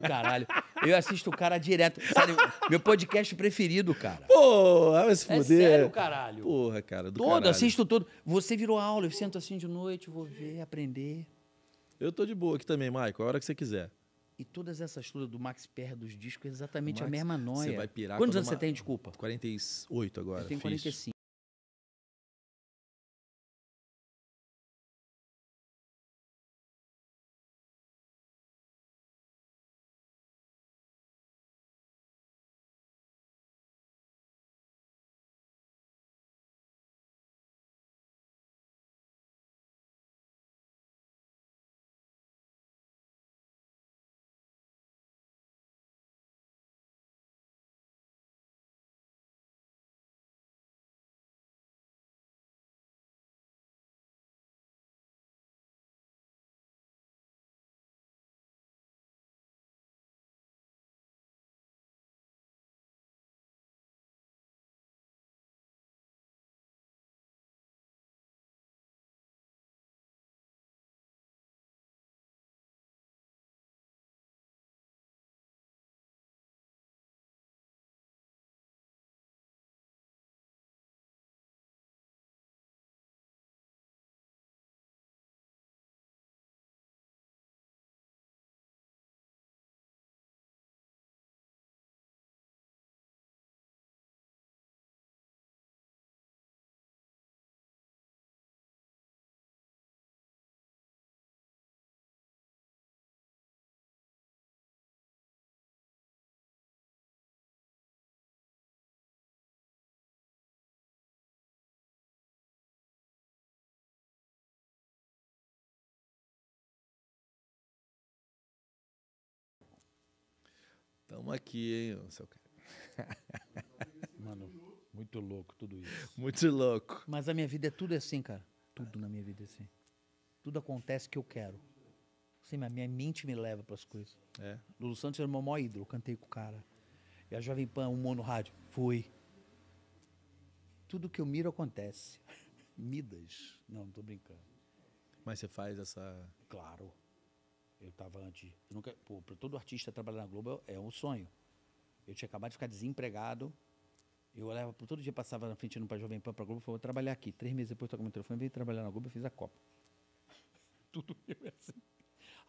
Caralho. Eu assisto o cara direto. Sério, meu podcast preferido, cara. Pô, vai se é fuder. É sério, caralho. Porra, cara, do todo, caralho. assisto todo. Você virou aula, eu sento assim de noite, vou ver, aprender. Eu tô de boa aqui também, Michael, a hora que você quiser. E todas essas coisas do Max Per dos discos é exatamente Max, a mesma noia. Você vai pirar. Quantos anos uma... você tem, desculpa? 48 agora. Eu tenho 45. Estamos aqui, hein? Não sei o Mano, muito louco tudo isso. Muito louco. Mas a minha vida é tudo assim, cara. Tudo na minha vida é assim. Tudo acontece que eu quero. Sim, a minha mente me leva para as coisas. É. Lulu Santos era é o meu maior ídolo, eu cantei com o cara. E a Jovem Pan, um mono rádio, fui. Tudo que eu miro acontece. Midas. Não, não tô brincando. Mas você faz essa. Claro. Eu estava antes. Eu nunca, pô, para todo artista trabalhar na Globo é um sonho. Eu tinha acabado de ficar desempregado. Eu olhava, todo dia passava na frente para Jovem Pan, para Globo, falei, vou trabalhar aqui. Três meses depois tocou meu telefone, veio trabalhar na Globo, e fiz a Copa. Tudo meu é assim.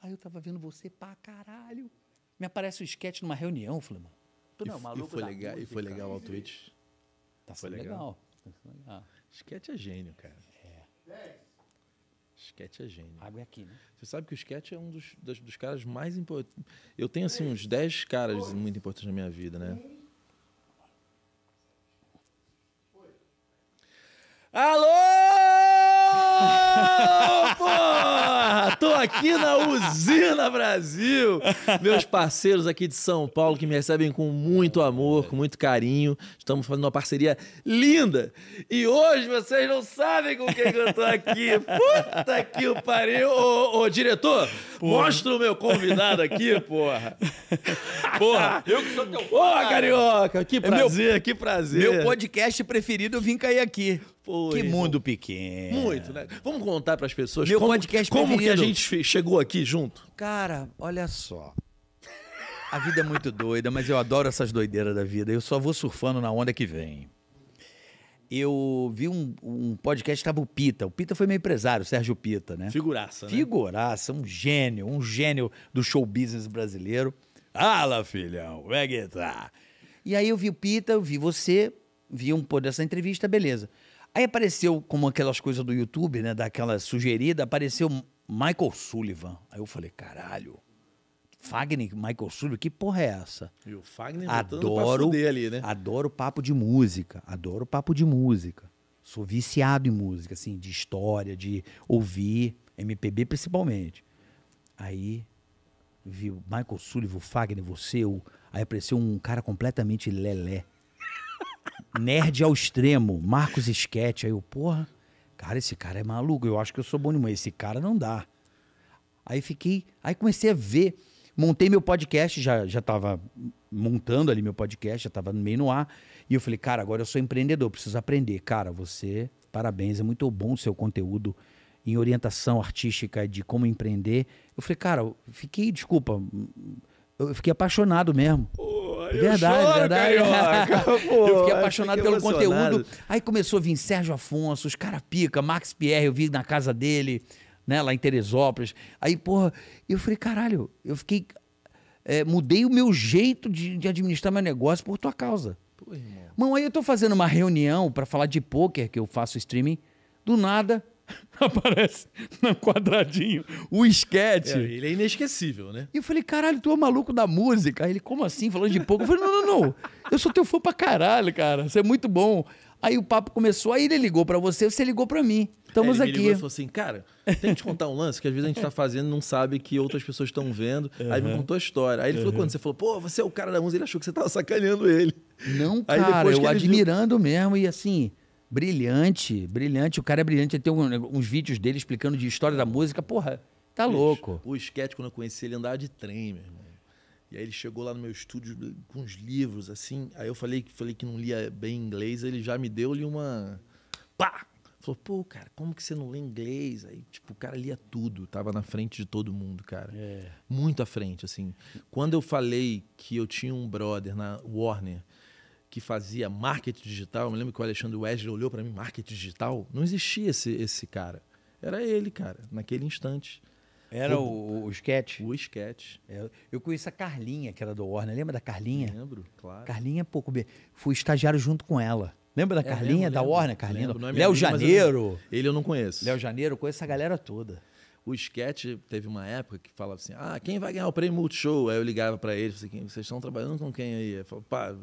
Aí eu tava vendo você pra caralho. Me aparece o um sketch numa reunião, eu falei, mano. Tu não, maluco e foi, legal, música, e foi legal o tweet. Tá foi legal. legal. Tá legal. Sketch é gênio, cara. É. Sketch é gênio. Água é aqui, né? Você sabe que o Sketch é um dos, dos, dos caras mais importantes. Eu tenho, assim, uns 10 caras Oi. muito importantes na minha vida, né? Oi. Alô, aqui na Usina Brasil. Meus parceiros aqui de São Paulo que me recebem com muito amor, com muito carinho. Estamos fazendo uma parceria linda. E hoje vocês não sabem com quem que eu tô aqui. Puta que o pariu. Ô, ô diretor, porra. mostra o meu convidado aqui, porra. Porra, eu que sou teu Porra, carioca, que prazer, é meu, que prazer. Meu podcast preferido, eu vim cair aqui. Foi, que mundo pequeno. Muito, né? Vamos contar para as pessoas Meu como, podcast como que a gente chegou aqui junto. Cara, olha só. A vida é muito doida, mas eu adoro essas doideiras da vida. Eu só vou surfando na onda que vem. Eu vi um, um podcast, estava o Pita. O Pita foi meu empresário, o Sérgio Pita, né? Figuraça, né? Figuraça, um gênio, um gênio do show business brasileiro. Fala, filhão, como é que tá? E aí eu vi o Pita, eu vi você, vi um pouco dessa entrevista, beleza. Aí apareceu, como aquelas coisas do YouTube, né? Daquela sugerida, apareceu Michael Sullivan. Aí eu falei, caralho. Fagner, Michael Sullivan, que porra é essa? E o Fagner adoro, pra ali, né? Adoro papo de música, adoro papo de música. Sou viciado em música, assim, de história, de ouvir, MPB principalmente. Aí vi o Michael Sullivan, o Fagner, você, o... aí apareceu um cara completamente lelé nerd ao extremo, Marcos Sketch. Aí eu, porra, cara, esse cara é maluco. Eu acho que eu sou bom demais. Esse cara não dá. Aí fiquei. Aí comecei a ver. Montei meu podcast, já, já tava montando ali meu podcast, já tava meio no ar. E eu falei, cara, agora eu sou empreendedor, preciso aprender. Cara, você, parabéns, é muito bom o seu conteúdo em orientação artística de como empreender. Eu falei, cara, fiquei, desculpa, eu fiquei apaixonado mesmo. Pô, é verdade, choro, verdade. Carioca, pô, eu fiquei apaixonado eu pelo conteúdo. Aí começou a vir Sérgio Afonso, os cara pica, Max Pierre, eu vi na casa dele, né, lá em Teresópolis. Aí, porra, eu falei, caralho, eu fiquei. É, mudei o meu jeito de, de, administrar meu negócio por tua causa. Pô, irmão. Mão, aí eu tô fazendo uma reunião para falar de poker, que eu faço streaming. Do nada, aparece no quadradinho o esquete. É, ele é inesquecível, né? E eu falei, caralho, tu é maluco da música? Aí ele, como assim? Falando de pouco. Eu falei, não, não, não. Eu sou teu fã pra caralho, cara. Você é muito bom. Aí o papo começou, aí ele ligou para você, você ligou para mim. Estamos é, aqui. Ele falou assim, cara, tem que te contar um lance que às vezes a gente tá fazendo não sabe que outras pessoas estão vendo. Uhum. Aí me contou a história. Aí ele uhum. falou, quando você falou, pô, você é o cara da música, ele achou que você tava sacaneando ele. Não, aí, cara, eu admirando viu... mesmo. E assim, Brilhante, brilhante. O cara é brilhante. Tem um, uns vídeos dele explicando de história da música. Porra, tá louco. O Sketch, quando eu conheci ele, andava de trem, meu irmão. E aí ele chegou lá no meu estúdio com uns livros, assim. Aí eu falei, falei que não lia bem inglês. Ele já me deu-lhe uma... Pá! Falou, pô, cara, como que você não lê inglês? Aí, tipo, o cara lia tudo, tava na frente de todo mundo, cara. É. Muito à frente, assim. Quando eu falei que eu tinha um brother na Warner que fazia marketing digital. Eu me lembro que o Alexandre Wesley olhou para mim, marketing digital? Não existia esse, esse cara. Era ele, cara, naquele instante. Era o, o, o sketch? O sketch. É, eu conheço a Carlinha, que era do Warner. Lembra da Carlinha? Lembro, claro. Carlinha, é pouco bem. Fui estagiário junto com ela. Lembra da é, Carlinha, lembro, da lembro, Warner, Carlinha? é Léo Janeiro. Eu ele eu não conheço. Léo Janeiro, conheço a galera toda. O sketch teve uma época que falava assim: ah, quem vai ganhar o prêmio Multishow? Aí eu ligava para ele assim, vocês estão trabalhando com quem aí? Eu falava, pá,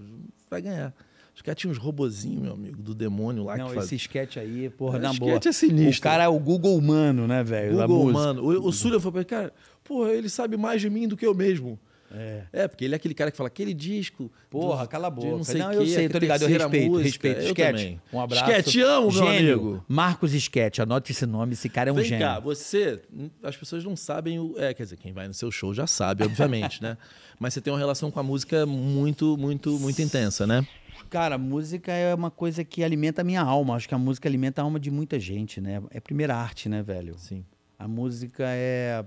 vai ganhar. o caras é, tinha uns robozinhos, meu amigo, do demônio lá. Não, que Não, esse sketch aí, porra, é, na boa. é sinistro. O cara é o Google humano, né, velho? Google humano. O, o Sulha falou pra ele, cara, porra, ele sabe mais de mim do que eu mesmo. É. é. porque ele é aquele cara que fala aquele disco. Porra, do, cala a boca. Não, sei não é que, eu sei, tô ligado, eu respeito, música, respeito. Esquete. Um abraço. Esquete, amo, Gênio. meu amigo. Marcos Esquete, anote esse nome, esse cara é um Vem gênio. Cá, você, as pessoas não sabem o. É, quer dizer, quem vai no seu show já sabe, obviamente, né? Mas você tem uma relação com a música muito, muito, muito intensa, né? Cara, a música é uma coisa que alimenta a minha alma. Acho que a música alimenta a alma de muita gente, né? É a primeira arte, né, velho? Sim. A música é,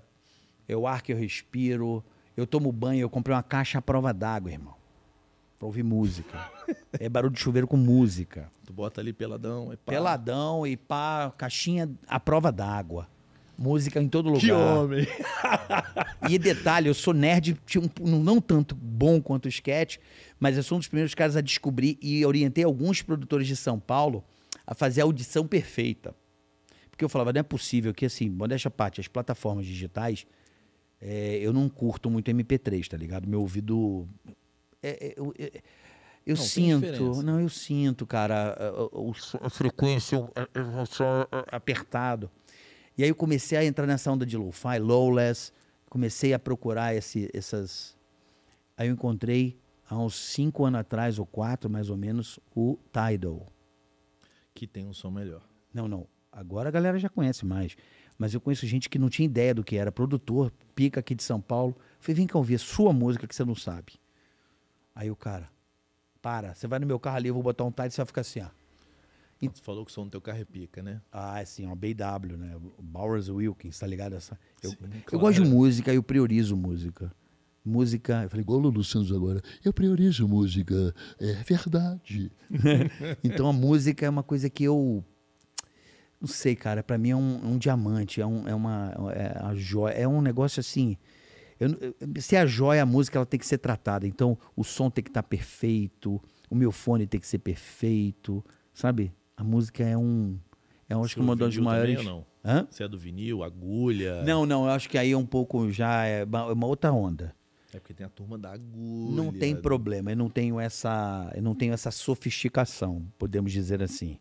é o ar que eu respiro, eu tomo banho, eu comprei uma caixa à prova d'água, irmão. Pra ouvir música. é barulho de chuveiro com música. Tu bota ali peladão e pá. Peladão e pá, caixinha à prova d'água. Música em todo lugar. Que homem! e detalhe, eu sou nerd, não tanto bom quanto o sketch, mas eu sou um dos primeiros caras a descobrir e orientei alguns produtores de São Paulo a fazer a audição perfeita. Porque eu falava, não é possível que, assim, modéstia parte, as plataformas digitais é, eu não curto muito MP3, tá ligado? Meu ouvido. É, é eu, é, eu não, sinto, não, eu sinto, cara, a, a, a frequência, o som apertado. E aí eu comecei a entrar nessa onda de lo-fi, lowless, comecei a procurar esse, essas. Aí eu encontrei, há uns cinco anos atrás, ou quatro mais ou menos, o Tidal. Que tem um som melhor. Não, não. Agora a galera já conhece mais. Mas eu conheço gente que não tinha ideia do que era, produtor, pica aqui de São Paulo. falei, vem cá ouvir a sua música que você não sabe. Aí o cara, para, você vai no meu carro ali, eu vou botar um tide, você vai ficar assim, ó. E... Você falou que o som do teu carro é pica, né? Ah, assim, é uma BW, né? Bowers Wilkins, tá ligado? Essa... Eu, Sim, claro. eu gosto de música, eu priorizo música música. Eu falei, igual o Lulu Santos agora, eu priorizo música, é verdade. então a música é uma coisa que eu não sei, cara. Para mim é um, é um, diamante, é, um, é uma é a joia, é um negócio assim. Eu, se é a joia, a música ela tem que ser tratada. Então, o som tem que estar tá perfeito, o meu fone tem que ser perfeito, sabe? A música é um, é acho que uma é das maiores. Também, não? Hã? Se é do vinil, agulha. Não, não. Eu acho que aí é um pouco já é, é uma outra onda. É porque tem a turma da agulha. Não tem né? problema. Eu não tenho essa, eu não tenho essa sofisticação, podemos dizer assim.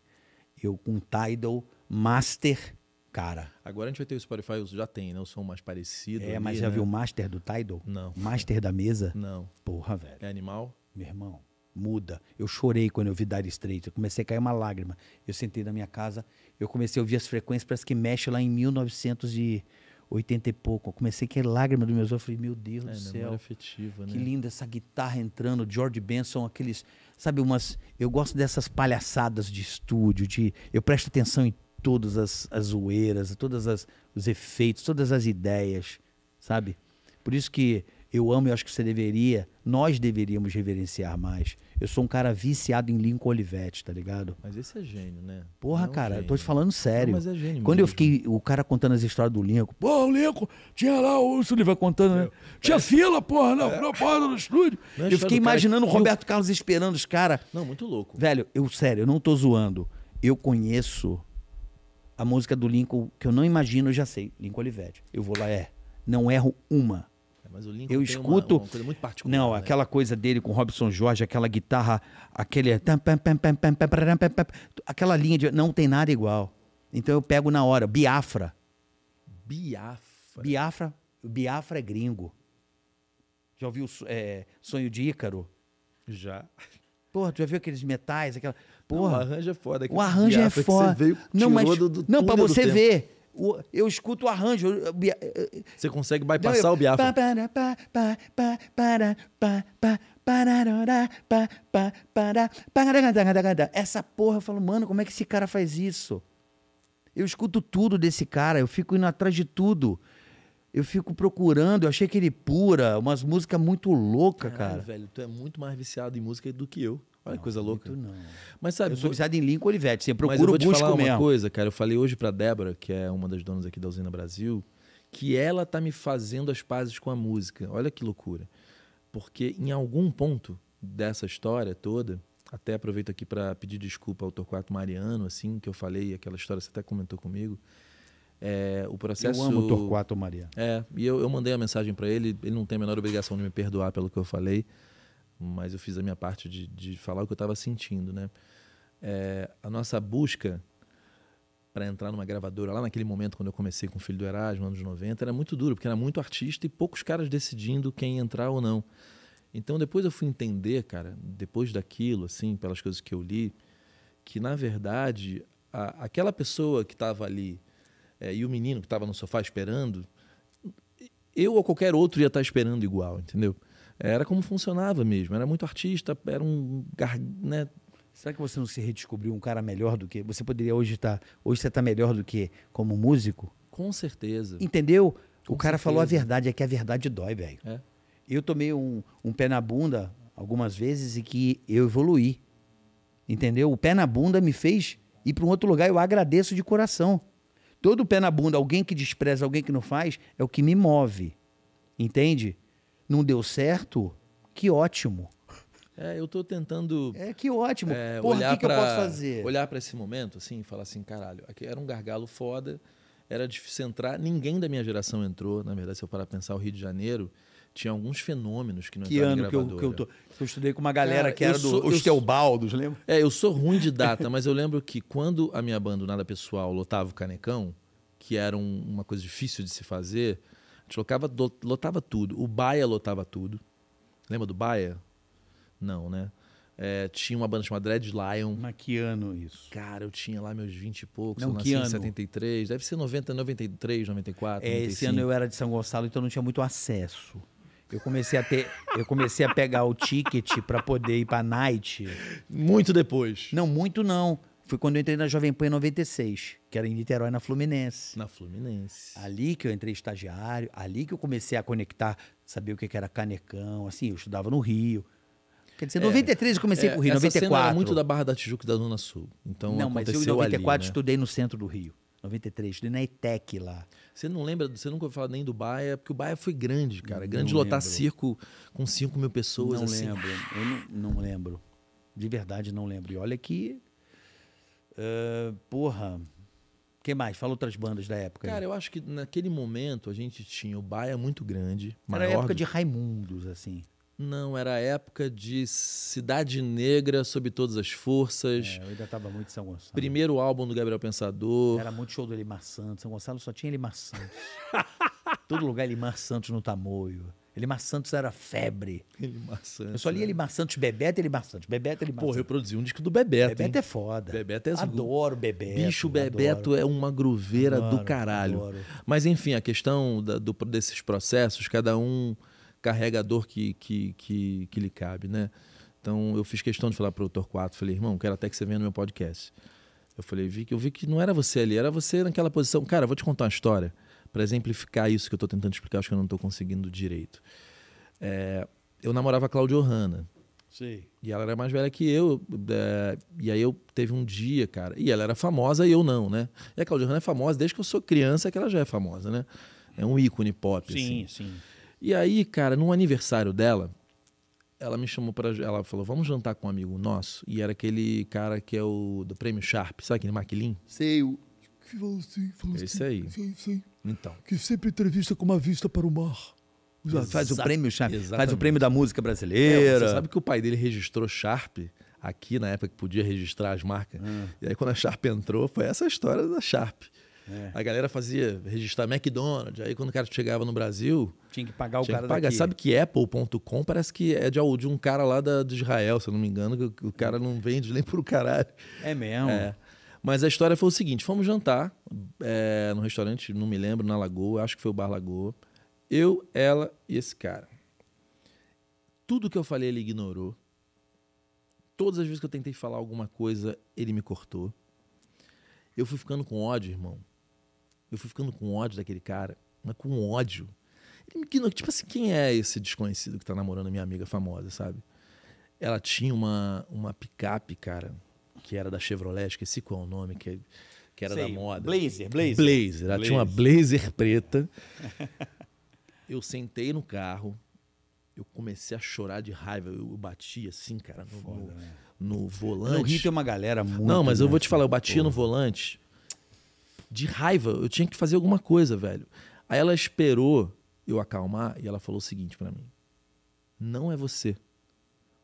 Eu com Tidal Master, cara. Agora a gente vai ter o Spotify, já tem, né? O som mais parecido. É, ali, mas já né? viu o Master do Tidal? Não. Master da mesa? Não. Porra, velho. É animal? Meu irmão. muda. Eu chorei quando eu vi Dire Straits, eu comecei a cair uma lágrima. Eu sentei na minha casa, eu comecei a ouvir as frequências, parece que mexe lá em 1980 e pouco. Eu comecei a cair lágrima dos meus olhos, eu falei, meu Deus é, do céu. Afetiva, né? Que linda essa guitarra entrando, George Benson, aqueles, sabe, umas, eu gosto dessas palhaçadas de estúdio, de eu presto atenção em todas as, as zoeiras, todos os efeitos, todas as ideias, sabe? Por isso que eu amo e acho que você deveria, nós deveríamos reverenciar mais. Eu sou um cara viciado em Lincoln Olivetti, tá ligado? Mas esse é gênio, né? Porra, é cara, eu tô te falando sério. Não, mas é gênio. Quando mesmo. eu fiquei, o cara contando as histórias do Lincoln, pô, o Lincoln, tinha lá o Sullivan contando, né? É, tinha Parece... fila, porra, na, é. na porta do estúdio. Não, é eu fiquei imaginando cara... o Roberto Carlos esperando os caras. Não, muito louco. Velho, eu, sério, eu não tô zoando. Eu conheço a música do Lincoln que eu não imagino, eu já sei. Lincoln Olivetti. Eu vou lá, é. Não erro uma. É, mas o Lincoln eu escuto uma, uma, coisa muito particular. Não, né? aquela coisa dele com Robson Jorge, aquela guitarra, aquele aquela linha de não tem nada igual. Então eu pego na hora, Biafra. Biafra. Biafra, Biafra é gringo. Já ouviu é, Sonho de Ícaro? Já. Porra, tu já viu aqueles metais, aquela Porra. Não, o arranjo é foda. O arranjo é, é foda. você Veio, não, mas, do, do não pra você tempo. ver. O, eu escuto o arranjo. Eu, eu, você consegue bypassar eu, o Biafra. Essa porra, eu falo, mano, como é que esse cara faz isso? Eu escuto tudo desse cara, eu fico indo atrás de tudo. Eu fico procurando, eu achei que ele pura, umas músicas muito loucas, cara. velho, tu é muito mais viciado em música do que eu. Olha que coisa louca. não. Mas sabe, eu sou viciado em Lincoln Olivetti, sempre procuro, Mas eu vou te falar mesmo. uma coisa, cara, eu falei hoje para Débora, que é uma das donas aqui da Usina Brasil, que ela tá me fazendo as pazes com a música. Olha que loucura. Porque em algum ponto dessa história toda, até aproveito aqui para pedir desculpa ao Torquato Mariano, assim, que eu falei, aquela história você até comentou comigo. É, o processo. Eu amo o Torquato Mariano. É, e eu, eu mandei a mensagem para ele, ele não tem a menor obrigação de me perdoar pelo que eu falei mas eu fiz a minha parte de, de falar o que eu estava sentindo, né? É, a nossa busca para entrar numa gravadora, lá naquele momento quando eu comecei com o Filho do Erasmo, anos 90, era muito duro, porque era muito artista e poucos caras decidindo quem entrar ou não. Então depois eu fui entender, cara, depois daquilo, assim, pelas coisas que eu li, que na verdade a, aquela pessoa que estava ali é, e o menino que estava no sofá esperando, eu ou qualquer outro ia estar tá esperando igual, entendeu? Era como funcionava mesmo. Era muito artista, era um. Né? Será que você não se redescobriu um cara melhor do que. Você poderia hoje estar. Tá, hoje você está melhor do que como músico? Com certeza. Entendeu? Com o cara certeza. falou a verdade, é que a verdade dói, velho. É. Eu tomei um, um pé na bunda algumas vezes e que eu evoluí. Entendeu? O pé na bunda me fez ir para um outro lugar. Eu agradeço de coração. Todo pé na bunda, alguém que despreza, alguém que não faz, é o que me move. Entende? não deu certo, que ótimo. É, eu estou tentando. É, que ótimo. É, Porra, olhar que, pra, eu posso fazer? Olhar para esse momento, assim, e falar assim, caralho, aqui era um gargalo foda, era difícil entrar, ninguém da minha geração entrou. Na verdade, se eu parar pra pensar, o Rio de Janeiro tinha alguns fenômenos que não que ano que eu, que eu, tô, eu estudei com uma galera Cara, que era sou, do os Teobaldos, lembra? É, eu sou ruim de data, mas eu lembro que quando a minha banda Nada Pessoal lotava o Canecão, que era um, uma coisa difícil de se fazer, lotava, tudo. O Baia lotava tudo. Lembra do Baia? Não, né? É, tinha uma banda chamada Red Lion. Mas que ano isso? Cara, eu tinha lá meus 20 e poucos, não, eu nasci que ano? em 73, deve ser 90, 93, 94, é, 95. Esse ano eu era de São Gonçalo, então não tinha muito acesso. Eu comecei a ter, eu comecei a pegar o ticket para poder ir para night. Muito depois. Não, muito não. Foi quando eu entrei na Jovem Pan em 96, que era em Niterói, na Fluminense. Na Fluminense. Ali que eu entrei estagiário, ali que eu comecei a conectar, saber o que era canecão, assim, eu estudava no Rio. Quer dizer, em é, 93 eu comecei é, com o Rio, essa 94. Cena era muito da Barra da Tijuca e da Zona Sul. Então Não, mas eu em 94 ali, né? estudei no centro do Rio. 93, estudei na ETEC lá. Você não lembra, você nunca ouviu falar nem do Baia, porque o Baia foi grande, cara. Grande não lotar lembro. circo com 5 mil pessoas. Não assim. lembro, eu não, não lembro. De verdade, não lembro. E olha que ah, porra. que mais? Fala outras bandas da época. Cara, aí. eu acho que naquele momento a gente tinha o Baia muito grande. Maior... Era a época de Raimundos, assim. Não, era a época de Cidade Negra sob todas as forças. É, eu ainda estava muito em São Gonçalo. Primeiro álbum do Gabriel Pensador. Era muito show do Elimar Santos. São Gonçalo só tinha Elimar Santos. Todo lugar Elimar Santos no tamoio. Elimar Santos era febre. Elimar Santos. Eu só lia né? Elimar Santos, Bebeto, Elimar Santos, Bebeto, Elimar Porra, Santos. eu produzi um disco do Bebeto, Bebeto hein? é foda. Bebeto é Adoro Bebeto. Bicho, Bebeto adoro. é uma groveira adoro, do caralho. Adoro. Mas enfim, a questão da, do, desses processos, cada um carrega a dor que, que, que, que lhe cabe, né? Então eu fiz questão de falar pro Quatro, falei, irmão, quero até que você venha no meu podcast. Eu falei, vi que eu vi que não era você ali, era você naquela posição. Cara, vou te contar uma história para exemplificar isso que eu estou tentando explicar, acho que eu não estou conseguindo direito. É, eu namorava a Claudio Hanna. Sim. E ela era mais velha que eu. É, e aí eu teve um dia, cara. E ela era famosa e eu não, né? E a Claudio Hanna é famosa desde que eu sou criança, que ela já é famosa, né? É um ícone pop. Sim, assim. sim. E aí, cara, num aniversário dela, ela me chamou para ela falou vamos jantar com um amigo nosso e era aquele cara que é o do prêmio Sharp sabe aquele maquilim sei o Falou assim, falou é assim. Isso aí. Assim. Então. Que sempre entrevista com uma vista para o mar. Exa faz o prêmio Sharp, faz o prêmio da música brasileira. É, você sabe que o pai dele registrou Sharp aqui na época que podia registrar as marcas. Ah. E aí quando a Sharp entrou, foi essa história da Sharp. É. A galera fazia registrar McDonald's. Aí quando o cara chegava no Brasil. Tinha que pagar o tinha cara que pagar. Daqui. Sabe que Apple.com parece que é de, de um cara lá da, de Israel, se eu não me engano, que o cara não vende nem pro caralho. É mesmo. É. Mas a história foi o seguinte: fomos jantar é, no restaurante, não me lembro, na Lagoa, acho que foi o Bar Lagoa. Eu, ela e esse cara. Tudo que eu falei, ele ignorou. Todas as vezes que eu tentei falar alguma coisa, ele me cortou. Eu fui ficando com ódio, irmão. Eu fui ficando com ódio daquele cara, mas com ódio. Ele me ignorou. Tipo assim, quem é esse desconhecido que tá namorando minha amiga famosa, sabe? Ela tinha uma, uma picape, cara que era da Chevrolet, esqueci qual é o nome, que, que era Sei, da moda. Blazer, Blazer. Blazer. Ela Blazer. tinha uma Blazer preta. eu sentei no carro, eu comecei a chorar de raiva. Eu, bati assim, cara, no, Foda, no, né? no volante. No Rio tem uma galera muito. Não, mas eu vou te falar, eu batia porra. no volante de raiva. Eu tinha que fazer alguma coisa, velho. Aí ela esperou eu acalmar e ela falou o seguinte para mim: Não é você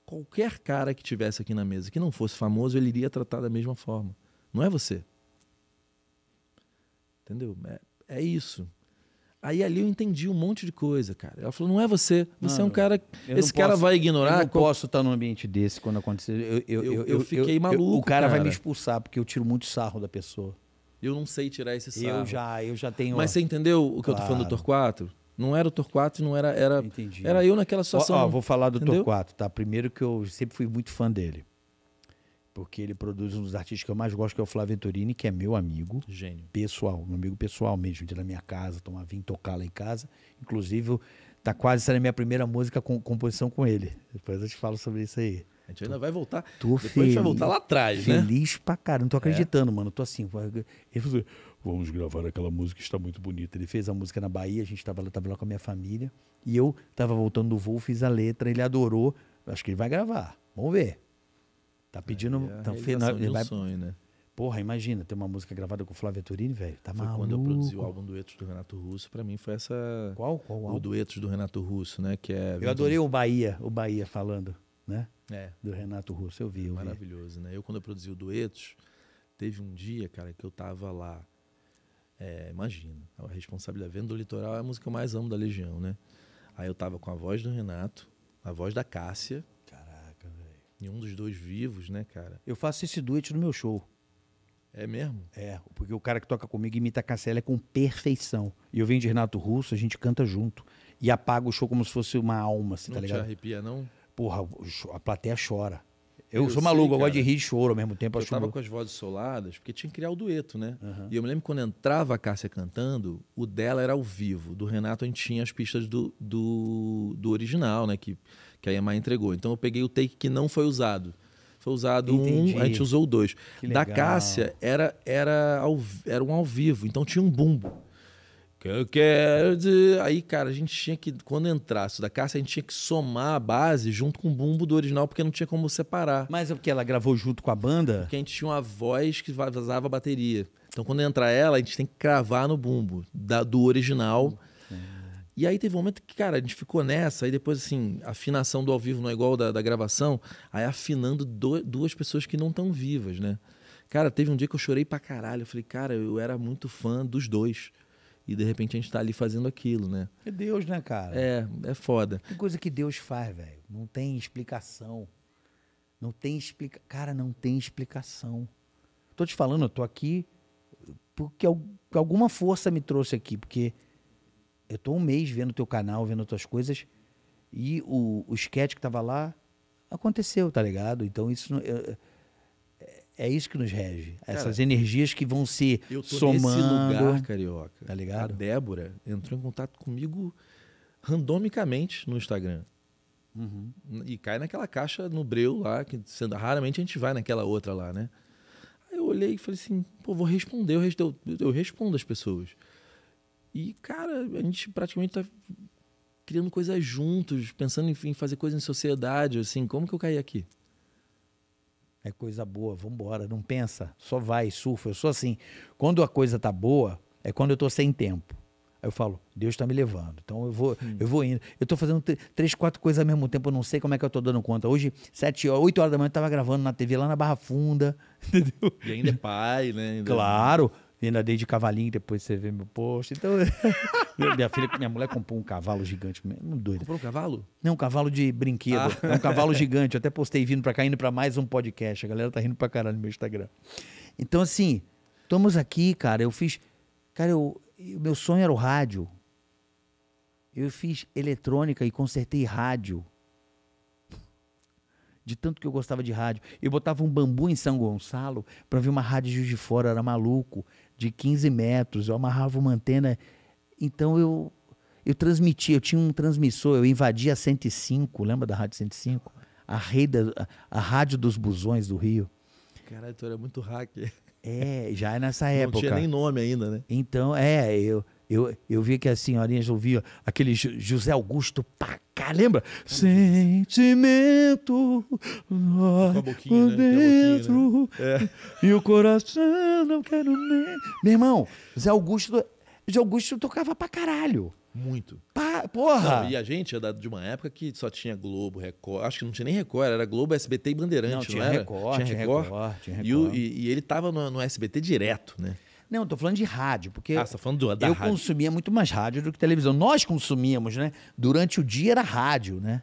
qualquer cara que tivesse aqui na mesa que não fosse famoso, ele iria tratar da mesma forma. Não é você. Entendeu? É, é isso. Aí ali eu entendi um monte de coisa, cara. Ela falou: não é você, você não, é um cara. Esse cara posso, vai ignorar. Eu não posso estar num ambiente desse quando acontecer. Eu, eu, eu, eu fiquei maluco. o cara, cara, vai me expulsar, porque eu tiro muito sarro da pessoa. Eu não sei tirar esse sarro. Eu já, eu já tenho. Mas você entendeu o que claro. eu tô falando do Torquato? Não era o Torquato, não era. Era, Entendi. era eu naquela situação. Ó, ó vou falar do entendeu? Torquato, tá? Primeiro que eu sempre fui muito fã dele. Porque ele produz um dos artistas que eu mais gosto, que é o Flávio Venturini, que é meu amigo. Gênio. Pessoal, meu amigo pessoal mesmo, de ir na minha casa, tomar vinho, tocar lá em casa. Inclusive, tá quase sendo a minha primeira música com composição com ele. Depois eu te falo sobre isso aí. A gente ainda vai voltar. Tô Depois feliz, a gente vai voltar lá atrás, feliz né? Feliz pra caramba. Não tô é. acreditando, é. mano. Tô assim. Ele falou, assim, vamos gravar aquela música que está muito bonita. Ele fez a música na Bahia, a gente tava lá, tava lá com a minha família. E eu tava voltando do voo, fiz a letra, ele adorou. Acho que ele vai gravar. Vamos ver. Tá pedindo. É, tá, final, ele vai... sonho, né? Porra, imagina, ter uma música gravada com o Flávio Turini, velho. Tá foi maluco. quando eu produzi o álbum Duetos do Renato Russo, pra mim foi essa. Qual? Qual o álbum? O Duetos do Renato Russo, né? Que é. Eu adorei o Bahia, o Bahia falando, né? É. Do Renato Russo, eu vi. É maravilhoso, vi. né? Eu, quando eu produzi o Duetos, teve um dia, cara, que eu tava lá. É, imagina, a responsabilidade. Vendo do Litoral é a música que eu mais amo da Legião, né? Aí eu tava com a voz do Renato, a voz da Cássia. Caraca, velho. E um dos dois vivos, né, cara? Eu faço esse dueto no meu show. É mesmo? É, porque o cara que toca comigo imita a Cassélia é com perfeição. E eu venho de Renato Russo, a gente canta junto. E apaga o show como se fosse uma alma, você não tá ligado? Não te arrepia, não? porra, a plateia chora. Eu, eu sou maluco, sei, eu gosto de rir e choro ao mesmo tempo. Eu acho tava com as vozes soladas, porque tinha que criar o dueto, né? Uhum. E eu me lembro quando entrava a Cássia cantando, o dela era ao vivo. Do Renato a gente tinha as pistas do, do, do original, né? Que, que a Yamaha entregou. Então eu peguei o take que não foi usado. Foi usado Entendi. um, a gente usou dois. Da Cássia era, era, ao, era um ao vivo, então tinha um bumbo. Eu quero dizer. Aí, cara, a gente tinha que, quando entrasse da Cássia, a gente tinha que somar a base junto com o bumbo do original, porque não tinha como separar. Mas é porque ela gravou junto com a banda? Porque a gente tinha uma voz que vazava a bateria. Então, quando entra ela, a gente tem que cravar no bumbo da, do original. E aí teve um momento que, cara, a gente ficou nessa, aí depois, assim, a afinação do ao vivo não é igual da, da gravação, aí afinando do, duas pessoas que não estão vivas, né? Cara, teve um dia que eu chorei pra caralho. Eu falei, cara, eu era muito fã dos dois. E de repente a gente está ali fazendo aquilo, né? É Deus, né, cara? É, é foda. Que coisa que Deus faz, velho. Não tem explicação. Não tem explica, cara, não tem explicação. Tô te falando, eu tô aqui porque alguma força me trouxe aqui, porque eu tô um mês vendo teu canal, vendo tuas coisas e o, o sketch que tava lá aconteceu, tá ligado? Então isso eu, é isso que nos rege. Cara, essas energias que vão se eu tô somando. Nesse lugar, carioca. Tá ligado? A Débora entrou em contato comigo randomicamente no Instagram. Uhum. E cai naquela caixa no breu lá, que sendo, raramente a gente vai naquela outra lá, né? Aí eu olhei e falei assim, pô, vou responder, eu, respondo, eu respondo as pessoas. E, cara, a gente praticamente tá criando coisas juntos, pensando em, em fazer coisas em sociedade, assim, como que eu caí aqui? É coisa boa, embora, não pensa, só vai, surfa. Eu sou assim. Quando a coisa tá boa, é quando eu tô sem tempo. Aí eu falo, Deus está me levando. Então eu vou, Sim. eu vou indo. Eu tô fazendo três, quatro coisas ao mesmo tempo, eu não sei como é que eu tô dando conta. Hoje, sete, oito horas da manhã, eu tava gravando na TV lá na Barra Funda, entendeu? E ainda é pai, né? Ainda... É- claro vindo a day de cavalinho, depois você vê meu post. Então, minha filha, minha mulher comprou um cavalo gigante. Um doido. Comprou um cavalo? Não, um cavalo de brinquedo. Ah. É um cavalo gigante. Eu até postei vindo pra cá, indo pra mais um podcast. A galera tá rindo pra caralho no meu Instagram. Então, assim, estamos aqui, cara. Eu fiz. Cara, eu, meu sonho era o rádio. Eu fiz eletrônica e consertei rádio. De tanto que eu gostava de rádio. Eu botava um bambu em São Gonçalo para ver uma rádio de fora, era maluco de 15 metros, eu amarrava uma antena. Então eu eu transmitia, eu tinha um transmissor, eu invadia a 105, lembra da Rádio 105? A, rede, a, a Rádio dos Busões do Rio. Caralho, tu era muito hacker. É, já é nessa época. Não tinha nem nome ainda, né? Então, é, eu, eu, eu vi que as senhorinhas ouviam aquele José Augusto Pacá, lembra? Sentimento lá boquinha, né? Né? dentro né? e o coração não quero nem... Meu irmão, José Augusto, José Augusto tocava pra caralho. Muito. Pa, porra! Não, e a gente é de uma época que só tinha Globo, Record. Acho que não tinha nem Record, era Globo, SBT e Bandeirante, não, tinha não Record, tinha Record, tinha Record. Tinha Record. E, o, e, e ele tava no, no SBT direto, né? Não, estou falando de rádio, porque ah, tá falando do, da eu rádio. consumia muito mais rádio do que televisão. Nós consumíamos, né? Durante o dia era rádio, né?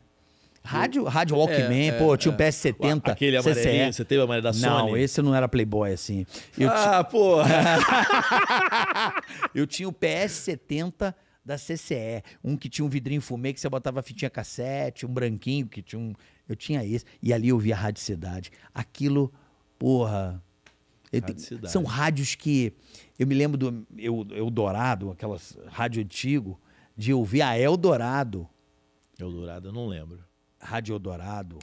Rádio, rádio é, Walkman, é, pô, tinha o é. PS70. Aquele amarelinho, você teve a amarela da Sony? Não, esse não era Playboy, assim. Eu ah, porra! eu tinha o PS70 da CCE. Um que tinha um vidrinho fumê, que você botava fitinha cassete, um branquinho que tinha um... Eu tinha esse. E ali eu via a Rádio Cidade. Aquilo, porra são rádios que. Eu me lembro do eu, Eldorado, aquelas rádio antigo, de ouvir a Eldorado. Eldorado, eu não lembro. Rádio Eldorado.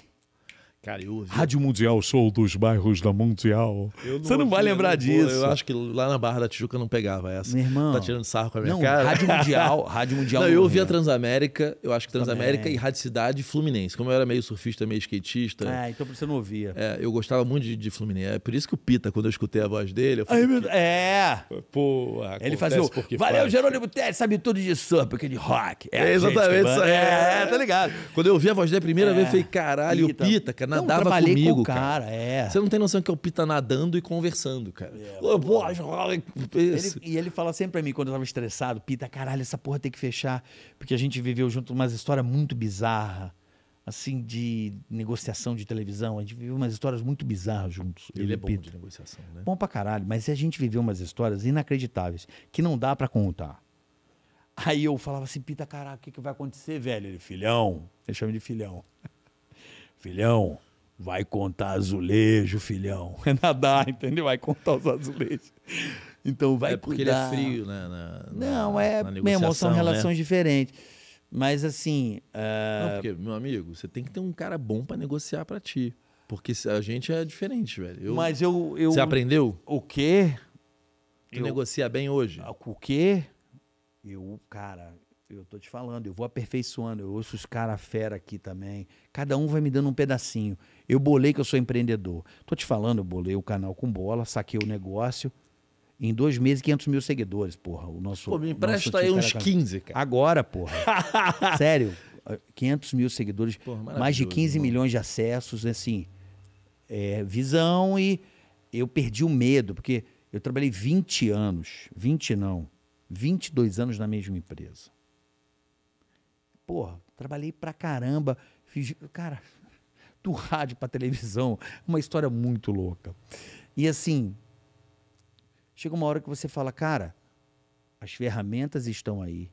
Cara, eu ouvi... Rádio Mundial, sou dos bairros da Mundial. Não Você não ouvi, vai lembrar não disso. Eu acho que lá na Barra da Tijuca não pegava essa. Meu irmão. Tá tirando sarro com a minha não, cara. Rádio Mundial, Rádio Mundial. Não, eu ouvia Transamérica, eu acho que Transamérica Também. e Rádio Cidade Fluminense. Como eu era meio surfista, meio skatista. Ah, então você não ouvia. É, eu gostava muito de, de, Fluminense. É por isso que o Pita, quando eu escutei a voz dele, eu falei. Ai, meu... É! Pô, Ele fazia o. Valeu, faz. Jerônimo Tete, sabe tudo de surf, aquele rock. É, é exatamente isso. É, é, tá ligado. Quando eu ouvi a voz dele a primeira é. vez, eu falei, caralho, Pita. o Pita, cara nadava não, comigo, com o cara. cara. É. Você não tem noção que é o Pita nadando e conversando, cara. É, oh, boa, ele, e ele fala sempre pra mim, quando eu tava estressado, Pita, caralho, essa porra tem que fechar. Porque a gente viveu junto umas histórias muito bizarras assim, de negociação de televisão. A gente viveu umas histórias muito bizarras juntos. Ele é bom de negociação, né? Bom pra caralho, mas a gente viveu umas histórias inacreditáveis que não dá para contar. Aí eu falava assim, Pita, caralho o que, que vai acontecer, velho? Ele, filhão. Ele chama de filhão. Filhão, vai contar azulejo, filhão. É nadar, entendeu? Vai contar os azulejos. Então vai é porque cuidar. ele é frio, né? Na, não, na, é na mesmo, são né? relações né? diferentes. Mas assim. Uh... Não, porque, meu amigo, você tem que ter um cara bom para negociar para ti. Porque a gente é diferente, velho. Eu... Mas eu, eu. Você aprendeu? O quê? Tu eu... negocia bem hoje? O quê? Eu, cara, eu tô te falando, eu vou aperfeiçoando, eu ouço os caras fera aqui também. Cada um vai me dando um pedacinho. Eu bolei que eu sou empreendedor. Tô te falando, eu bolei o canal com bola, saquei o negócio. Em dois meses, 500 mil seguidores, porra. O nosso, Pô, me empresta aí uns 15, cara. Agora, porra. Sério. 500 mil seguidores, porra, mais de 15 mano. milhões de acessos, assim. É, visão e eu perdi o medo, porque eu trabalhei 20 anos. 20 não. 22 anos na mesma empresa. Porra, trabalhei pra caramba. Fiz, cara, do rádio pra televisão. Uma história muito louca. E assim, chega uma hora que você fala, cara, as ferramentas estão aí.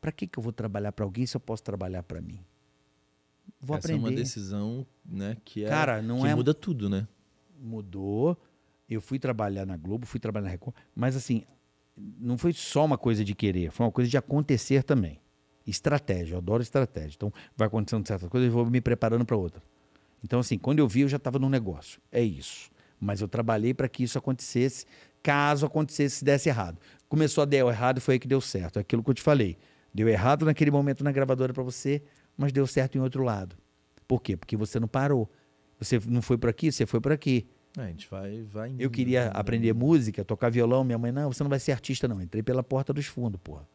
Para que, que eu vou trabalhar para alguém se eu posso trabalhar para mim? Vou Essa aprender. é uma decisão né, que, é, cara, não que é... muda tudo, né? Mudou. Eu fui trabalhar na Globo, fui trabalhar na Record. Mas assim, não foi só uma coisa de querer, foi uma coisa de acontecer também. Estratégia, eu adoro estratégia. Então, vai acontecendo certas coisas, eu vou me preparando para outra. Então, assim, quando eu vi, eu já estava no negócio. É isso. Mas eu trabalhei para que isso acontecesse, caso acontecesse, se desse errado. Começou a dar errado, foi aí que deu certo. É aquilo que eu te falei. Deu errado naquele momento na gravadora para você, mas deu certo em outro lado. Por quê? Porque você não parou. Você não foi por aqui, você foi por aqui. É, a gente vai, vai. Indo, eu queria né? aprender música, tocar violão. Minha mãe, não, você não vai ser artista, não. Entrei pela porta dos fundos, porra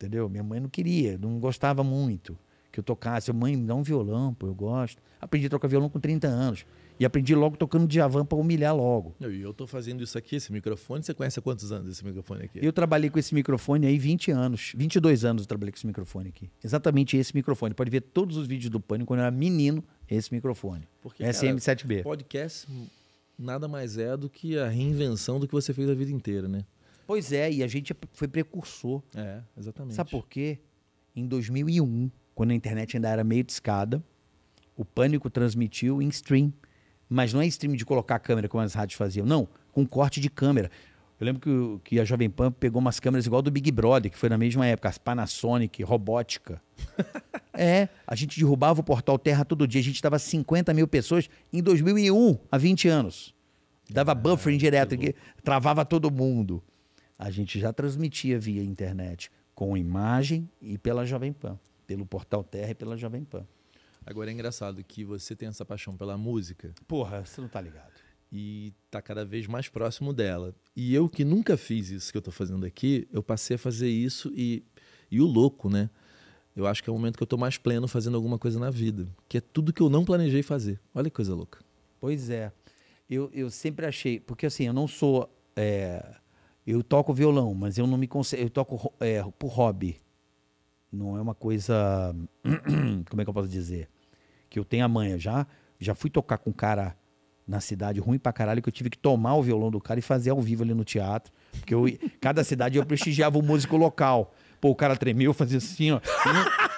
entendeu? Minha mãe não queria, não gostava muito que eu tocasse. Mãe, me dá um violão, pô, eu gosto. Aprendi a tocar violão com 30 anos. E aprendi logo tocando Djavan para humilhar logo. E eu estou fazendo isso aqui, esse microfone. Você conhece há quantos anos esse microfone aqui? Eu trabalhei com esse microfone aí 20 anos. 22 anos eu trabalhei com esse microfone aqui. Exatamente esse microfone. Pode ver todos os vídeos do Pânico quando eu era menino, esse microfone. Porque, SM7B. Cara, podcast nada mais é do que a reinvenção do que você fez a vida inteira, né? Pois é, e a gente é foi precursor. É, exatamente. Sabe por quê? Em 2001, quando a internet ainda era meio discada, o Pânico transmitiu em stream. Mas não é stream de colocar a câmera como as rádios faziam, não. Com corte de câmera. Eu lembro que, que a Jovem Pan pegou umas câmeras igual do Big Brother, que foi na mesma época, as Panasonic, robótica. é, a gente derrubava o portal Terra todo dia, a gente tava 50 mil pessoas em 2001, há 20 anos. Dava é, buffer indireto, travava todo mundo a gente já transmitia via internet com imagem e pela Jovem Pan, pelo Portal Terra e pela Jovem Pan. Agora é engraçado que você tem essa paixão pela música. Porra, você não tá ligado. E tá cada vez mais próximo dela. E eu que nunca fiz isso que eu tô fazendo aqui, eu passei a fazer isso e, e o louco, né? Eu acho que é o momento que eu tô mais pleno fazendo alguma coisa na vida, que é tudo que eu não planejei fazer. Olha que coisa louca. Pois é. Eu, eu sempre achei, porque assim, eu não sou. É eu toco violão, mas eu não me consigo. Eu toco é, por hobby. Não é uma coisa. Como é que eu posso dizer? Que eu tenho a manha. Já, já fui tocar com um cara na cidade ruim pra caralho que eu tive que tomar o violão do cara e fazer ao vivo ali no teatro. Porque eu, cada cidade eu prestigiava o músico local. Pô, o cara tremeu, fazia assim, ó.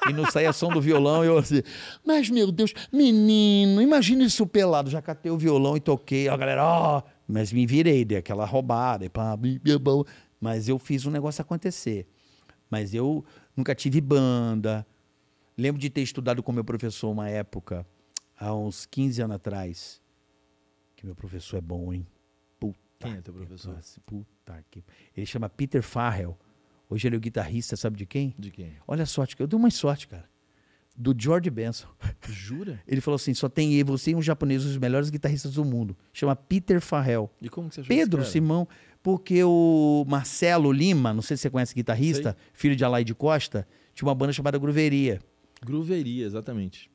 E não, e saía som do violão. E eu assim, mas meu Deus, menino, imagina isso pelado. Já catei o violão e toquei. Ó, galera, ó. Mas me virei, dei aquela roubada, e pá, mas eu fiz um negócio acontecer. Mas eu nunca tive banda. Lembro de ter estudado com meu professor uma época, há uns 15 anos atrás. Que meu professor é bom, hein? Puta. Quem é teu professor? Que... Puta que. Ele chama Peter Farrell. Hoje ele é o guitarrista, sabe de quem? De quem? Olha a sorte, eu dei uma sorte, cara do George Benson. Jura? Ele falou assim: só tem você e um japonês, os melhores guitarristas do mundo. Chama Peter Farrell. E como que você Pedro Simão, porque o Marcelo Lima, não sei se você conhece guitarrista, sei. filho de Alaide Costa, tinha uma banda chamada Gruveria. Gruveria, exatamente.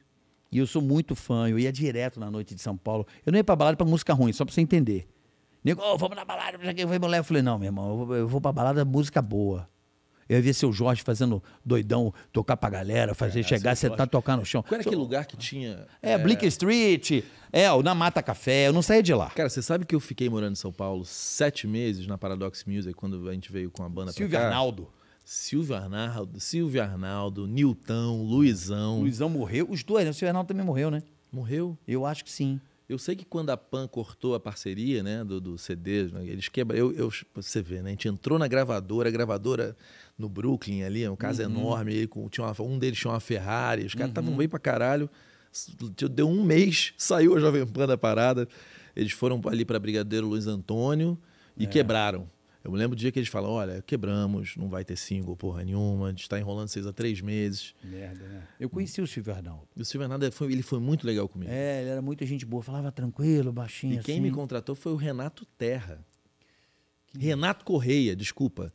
E eu sou muito fã, eu ia direto na noite de São Paulo. Eu não ia pra balada pra música ruim, só pra você entender. Nego, oh, vamos na balada, já que foi mulher? Eu falei, não, meu irmão, eu vou, eu vou pra balada música boa. Eu via seu Jorge fazendo doidão, tocar pra galera, fazer é, chegar, sentar, tá tocar no chão. Qual era aquele lugar que tinha. É, é... Street, é, o na Mata Café, eu não saía de lá. Cara, você sabe que eu fiquei morando em São Paulo sete meses na Paradox Music, quando a gente veio com a banda Silvio pra cá. Arnaldo. Silvio Arnaldo, Silvio Arnaldo, Nilton, Luizão. Luizão morreu, os dois, né? O Silvio Arnaldo também morreu, né? Morreu? Eu acho que sim. Eu sei que quando a Pan cortou a parceria né, do, do CD, eles quebram. Eu, eu, você vê, né, a gente entrou na gravadora, a gravadora no Brooklyn ali, é um caso uhum. enorme. Ele, tinha uma, um deles tinha uma Ferrari, os caras estavam uhum. bem pra caralho. Deu um mês, saiu a Jovem Pan da parada. Eles foram ali para Brigadeiro Luiz Antônio e é. quebraram. Eu me lembro do dia que eles falam: olha, quebramos, não vai ter single porra nenhuma, a gente está enrolando vocês há três meses. Merda, né? Eu conheci o Silvio Arnaldo. o Silvio Arnaldo é, foi, ele foi muito legal comigo. É, ele era muita gente boa, falava tranquilo, baixinho. E assim. quem me contratou foi o Renato Terra. Que... Renato Correia, desculpa.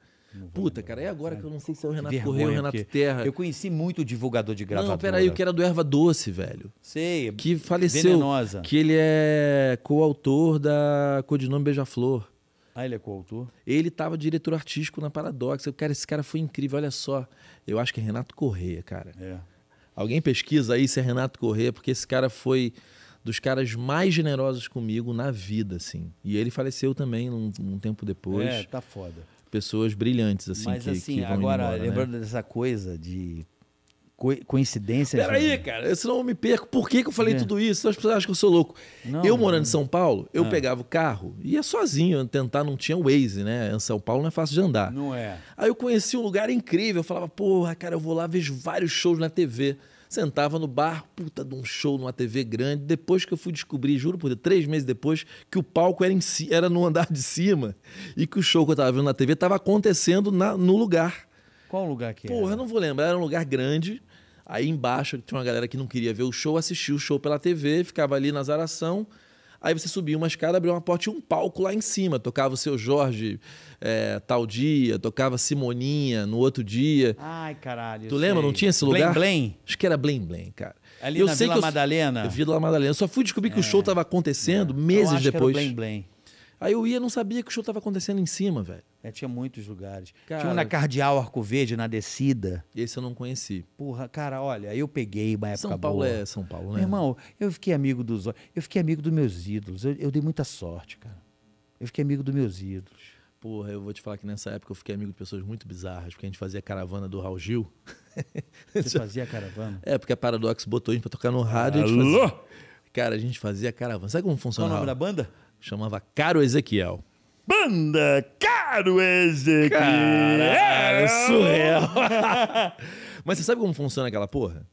Puta, cara, é agora que eu não sei se é o Renato vergonha, Correia ou o Renato porque... Terra. Eu conheci muito o divulgador de gravata. Não, peraí, o que era do Erva Doce, velho. Sei. Que faleceu. Venenosa. Que ele é coautor da Codinome Beija-Flor. Ah, ele é coautor? Ele estava diretor artístico na Paradox. Eu, cara, esse cara foi incrível, olha só. Eu acho que é Renato Correia, cara. É. Alguém pesquisa aí se é Renato Correia, porque esse cara foi dos caras mais generosos comigo na vida, assim. E ele faleceu também um, um tempo depois. É, tá foda. Pessoas brilhantes, assim, Mas, que, assim, que agora, embora, né? lembrando né? dessa coisa de co coincidência. Peraí, de... Né? cara, senão eu me perco. Por que, que eu falei é. tudo isso? As pessoas acham que eu sou louco. Não, eu morando em São Paulo, eu ah. pegava o carro, ia sozinho, tentar, não tinha Waze, né? Em São Paulo não é fácil de andar. Não é. Aí eu conheci um lugar incrível, eu falava, porra, cara, eu vou lá, vejo vários shows na TV. Sentava no bar, puta de um show numa TV grande. Depois que eu fui descobrir, juro por Deus, três meses depois, que o palco era, em si, era no andar de cima e que o show que eu tava vendo na TV tava acontecendo na, no lugar. Qual lugar que Porra, era? Porra, não vou lembrar. Era um lugar grande. Aí embaixo tinha uma galera que não queria ver o show, assistia o show pela TV, ficava ali na zaração. Aí você subia uma escada, abria uma porta e um palco lá em cima. Tocava o seu Jorge é, tal dia, tocava Simoninha no outro dia. Ai, caralho. Tu lembra? Sei. Não tinha esse lugar? Blém Blém? Acho que era Blém Blém, cara. Ali eu na sei Vila que eu, Madalena? Vila Madalena. Eu só fui descobrir que é. o show estava acontecendo é. meses eu acho depois. Que era Blém Blém. Aí eu ia não sabia que o show estava acontecendo em cima, velho. É, tinha muitos lugares. Cara, tinha um na Cardeal Arco Verde, na descida. Esse eu não conheci. Porra, cara, olha, eu peguei uma época São Paulo boa. é São Paulo, né? Meu irmão, eu fiquei amigo dos... Eu fiquei amigo dos meus ídolos. Eu, eu dei muita sorte, cara. Eu fiquei amigo dos meus ídolos. Porra, eu vou te falar que nessa época eu fiquei amigo de pessoas muito bizarras, porque a gente fazia caravana do Raul Gil. Você fazia caravana? É, porque a Paradox botou a gente pra tocar no rádio. Alô? A gente fazia... Cara, a gente fazia caravana. Sabe como funcionava? Qual o nome da banda? chamava Caro Ezequiel. Banda Caro Ezequiel! Cara, surreal! Mas você sabe como funciona aquela porra?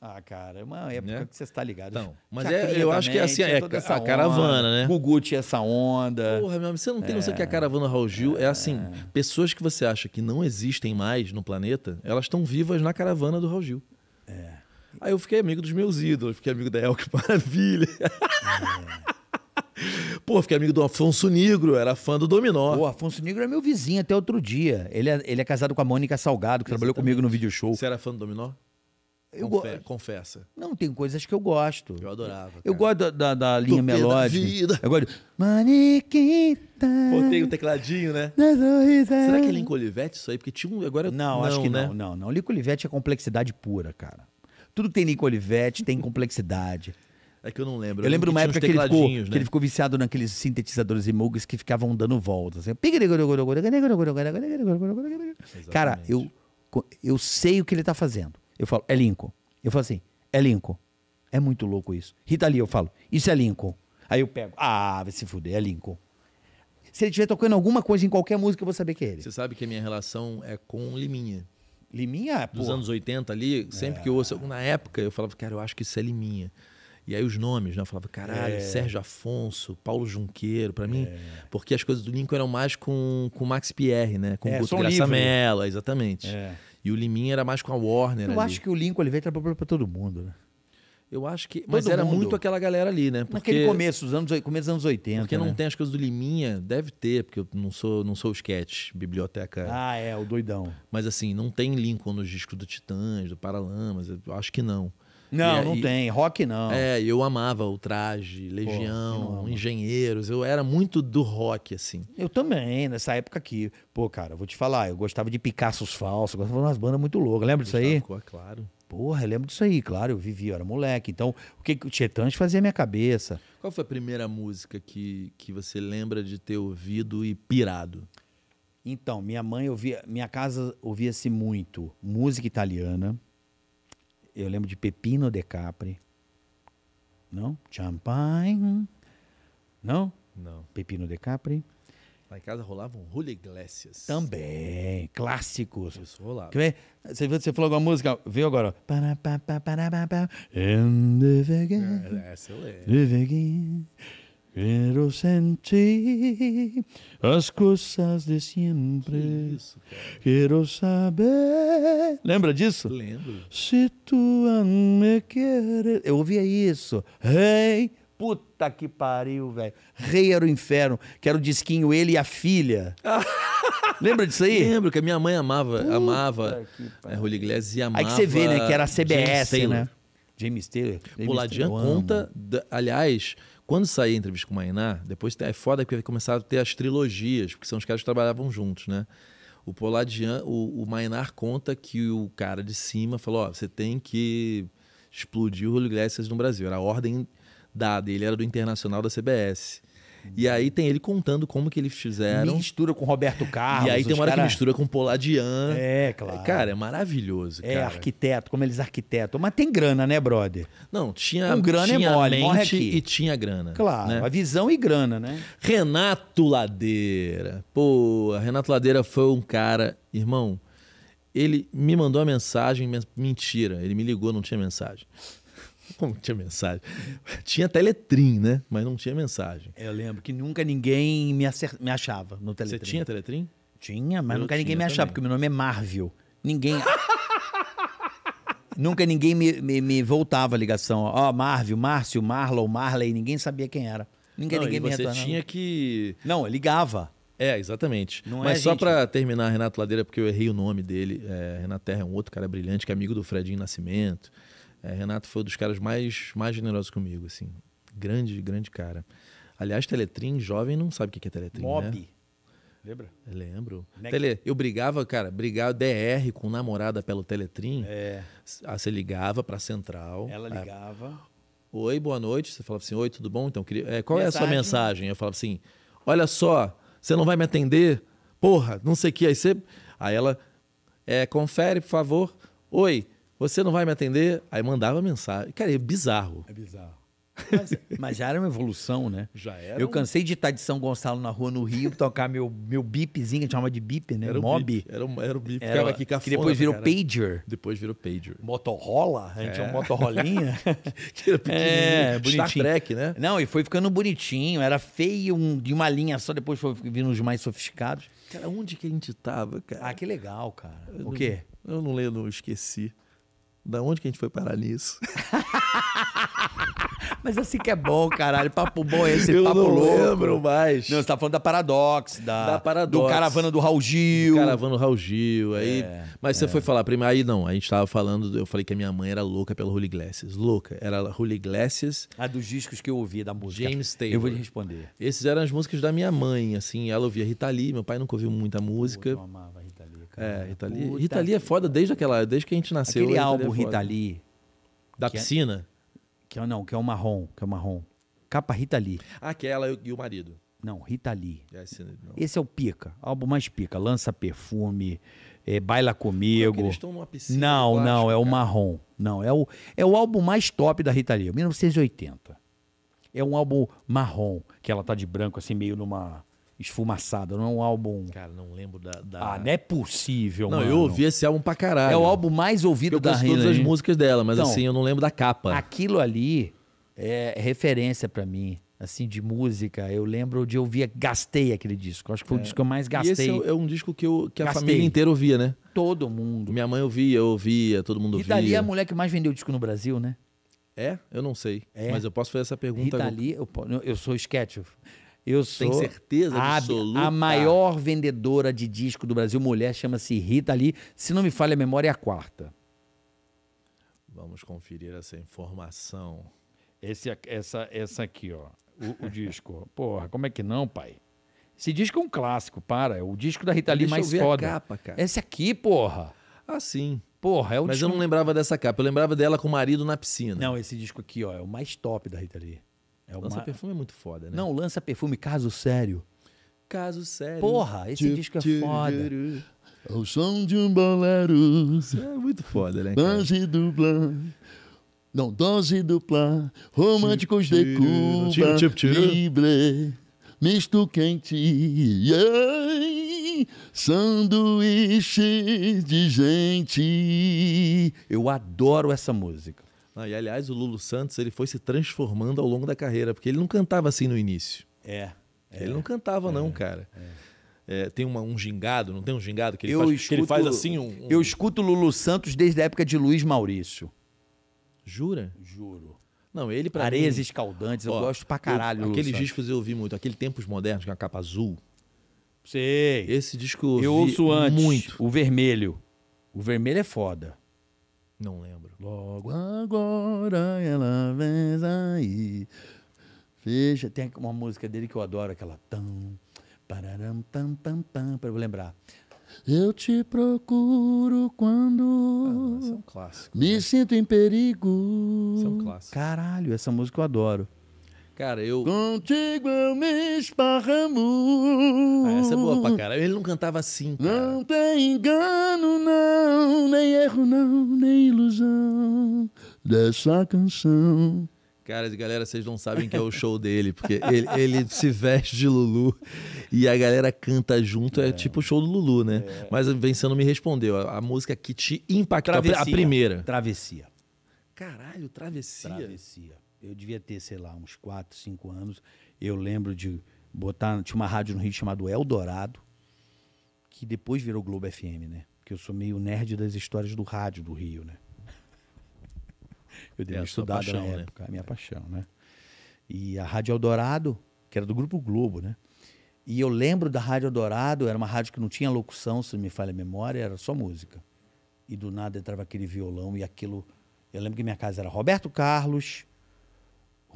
Ah, cara, é uma época né? que você está ligado. Não, mas é, eu acho que é assim, é a onda, caravana, né? Gugu tinha essa onda. Porra, meu amigo, você não tem é. noção que a é. caravana Raul Gil é, assim, é assim, pessoas que você acha que não existem mais no planeta, elas estão vivas na caravana do Raul Gil. É. Aí eu fiquei amigo dos meus ídolos, fiquei amigo da El, que maravilha. É. Pô, fiquei amigo do Afonso Negro, era fã do Dominó. O Afonso Negro é meu vizinho até outro dia. Ele é, ele é casado com a Mônica Salgado, que Exatamente. trabalhou comigo no video show. Você era fã do Dominó? Eu Confe Confessa. Não, tem coisas que eu gosto. Eu adorava. Cara. Eu gosto da, da, da linha Tupê melódica. vida. Eu gosto. Maniquita. Botei o um tecladinho, né? Será que é Lincoln Olivetti isso aí? Porque tinha um. Agora... Não, não acho que né? não. Não, não. Olivetti é complexidade pura, cara. Tudo que tem Lincoln Olivetti tem complexidade. É que eu não lembro. Eu, eu lembro uma época que ele, ficou, né? que ele né? ficou viciado naqueles sintetizadores e mugs que ficavam dando voltas. Assim. Cara, eu, eu sei o que ele tá fazendo. Eu falo, é Lincoln. Eu falo assim, é Lincoln. É muito louco isso. Rita Lee, eu falo, isso é Lincoln. Aí eu pego, ah, vai se fuder, é Lincoln. Se ele estiver tocando alguma coisa em qualquer música, eu vou saber que é ele. Você sabe que a minha relação é com Liminha. Liminha, Dos pô. anos 80 ali, sempre é. que eu ouço, na época, eu falava, cara, eu acho que isso é Liminha. E aí os nomes, né? Eu falava, caralho, é. Sérgio Afonso, Paulo Junqueiro, para mim, é. porque as coisas do Lincoln eram mais com o Max Pierre, né? Com é, Guto né? Graça Mela, exatamente. É. E o Liminha era mais com a Warner. Eu ali. acho que o Lincoln ele veio trabalhar para todo mundo, né? Eu acho que. Todo mas era mundo. muito aquela galera ali, né? Porque, Naquele começo, dos anos, começo dos anos 80. Porque né? não tem as coisas do Liminha, deve ter, porque eu não sou, não sou o sketch, biblioteca. Ah, é, o doidão. Mas assim, não tem Lincoln nos discos do Titãs, do Paralamas, eu acho que não. Não, não tem. Rock não. É, eu amava o traje, Legião, pô, Engenheiros. Eu era muito do rock, assim. Eu também, nessa época aqui. Pô, cara, eu vou te falar, eu gostava de Picassos falsos, gostava de umas bandas muito loucas. Lembra disso aí? Ficou, claro. Porra, eu lembro disso aí, claro, eu vivi, eu era moleque. Então, o que o Tchetãs fazia minha cabeça? Qual foi a primeira música que, que você lembra de ter ouvido e pirado? Então, minha mãe ouvia, minha casa ouvia-se muito música italiana, eu lembro de Pepino de Capri. Não? Champagne. Não? Não. Pepino de Capri. Lá em casa rolavam um Julio Iglesias. Também, clássicos. Isso, rolava. Quer ver? Você, você falou alguma música, Viu agora. É, essa eu lembro. Quero sentir as coisas de sempre. Isso, Quero saber. Lembra disso? Lembro. Se tu me querer. Eu ouvia isso. Rei. Hey, puta que pariu, velho. Rei era o inferno. Que era o disquinho, ele e a filha. Lembra disso aí? Lembro, que a minha mãe amava. Puta amava. É, Rulio Iglesias e amava. Aí que você vê, né? Que era a CBS, James né? James Taylor. James Boladinha Taylor. conta. aliás. Quando saí a entrevista com o Mainá, depois é foda porque começaram a ter as trilogias, porque são os caras que trabalhavam juntos, né? O Poladian, o, o Mainar conta que o cara de cima falou: ó, você tem que explodir o Julio Iglesias no Brasil. Era a ordem dada, ele era do Internacional da CBS. E aí tem ele contando como que eles fizeram. Mistura com Roberto Carlos. E aí tem uma hora cara... que mistura com Poladian. É, claro. Cara, é maravilhoso. É, arquiteto, como eles arquitetam. Mas tem grana, né, brother? Não, tinha. Com grana é tinha é mole, morre aqui. E tinha grana. Claro, né? a visão e grana, né? Renato Ladeira. Pô, Renato Ladeira foi um cara, irmão. Ele me mandou uma mensagem, mentira, ele me ligou, não tinha mensagem como tinha mensagem? Tinha Teletrim, né? Mas não tinha mensagem. Eu lembro que nunca ninguém me, me achava no Teletrim. Você tinha Teletrim? Tinha, mas eu nunca tinha ninguém me achava, porque meu nome é Marvel. Ninguém. nunca ninguém me, me, me voltava a ligação. Ó, oh, Marvel, Márcio, Marlon, Marley, ninguém sabia quem era. Nunca não, ninguém me você tinha que. Não, ligava. É, exatamente. Não Mas é só para né? terminar, Renato Ladeira, porque eu errei o nome dele. É, Renato Terra é um outro cara brilhante, que é amigo do Fredinho Nascimento. É, Renato foi um dos caras mais, mais generosos comigo, assim. Grande, grande cara. Aliás, Teletrim, jovem, não sabe o que é Teletrim, né? Mob. Né? Lembra? Eu lembro. Tele, eu brigava, cara, brigava DR com namorada pelo Teletrim. É. Aí ah, você ligava pra central. Ela ah, ligava. Oi, boa noite. Você falava assim, oi, tudo bom? Então, queria... é, qual mensagem. é a sua mensagem? Eu falava assim, olha só, você não vai me atender? Porra, não sei o que. Aí você... Aí ela, é, confere, por favor. Oi, você não vai me atender? Aí mandava mensagem. Cara, é bizarro. É bizarro. Mas, mas já era uma evolução, né? Já era. Eu cansei de estar de São Gonçalo na rua no Rio, tocar meu, meu bipzinho, que chamava de bip, né? Era Mob. Beep, era, era o bip. Era, era aqui, cafona, que depois virou cara. pager. Depois virou pager. Motorola? A gente é. tinha uma Motorolinha. que era pequenininho. É, bonitinho. Star Trek, né? Não, e foi ficando bonitinho. Era feio um, de uma linha só, depois foi vindo os mais sofisticados. Cara, onde que a gente tava, cara? Ah, que legal, cara. Eu o não, quê? Eu não lembro, não esqueci. Da onde que a gente foi parar nisso? Mas assim que é bom, caralho. Papo bom é esse, Eu papo não lembro mais. Não, você tá falando da Paradox, da, da Paradox. do Caravana do Raul Gil. Do Caravana do Raul Gil. Aí, é, mas você é. foi falar primeiro. Aí não, a gente tava falando, eu falei que a minha mãe era louca pelo Holy Glasses. Louca. Era Holy Glasses. a ah, dos discos que eu ouvia da música. James Taylor. Eu vou lhe responder. Esses eram as músicas da minha mãe, assim. Ela ouvia Rita Lee, meu pai nunca ouviu muita música. Eu amava cara. É, Rita Lee. Puta Rita Lee é foda desde aquela, desde que a gente nasceu. Aquele álbum é Rita Lee. Da que é- piscina? É, que é, não, que é o marrom, que é o marrom. Capa Rita Lee. Aquela ah, é e o marido. Não, Rita Lee. Esse, não. Esse é o pica, álbum mais pica. Lança perfume, é, baila comigo. eles estão numa piscina. Não, baixo, não, é cara. o marrom. Não, é o, é o álbum mais top da Rita Lee, 1980. É um álbum marrom, que ela tá de branco, assim, meio numa Esfumaçada, não é um álbum. Cara, não lembro da. da... Ah, não é possível, não, mano. eu ouvi esse álbum pra caralho. É o álbum mais ouvido eu da Rina. todas as músicas dela, mas então, assim, eu não lembro da capa. Aquilo ali é referência para mim, assim, de música. Eu lembro de ouvir, gastei aquele disco. Acho que foi é. o disco que eu mais gastei. E esse é, é um disco que, eu, que a gastei. família inteira ouvia, né? Todo mundo. Minha mãe ouvia, eu ouvia, todo mundo ouvia. E dali é a mulher que mais vendeu disco no Brasil, né? É? Eu não sei. É. Mas eu posso fazer essa pergunta Rita agora. Lee, eu, eu sou sketch. Eu sou Tem certeza a, absoluta? A maior vendedora de disco do Brasil, mulher, chama-se Rita Lee. Se não me falha a memória, é a quarta. Vamos conferir essa informação. Esse, essa, essa aqui, ó. O, o disco. Porra, como é que não, pai? Esse disco é um clássico, para. É o disco da Rita Lee mais eu ver foda. A capa, cara. Esse aqui, porra. Ah, sim. Porra, é o Mas disco... eu não lembrava dessa capa. Eu lembrava dela com o marido na piscina. Não, esse disco aqui, ó, é o mais top da Rita Lee. É Lança Perfume é muito foda, né? Não, Lança Perfume, Caso Sério. Caso Sério. Porra, esse disco é foda. o som de um bolero. é muito foda, né? dupla. Não, dose dupla. Românticos de Cuba. Libre. Misto quente. Yeah. Sanduíche de gente. Eu adoro essa música. Ah, e aliás, o Lulu Santos ele foi se transformando ao longo da carreira, porque ele não cantava assim no início. É. é ele não cantava, é, não, é. cara. É. tem uma, um gingado, não tem um gingado que ele, eu faz, escuto, ele faz assim um, um, Eu escuto Lulu Santos desde a época de Luiz Maurício. Jura? Juro. Não, ele para Areias mim, escaldantes, eu gosto pra caralho. Eu, aqueles Santos. discos eu ouvi muito, aquele Tempos Modernos, com a capa azul. Sei. Esse disco eu, eu ouço antes, muito. O vermelho. O vermelho é foda. Não lembro. Logo agora ela vem aí. Fecha. Tem uma música dele que eu adoro, aquela. Tão, pararam, tam, tam, tam, para eu lembrar. Eu te procuro quando. Ah, é um clássico. Me né? sinto em perigo. Isso é um clássico. Caralho, essa música eu adoro. Cara, eu. Contigo eu me esparramo. Ah, essa é boa pra caralho. Ele não cantava assim. Cara. Não tem engano, não, nem erro, não, nem ilusão dessa canção. Cara, galera, vocês não sabem que é o show dele, porque ele, ele se veste de Lulu e a galera canta junto, é, é tipo o show do Lulu, né? É. Mas Vencendo me respondeu, a, a música que te impactou, Travessia. a primeira. Travessia. Caralho, Travessia. Travessia eu devia ter, sei lá, uns 4, 5 anos. Eu lembro de botar. Tinha uma rádio no Rio chamado Eldorado, que depois virou Globo FM, né? Porque eu sou meio nerd das histórias do rádio do Rio, né? Eu devia é na né? época, né? a minha é. paixão, né? E a Rádio Eldorado, que era do Grupo Globo, né? E eu lembro da Rádio Eldorado, era uma rádio que não tinha locução, se não me falha a memória, era só música. E do nada entrava aquele violão e aquilo. Eu lembro que minha casa era Roberto Carlos,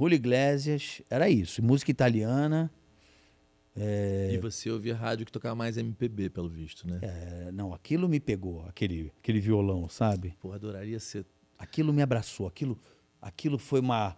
Julio Iglesias, era isso. Música italiana. É... E você ouvia rádio que tocava mais MPB, pelo visto, né? É, não, aquilo me pegou, aquele, aquele violão, sabe? Pô, adoraria ser. Aquilo me abraçou, aquilo, aquilo foi uma,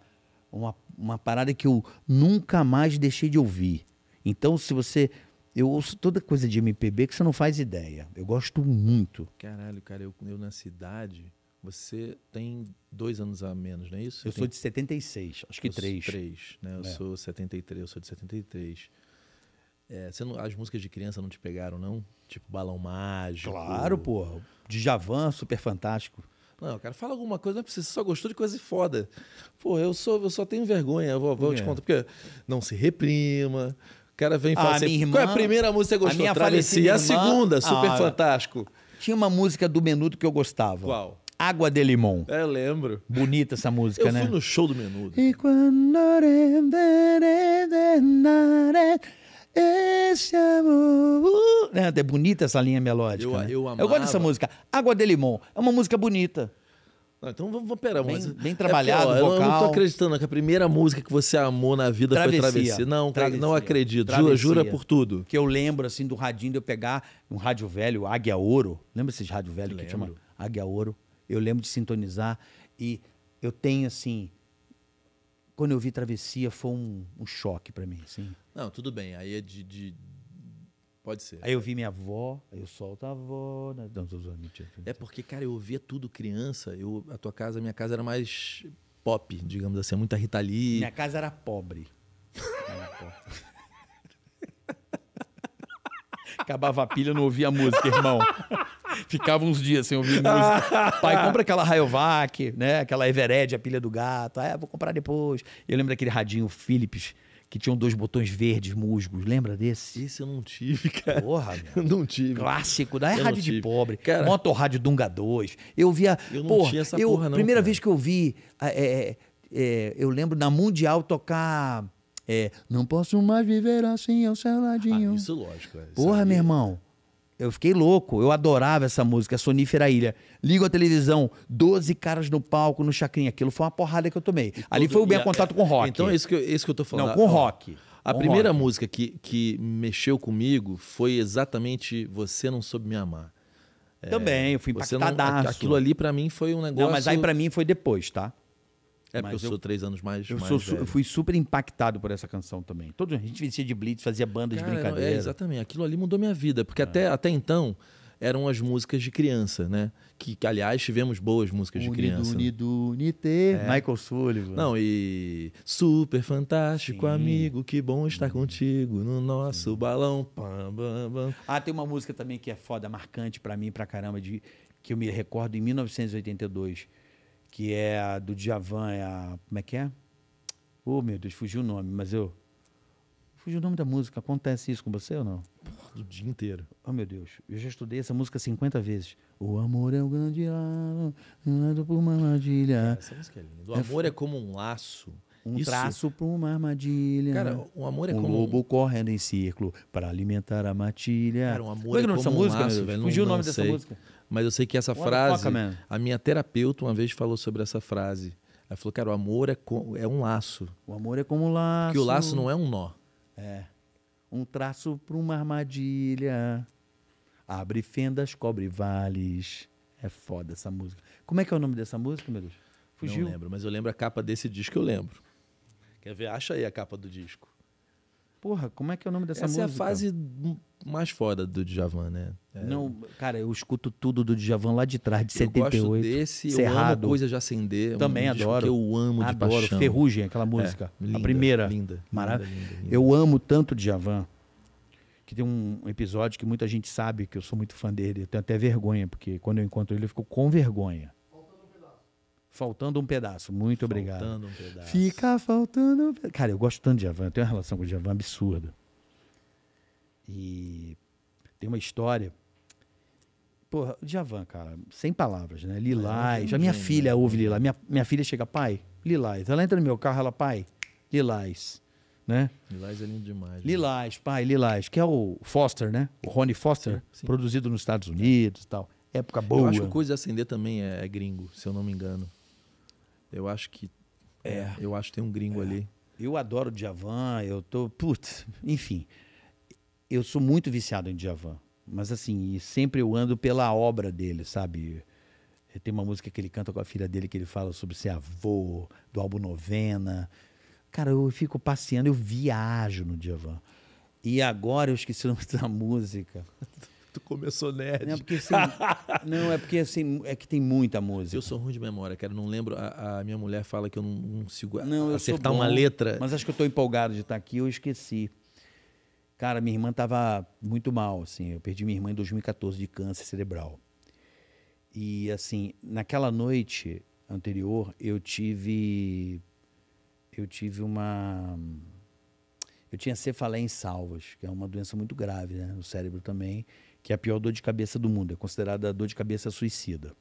uma, uma parada que eu nunca mais deixei de ouvir. Então, se você. Eu ouço toda coisa de MPB que você não faz ideia. Eu gosto muito. Caralho, cara, eu, eu na cidade você tem dois anos a menos, não é isso? eu sou de 76, acho que eu três. Três, né? Eu é. sou 73, eu sou de 73. É, você não, as músicas de criança não te pegaram, não? Tipo Balão Mágico. Claro, pô. Djavan, super fantástico. Não, cara, fala alguma coisa, não é você só gostou de coisa foda. Pô, eu, sou, eu só tenho vergonha, vou, vou é. te contar, porque não se reprima. O cara vem e ah, assim, irmã, qual é a primeira música que você gostou? A minha Travessia, irmã, a segunda, super ah, fantástico. Tinha uma música do Menudo que eu gostava. Qual? Água de Limão. É, lembro. Bonita essa música, eu né? Eu fui no show do Menudo. E quando esse amor. É, é bonita essa linha melódica. Eu, né? eu, amava. eu gosto dessa música. Água de Limão. É uma música bonita. Não, então vamos, pera, bem, mas... É bem trabalhado, é porque, vocal. Eu não tô acreditando que a primeira música que você amou na vida travessia, foi Travessia. Não, travessia, não acredito. Travessia, jura, jura por tudo. Que eu lembro, assim, do radinho de eu pegar um rádio velho, Águia Ouro. Lembra esses rádio velho que chama Águia Ouro? eu lembro de sintonizar e eu tenho assim. Quando eu vi Travessia foi um, um choque para mim, assim. Não, tudo bem. Aí é de, de... Pode ser. Aí eu vi minha avó, aí eu solto a avó. Né? É porque, cara, eu ouvia tudo criança. Eu, a tua casa, a minha casa era mais pop, digamos assim, muita Rita Lee. Minha casa era pobre. Era pobre. Acabava a pilha, não ouvia música, irmão. Ficava uns dias sem ouvir música. Pai, compra aquela Rayovac, né? Aquela Evered, a pilha do gato. Ah, vou comprar depois. Eu lembro daquele radinho Philips que tinha dois botões verdes musgos. Lembra desse? Esse eu não tive, cara. Porra, meu. não tive. Clássico, da é né? rádio de pobre. Cara, rádio Dunga 2. Eu via. Eu não porra, tinha essa eu, porra, não. Primeira cara. vez que eu vi. É, é, é, eu lembro na Mundial tocar é, não posso mais viver assim ao seu ladinho. Ah, isso lógico. É. Porra, Sabia. meu irmão. Eu fiquei louco, eu adorava essa música, Sonífera Ilha. Ligo a televisão, 12 caras no palco, no chacrinha. Aquilo foi uma porrada que eu tomei. E Ali todo... foi o meu contato com rock. Então é isso que eu, isso que eu tô falando. Não, com rock. A com primeira rock. música que, que mexeu comigo foi exatamente Você Não Soube Me Amar. Também, eu fui impactadaço. Não, aquilo ali para mim foi um negócio. Não, mas aí para mim foi depois, tá? É, mas porque eu sou três anos mais. Eu, mais sou, velho. fui super impactado por essa canção também. Todo, a gente vencia de blitz, fazia bandas Cara, de é, brincadeira. é, exatamente. Aquilo ali mudou minha vida. Porque é. até, até então eram as músicas de criança, né? Que, que aliás, tivemos boas músicas unido, de criança. Unido, unido, É. Michael Sullivan. Não, e. Super fantástico, Sim. amigo, que bom estar hum. contigo no nosso Sim. balão. Bam, bam, bam. Ah, tem uma música também que é foda, marcante para mim, pra caramba, de, que eu me recordo em 1982 que é a do Djavan, é a. Como é que é? Oh, meu Deus, fugiu o nome, mas eu. Fugiu o nome da música. Acontece isso com você ou não? O dia inteiro. Oh, meu Deus. Eu já estudei essa música 50 vezes. O amor é um grande laço, por uma armadilha. É, essa música é linda. O é amor é, é como um laço. Um Isso. traço para uma armadilha. Cara, o amor é um como. lobo correndo em círculo para alimentar a matilha. Cara, o amor Como é que é o um música? Laço, velho, Fugiu o nome dessa música. Mas eu sei que essa What frase. Fuck, a minha terapeuta uma vez falou sobre essa frase. Ela falou, cara, o amor é, com, é um laço. O amor é como um laço. Que o laço não é um nó. É. Um traço para uma armadilha. Abre fendas, cobre vales. É foda essa música. Como é que é o nome dessa música, meu Deus? Fugiu? Não lembro, mas eu lembro a capa desse disco, eu lembro. Quer ver? Acha aí a capa do disco. Porra, como é que é o nome dessa Essa música? Essa é a fase mais foda do Djavan, né? É... Não, cara, eu escuto tudo do Djavan lá de trás, de eu 78. gosto desse, Cerrado. eu amo Coisa de Acender. É Também um adoro. Que eu amo adoro. paixão. Ferrugem, aquela é, música. É, linda, a primeira. Linda. maravilha. Eu amo tanto o Djavan, que tem um episódio que muita gente sabe que eu sou muito fã dele. Eu tenho até vergonha, porque quando eu encontro ele, eu fico com vergonha. Faltando um pedaço. Muito obrigado. Faltando um pedaço. Fica faltando um pedaço. Cara, eu gosto tanto de Javan. Eu tenho uma relação com o Javan absurda. E tem uma história. Porra, o Javan, cara, sem palavras, né? Lilás. É, a minha filha né? ouve Lilás. Minha, minha filha chega, pai, Lilás. Ela entra no meu carro, ela, pai, Lilás. Né? Lilás é lindo demais. Né? Lilás, né? pai, Lilás, que é o Foster, né? O Ronnie Foster, sim, sim. produzido nos Estados Unidos e tal. Época boa. Eu acho que Coisa de Acender também é, é, gringo, se eu não me engano. Eu acho que. É. é. Eu acho que tem um gringo é. ali. Eu adoro Djavan, eu tô. Putz, enfim. Eu sou muito viciado em Djavan. Mas assim, sempre eu ando pela obra dele, sabe? Tem uma música que ele canta com a filha dele que ele fala sobre ser avô, do álbum Novena. Cara, eu fico passeando, eu viajo no Djavan. E agora eu esqueci o nome da música tu começou nerd. Não, porque assim, não, é porque assim, é que tem muita música. Eu sou ruim de memória, cara. Não lembro. A, a minha mulher fala que eu não, consigo não, acertar bom, uma letra. Mas acho que eu estou empolgado de estar tá aqui, eu esqueci. Cara, minha irmã estava muito mal, assim. Eu perdi minha irmã em 2014 de câncer cerebral. E assim, naquela noite anterior, eu tive eu tive uma eu tinha cefaleia em salvas, que é uma doença muito grave, né, no cérebro também que é a pior dor de cabeça do mundo. É considerada a dor de cabeça suicida.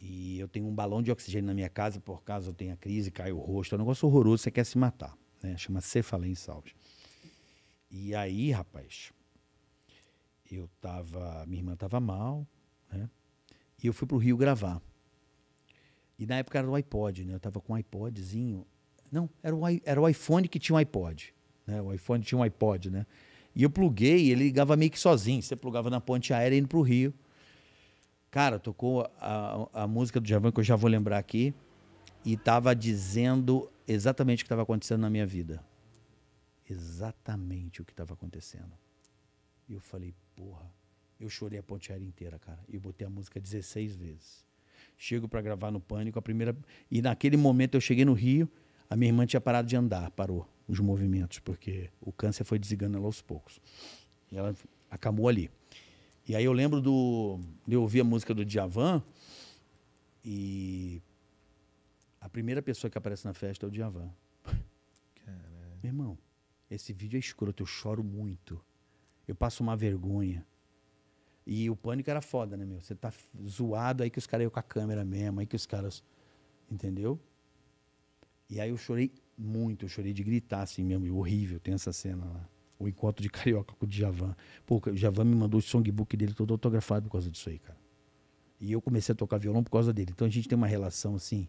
E eu tenho um balão de oxigênio na minha casa, por causa eu tenho a crise, cai o rosto, é um negócio horroroso, você quer se matar. Né? Chama cefalém salves. E aí, rapaz, eu tava. Minha irmã tava mal, né? E eu fui pro Rio gravar. E na época era o iPod, né? Eu tava com um iPodzinho. Não, era o, era o iPhone que tinha um iPod. Né? O iPhone tinha um iPod, né? E eu pluguei, ele ligava meio que sozinho. Você plugava na ponte aérea indo pro Rio. Cara, tocou a, a música do Javan, que eu já vou lembrar aqui. E tava dizendo exatamente o que estava acontecendo na minha vida. Exatamente o que estava acontecendo. E eu falei, porra. Eu chorei a ponte aérea inteira, cara. E botei a música 16 vezes. Chego para gravar no Pânico, a primeira. E naquele momento eu cheguei no Rio a minha irmã tinha parado de andar, parou os movimentos, porque o câncer foi desligando ela aos poucos. E ela acabou ali. E aí eu lembro do. Eu ouvi a música do Diavan, e a primeira pessoa que aparece na festa é o Diavan. Caralho. Meu irmão, esse vídeo é escroto, eu choro muito. Eu passo uma vergonha. E o pânico era foda, né, meu? Você tá zoado aí que os caras iam com a câmera mesmo, aí que os caras. Entendeu? E aí eu chorei muito, eu chorei de gritar assim mesmo, horrível, tem essa cena lá. O encontro de carioca com o Djavan. Pô, o Djavan me mandou o songbook dele todo autografado por causa disso aí, cara. E eu comecei a tocar violão por causa dele. Então a gente tem uma relação assim,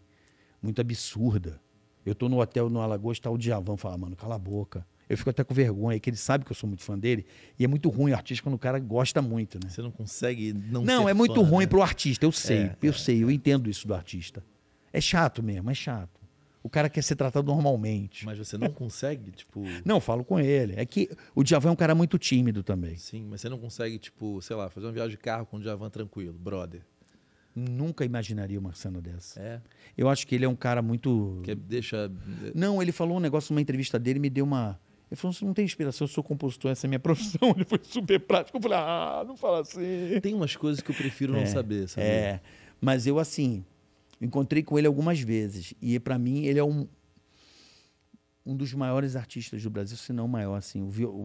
muito absurda. Eu tô no hotel no Alagoas, tá o Djavan, falando, mano, cala a boca. Eu fico até com vergonha, que ele sabe que eu sou muito fã dele. E é muito ruim o artista quando o cara gosta muito, né? Você não consegue não Não, é muito fã, ruim né? pro artista, eu sei, é, eu é, sei, é. eu entendo isso do artista. É chato mesmo, é chato o cara quer ser tratado normalmente. Mas você não consegue, tipo. Não, falo com ele. É que o Djavan é um cara muito tímido também. Sim, mas você não consegue, tipo, sei lá, fazer uma viagem de carro com o Djavan tranquilo, brother. Nunca imaginaria uma cena dessa. É. Eu acho que ele é um cara muito. Que deixa. Não, ele falou um negócio numa entrevista dele, me deu uma. Ele falou: você não tem inspiração, eu sou compositor, essa é a minha profissão. Ele foi super prático. Eu falei: ah, não fala assim. Tem umas coisas que eu prefiro é, não saber, sabe? É. Mas eu, assim, Encontrei com ele algumas vezes e para mim ele é um um dos maiores artistas do Brasil, se não maior assim.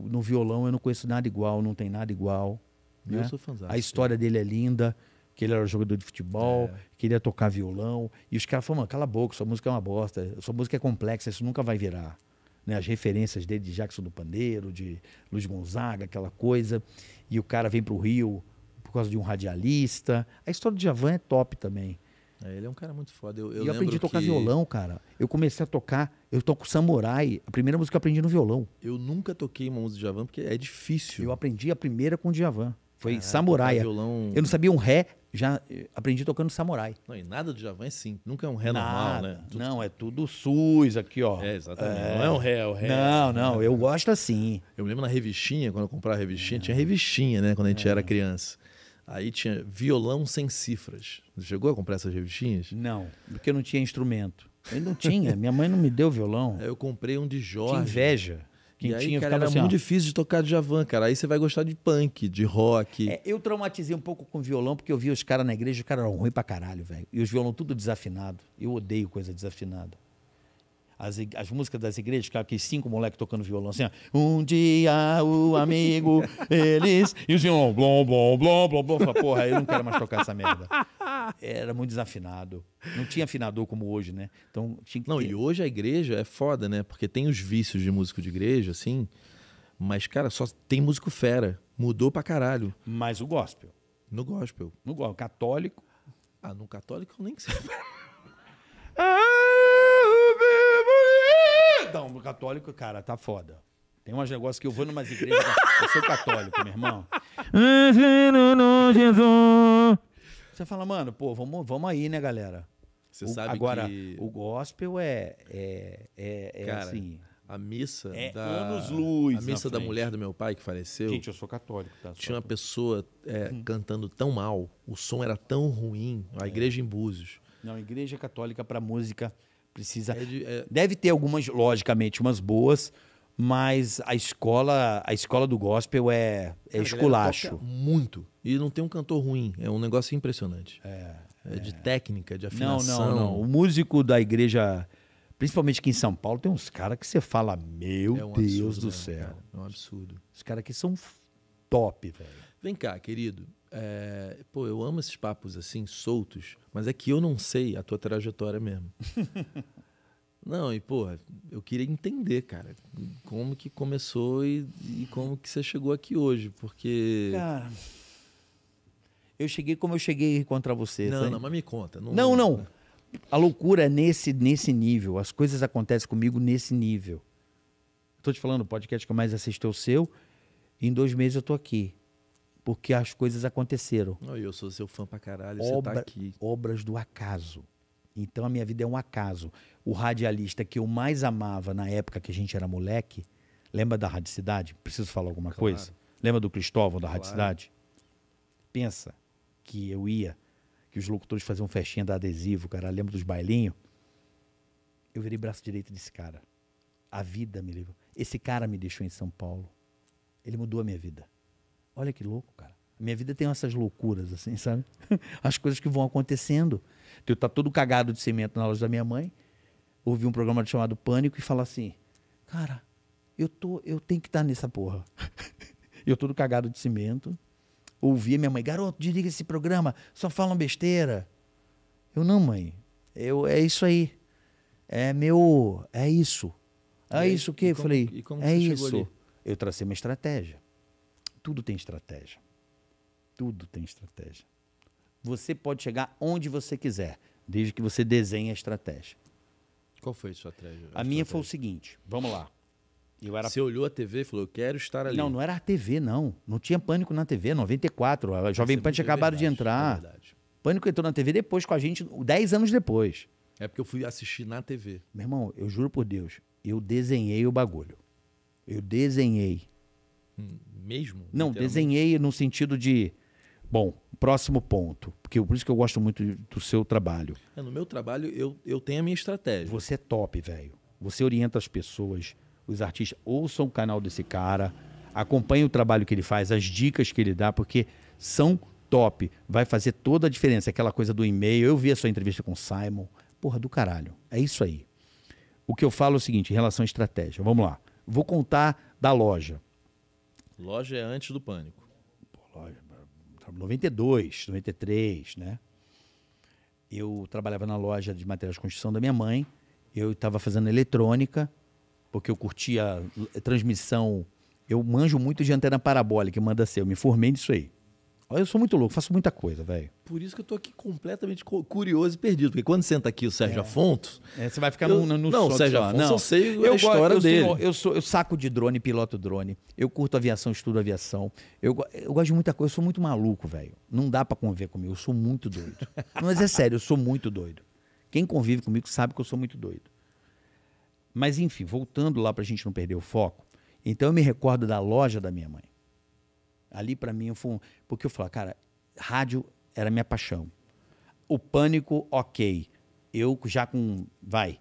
no violão eu não conheço nada igual, não tem nada igual. Eu né? sou fantástico. A história dele é linda, que ele era jogador de futebol, é. queria tocar violão e os caras falaram, cala a boca, sua música é uma bosta, sua música é complexa, isso nunca vai virar. Né, as referências dele de Jackson do Pandeiro, de Luiz Gonzaga, aquela coisa. E o cara vem para o Rio por causa de um radialista. A história do Javan é top também. É, ele é um cara muito foda. Eu, eu, eu aprendi a tocar que... violão, cara. Eu comecei a tocar, eu toco samurai. A primeira música que eu aprendi no violão. Eu nunca toquei uma música de Javan porque é difícil. Eu aprendi a primeira com o Javan. Foi samurai. Violão... Eu não sabia um ré, já eh, aprendi tocando samurai. Não, e nada de Javan é sim. Nunca é um ré nada. normal, né? Tudo... Não, é tudo SUS aqui, ó. É, exatamente. É... Não é um ré, é o um ré. Não, não, eu gosto assim. Eu lembro na revistinha, quando eu comprava a revistinha, tinha revistinha, né? Quando a gente é. era criança. Aí tinha violão sem cifras. Você chegou a comprar essas revistinhas? Não, porque eu não tinha instrumento. Eu não tinha, minha mãe não me deu violão. Aí eu comprei um de Jorge. Que inveja. Quem e aí, tinha, cara, era assim, muito ó. difícil de tocar de Javan, cara. Aí você vai gostar de punk, de rock. É, eu traumatizei um pouco com violão, porque eu vi os caras na igreja, os caras eram ruins pra caralho, velho. E os violão tudo desafinado. Eu odeio coisa desafinada as, as músicas das igrejas, ficava aqueles cinco moleques tocando violão assim, ó. Um dia o amigo, eles. E os violão, blom, blom, blom, blom, blom. Fala, porra, eu não quero mais tocar essa merda. Era muito desafinado. Não tinha afinador como hoje, né? Então tinha que. Não, ter... e hoje a igreja é foda, né? Porque tem os vícios de músico de igreja, assim. Mas, cara, só tem músico fera. Mudou pra caralho. Mas o gospel. No gospel. No gospel. Católico. Ah, no católico eu nem sei. ah! Fodão. No católico, cara, tá foda. Tem uns negócios que eu vou numa igrejas. eu sou católico, meu irmão. Jesus. Você fala, mano, pô, vamos, vamos aí, né, galera? Você o, sabe agora, que... o gospel é, é, é, é cara, assim... A missa é da... anos luz. A missa da mulher do meu pai que faleceu. Gente, eu sou católico. Tá? Tinha uma pessoa é, hum. cantando tão mal, o som era tão ruim, a é. igreja em Búzios. Não, igreja é católica para música Precisa. É de, é... Deve ter algumas, logicamente, umas boas, mas a escola, a escola do gospel é, é esculacho. Muito. E não tem um cantor ruim. É um negócio impressionante. É. é de é. técnica, de afinação. Não, não, não. O músico da igreja, principalmente aqui em São Paulo, tem uns caras que você fala, meu é um Deus absurdo, do né, céu. Cara, é um absurdo. Os caras que são top, velho. Vem cá, querido. É, pô, eu amo esses papos assim, soltos, mas é que eu não sei a tua trajetória mesmo. não, e pô, eu queria entender, cara, como que começou e, e, como que você chegou aqui hoje, porque. Cara. Eu cheguei como eu cheguei contra você. Não, sabe? não, mas me conta. Não, não. não. A loucura é nesse, nesse nível. As coisas acontecem comigo nesse nível. Estou te falando, o podcast que eu mais assisto é o seu. Em dois meses eu tô aqui porque as coisas aconteceram. Eu sou seu fã pra caralho, Obra, você tá aqui. Obras do acaso. Então a minha vida é um acaso. O radialista que eu mais amava na época que a gente era moleque, lembra da Radicidade? Preciso falar alguma claro. coisa? Lembra do Cristóvão da claro. Radicidade? Pensa que eu ia, que os locutores faziam festinha da adesivo, cara, lembra dos bailinhos? Eu virei braço direito desse cara. A vida me levou. Esse cara me deixou em São Paulo. Ele mudou a minha vida. Olha que louco, cara. Minha vida tem essas loucuras, assim, sabe? As coisas que vão acontecendo. Eu então, tá todo cagado de cimento na loja da minha mãe, ouvi um programa chamado Pânico e fala assim, cara, eu, tô, eu tenho que estar tá nessa porra. eu todo cagado de cimento, ouvi a minha mãe, garoto, desliga esse programa, só fala uma besteira. Eu, não, mãe, eu, é isso aí. É meu, é isso. É e, isso o quê? Como, eu falei, é isso. Ali? Eu tracei uma estratégia. Tudo tem estratégia. Tudo tem estratégia. Você pode chegar onde você quiser, desde que você desenhe a estratégia. Qual foi a sua estratégia? A, a minha estratégia. foi o seguinte, vamos lá. Eu era... Você olhou a TV e falou, eu quero estar ali. Não, não era a TV, não. Não tinha pânico na TV, 94. A Jovem é Pan tinha acabado de entrar. É pânico entrou na TV depois com a gente, 10 anos depois. É porque eu fui assistir na TV. Meu irmão, eu juro por Deus, eu desenhei o bagulho. Eu desenhei. Hum. Mesmo? Não, desenhei no sentido de. Bom, próximo ponto. Porque por isso que eu gosto muito do seu trabalho. É, no meu trabalho, eu, eu tenho a minha estratégia. Você é top, velho. Você orienta as pessoas, os artistas. Ouçam o canal desse cara, acompanhem o trabalho que ele faz, as dicas que ele dá, porque são top. Vai fazer toda a diferença. Aquela coisa do e-mail. Eu vi a sua entrevista com o Simon. Porra do caralho. É isso aí. O que eu falo é o seguinte, em relação à estratégia. Vamos lá. Vou contar da loja. Loja é antes do pânico. Pô, loja, 92, 93, tá, né? Eu trabalhava na loja de materiais de construção da minha mãe. Eu estava fazendo eletrônica, porque eu curtia eh, transmissão. Eu manjo muito de antena parabólica, manda ser. Eu me formei nisso aí. Eu sou muito louco, faço muita coisa, velho. Por isso que eu tô aqui completamente curioso e perdido. Porque quando senta aqui o Sérgio é. Afonso. É, você vai ficar eu, no, no Não, Sérgio Afonso, não. eu sei eu a história eu dele. Sou, eu, sou, eu saco de drone, piloto drone. Eu curto aviação, estudo aviação. Eu, eu gosto de muita coisa. Eu sou muito maluco, velho. Não dá para conviver comigo. Eu sou muito doido. Mas é sério, eu sou muito doido. Quem convive comigo sabe que eu sou muito doido. Mas enfim, voltando lá pra gente não perder o foco. Então eu me recordo da loja da minha mãe. Ali para mim foi um, porque eu falo, cara, rádio era minha paixão. O pânico, OK. Eu já com, vai,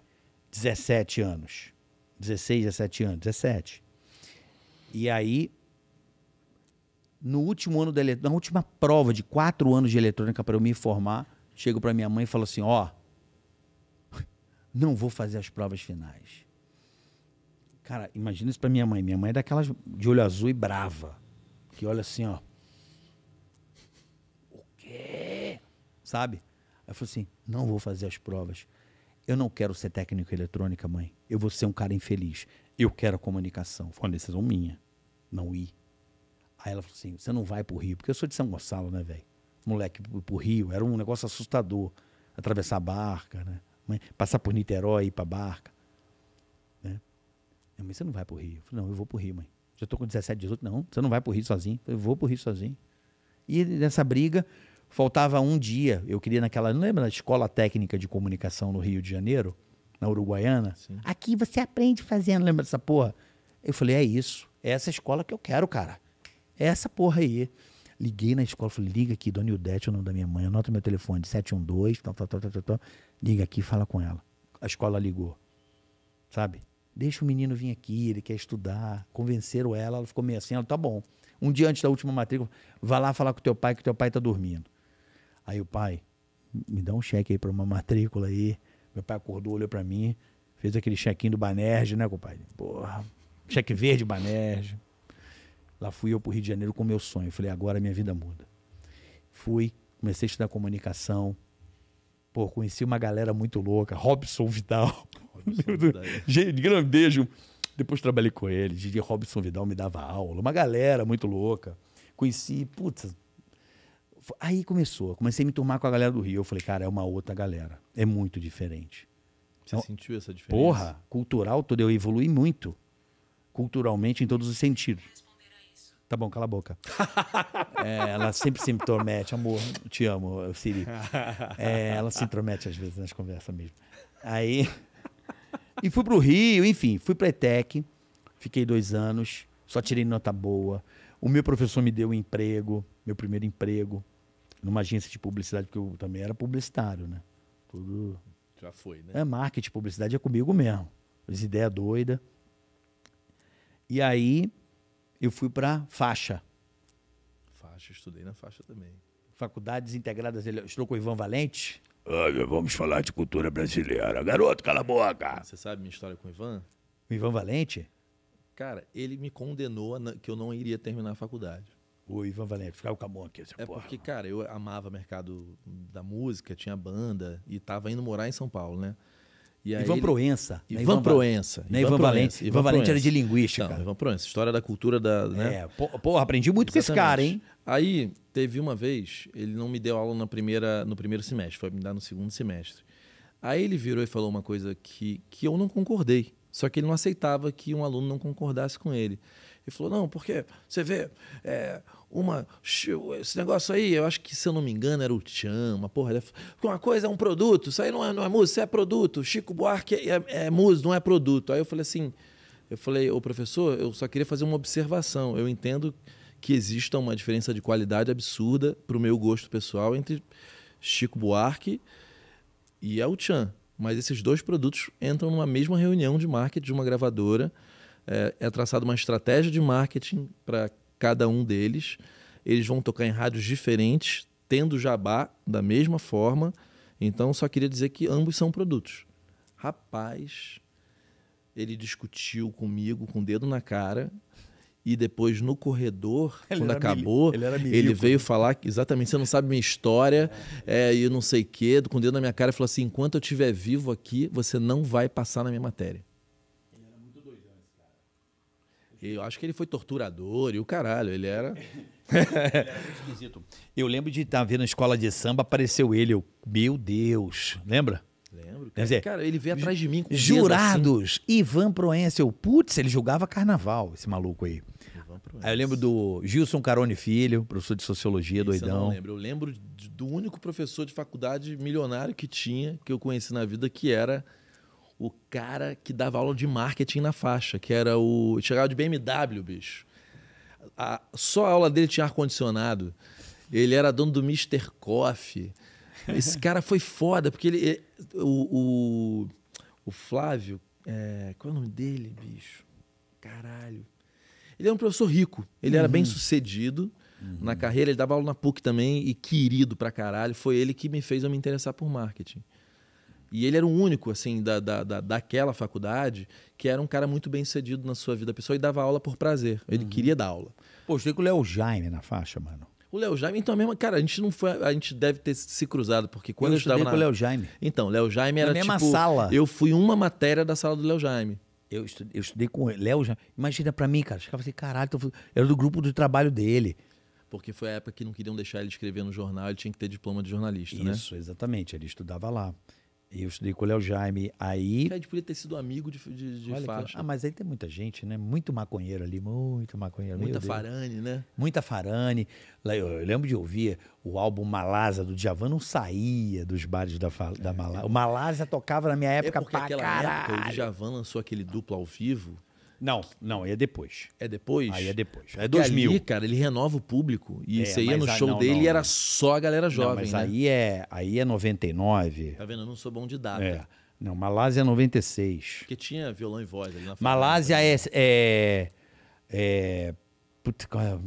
17 anos. 16, 17 anos, 17. E aí no último ano da eletrônica, na última prova de quatro anos de eletrônica para eu me formar, chego para minha mãe e falo assim, ó, oh, não vou fazer as provas finais. Cara, imagina isso para minha mãe. Minha mãe é daquelas de olho azul e brava olha assim, ó. O quê? Sabe? Aí eu falei assim: não vou fazer as provas. Eu não quero ser técnico eletrônica, mãe. Eu vou ser um cara infeliz. Eu quero a comunicação. Foi uma decisão minha. Não ir. Aí ela falou assim: você não vai pro Rio, porque eu sou de São Gonçalo, né, velho? Moleque pro Rio, era um negócio assustador. Atravessar a barca, né? Passar por Niterói e ir pra barca. Né? Minha mãe, você não vai pro Rio? Eu falei, não, eu vou pro Rio, mãe já tô com 17, 18. Não, você não vai pro Rio sozinho. Eu vou pro Rio sozinho. E nessa briga, faltava um dia. Eu queria naquela. Não lembra da Escola Técnica de Comunicação no Rio de Janeiro? Na Uruguaiana? Sim. Aqui você aprende fazendo, lembra dessa porra? Eu falei, é isso. É essa escola que eu quero, cara. É essa porra aí. Liguei na escola, falei, liga aqui, Dona Ildete, é o nome da minha mãe, anota meu telefone, 712, tal, tal, tal, tal, tal, tal. liga aqui, fala com ela. A escola ligou, sabe? Deixa o menino vir aqui, ele quer estudar. Convenceram ela, ela ficou meio assim, ela, tá bom. Um dia antes da última matrícula, vá lá falar com teu pai, que teu pai tá dormindo. Aí o pai, me dá um cheque aí pra uma matrícula aí. Meu pai acordou, olhou pra mim, fez aquele chequinho do Banerje, né, compadre? Porra, cheque verde Banerje. Lá fui eu pro Rio de Janeiro com o meu sonho. Falei, agora minha vida muda. Fui, comecei a estudar comunicação. Pô, conheci uma galera muito louca. Robson Vidal. gente, grande beijo. Depois trabalhei com ele. Gigi Robson Vidal me dava aula. Uma galera muito louca. Conheci, putz. Aí começou. Comecei a me turmar com a galera do Rio. Eu falei, cara, é uma outra galera. É muito diferente. Você então, sentiu essa diferença? Porra, cultural todo. Eu evolui muito. Culturalmente em todos os sentidos. Tá bom, cala a boca. é, ela sempre se intromete, amor, te amo, Siri. É, ela se intromete às vezes nas conversas mesmo. Aí e fui pro Rio, enfim, fui a ETEC, fiquei dois anos, só tirei nota boa. O meu professor me deu um emprego, meu primeiro emprego, numa agência de publicidade, porque eu também era publicitário, né? Tudo. Já foi, né? É marketing, publicidade é comigo mesmo. As ideias doidas. E aí eu fui pra faixa. Faixa, estudei na faixa também. Faculdades Integradas, estou com o Ivan Valente. Olha, vamos falar de cultura brasileira. Garoto, cala a boca! Você sabe minha história com o Ivan? O Ivan Valente? Cara, ele me condenou que eu não iria terminar a faculdade. O Ivan Valente, ficava com a mão aqui, essa É porra. porque, cara, eu amava o mercado da música, tinha banda e tava indo morar em São Paulo, né? E aí, Ivan Proença. Ivan, né? Ivan né? Proença. Ivan, Ivan Valente. Ivan Valente era de linguística. Não, Ivan Proença, história da cultura da. Né? É, porra, aprendi muito Exatamente. com esse cara, hein? Aí, teve uma vez, ele não me deu aula na primeira, no primeiro semestre, foi me dar no segundo semestre. Aí ele virou e falou uma coisa que, que eu não concordei. Só que ele não aceitava que um aluno não concordasse com ele. Ele falou: não, porque você vê, é, uma, esse negócio aí, eu acho que, se eu não me engano, era o Tchan, uma porra. Uma coisa é um produto, isso aí não é, não é música, isso é produto. Chico Buarque é, é, é músico, não é produto. Aí eu falei assim: eu falei, ô professor, eu só queria fazer uma observação. Eu entendo que exista uma diferença de qualidade absurda, para o meu gosto pessoal, entre Chico Buarque e El Chan. Mas esses dois produtos entram numa mesma reunião de marketing de uma gravadora é, é traçada uma estratégia de marketing para cada um deles. Eles vão tocar em rádios diferentes, tendo jabá da mesma forma. Então, só queria dizer que ambos são produtos. Rapaz, ele discutiu comigo com o dedo na cara. E depois no corredor, ele quando acabou, mili... ele, ele, veio falar que, exatamente, você não sabe minha história é, e não sei o quê, com o dedo na minha cara e falou assim: enquanto eu estiver vivo aqui, você não vai passar na minha matéria. Eu acho que ele foi torturador e o caralho, ele era. era esquisito. Eu lembro de estar tá vendo a escola de samba, apareceu ele, eu, meu Deus, lembra? Lembro. Quer dizer, cara ele veio atrás de mim com Jurados, assim. Ivan Proençel. Putz, ele julgava carnaval, esse maluco aí. Aí eu lembro do Gilson Carone Filho, professor de sociologia, Esse doidão. Eu não lembro. Eu lembro do único professor de faculdade milionário que tinha, que eu conheci na vida, que era o cara que dava aula de marketing na faixa, que era o. Chegava de BMW, bicho. A... Só a aula dele tinha ar-condicionado. Ele era dono do Mr. Coffee. Esse cara foi foda, porque ele. O, o, o Flávio. É... Qual é o nome dele, bicho? Caralho. Ele era um professor rico. Ele uhum. era bem sucedido uhum. na carreira. Ele dava aula na PUC também e querido pra caralho. Foi ele que me fez eu me interessar por marketing. E ele era o único, assim, da, da, da, daquela faculdade que era um cara muito bem sucedido na sua vida pessoal e dava aula por prazer. Ele uhum. queria dar aula. Pô, eu com o Léo Jaime na faixa, mano. O Léo Jaime, então, mesmo, cara, a gente não foi, a gente deve ter se cruzado, porque quando eu, eu estudava com o Léo Jaime. Então, Léo Jaime era na mesma tipo, sala. Eu fui uma matéria da sala do Léo Jaime. Eu estudei, eu estudei com o Léo Jaime. Imagina pra mim, cara, eu ficava assim, caralho, eu era do grupo do trabalho dele porque foi a época que não queriam deixar ele escrever no jornal, ele tinha que ter diploma de jornalista, Isso, né? Isso, exatamente, ele estudava lá. Eu estudei com o Léo Jaime. Aí. gente podia ter sido amigo de, de, de faixa. Que... Ah, mas aí tem muita gente, né? Muito maconheiro ali, muito maconheiro. Muita farane, né? Muita farane. Eu lembro de ouvir o álbum Malasa do Djavan, não saía dos bares da, da é, Malasa. É. O Malasa tocava na minha é época é pra caralho. Época, o Djavan lançou aquele duplo ao vivo não, não, é depois. É depois? Aí é depois. É 2000. Aí, cara, ele renova o público. E é, você ia é no show não, dele não, e era não. só a galera jovem. mas né? aí, é, aí é 99. Tá vendo? Eu não sou bom de data. É. Não, Malásia é 96. Porque tinha violão e voz ali na frente. Malásia né? é. é, é putz, é?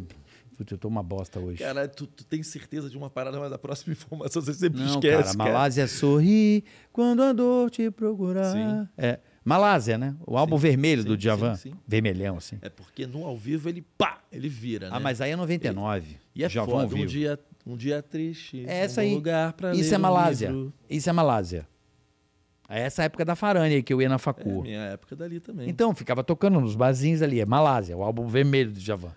Putz, eu tô uma bosta hoje. Cara, tu, tu tem certeza de uma parada, mas a próxima informação você sempre não, esquece. Cara, cara. Malásia sorri quando a dor te procurar. Sim. É. Malásia, né? O álbum sim, vermelho sim, do Djavan. Sim, Vermelhão, assim. É porque no ao vivo ele pá, ele vira, ah, né? Ah, mas aí é 99. Ele... E é Djavan foda, ao vivo. um dia, um dia triste, é essa um aí. lugar pra Isso é Malásia. Isso é Malásia. É essa época da Farane que eu ia na é, facu. É, minha época dali também. Então, ficava tocando nos barzinhos ali. É Malásia, o álbum vermelho do Djavan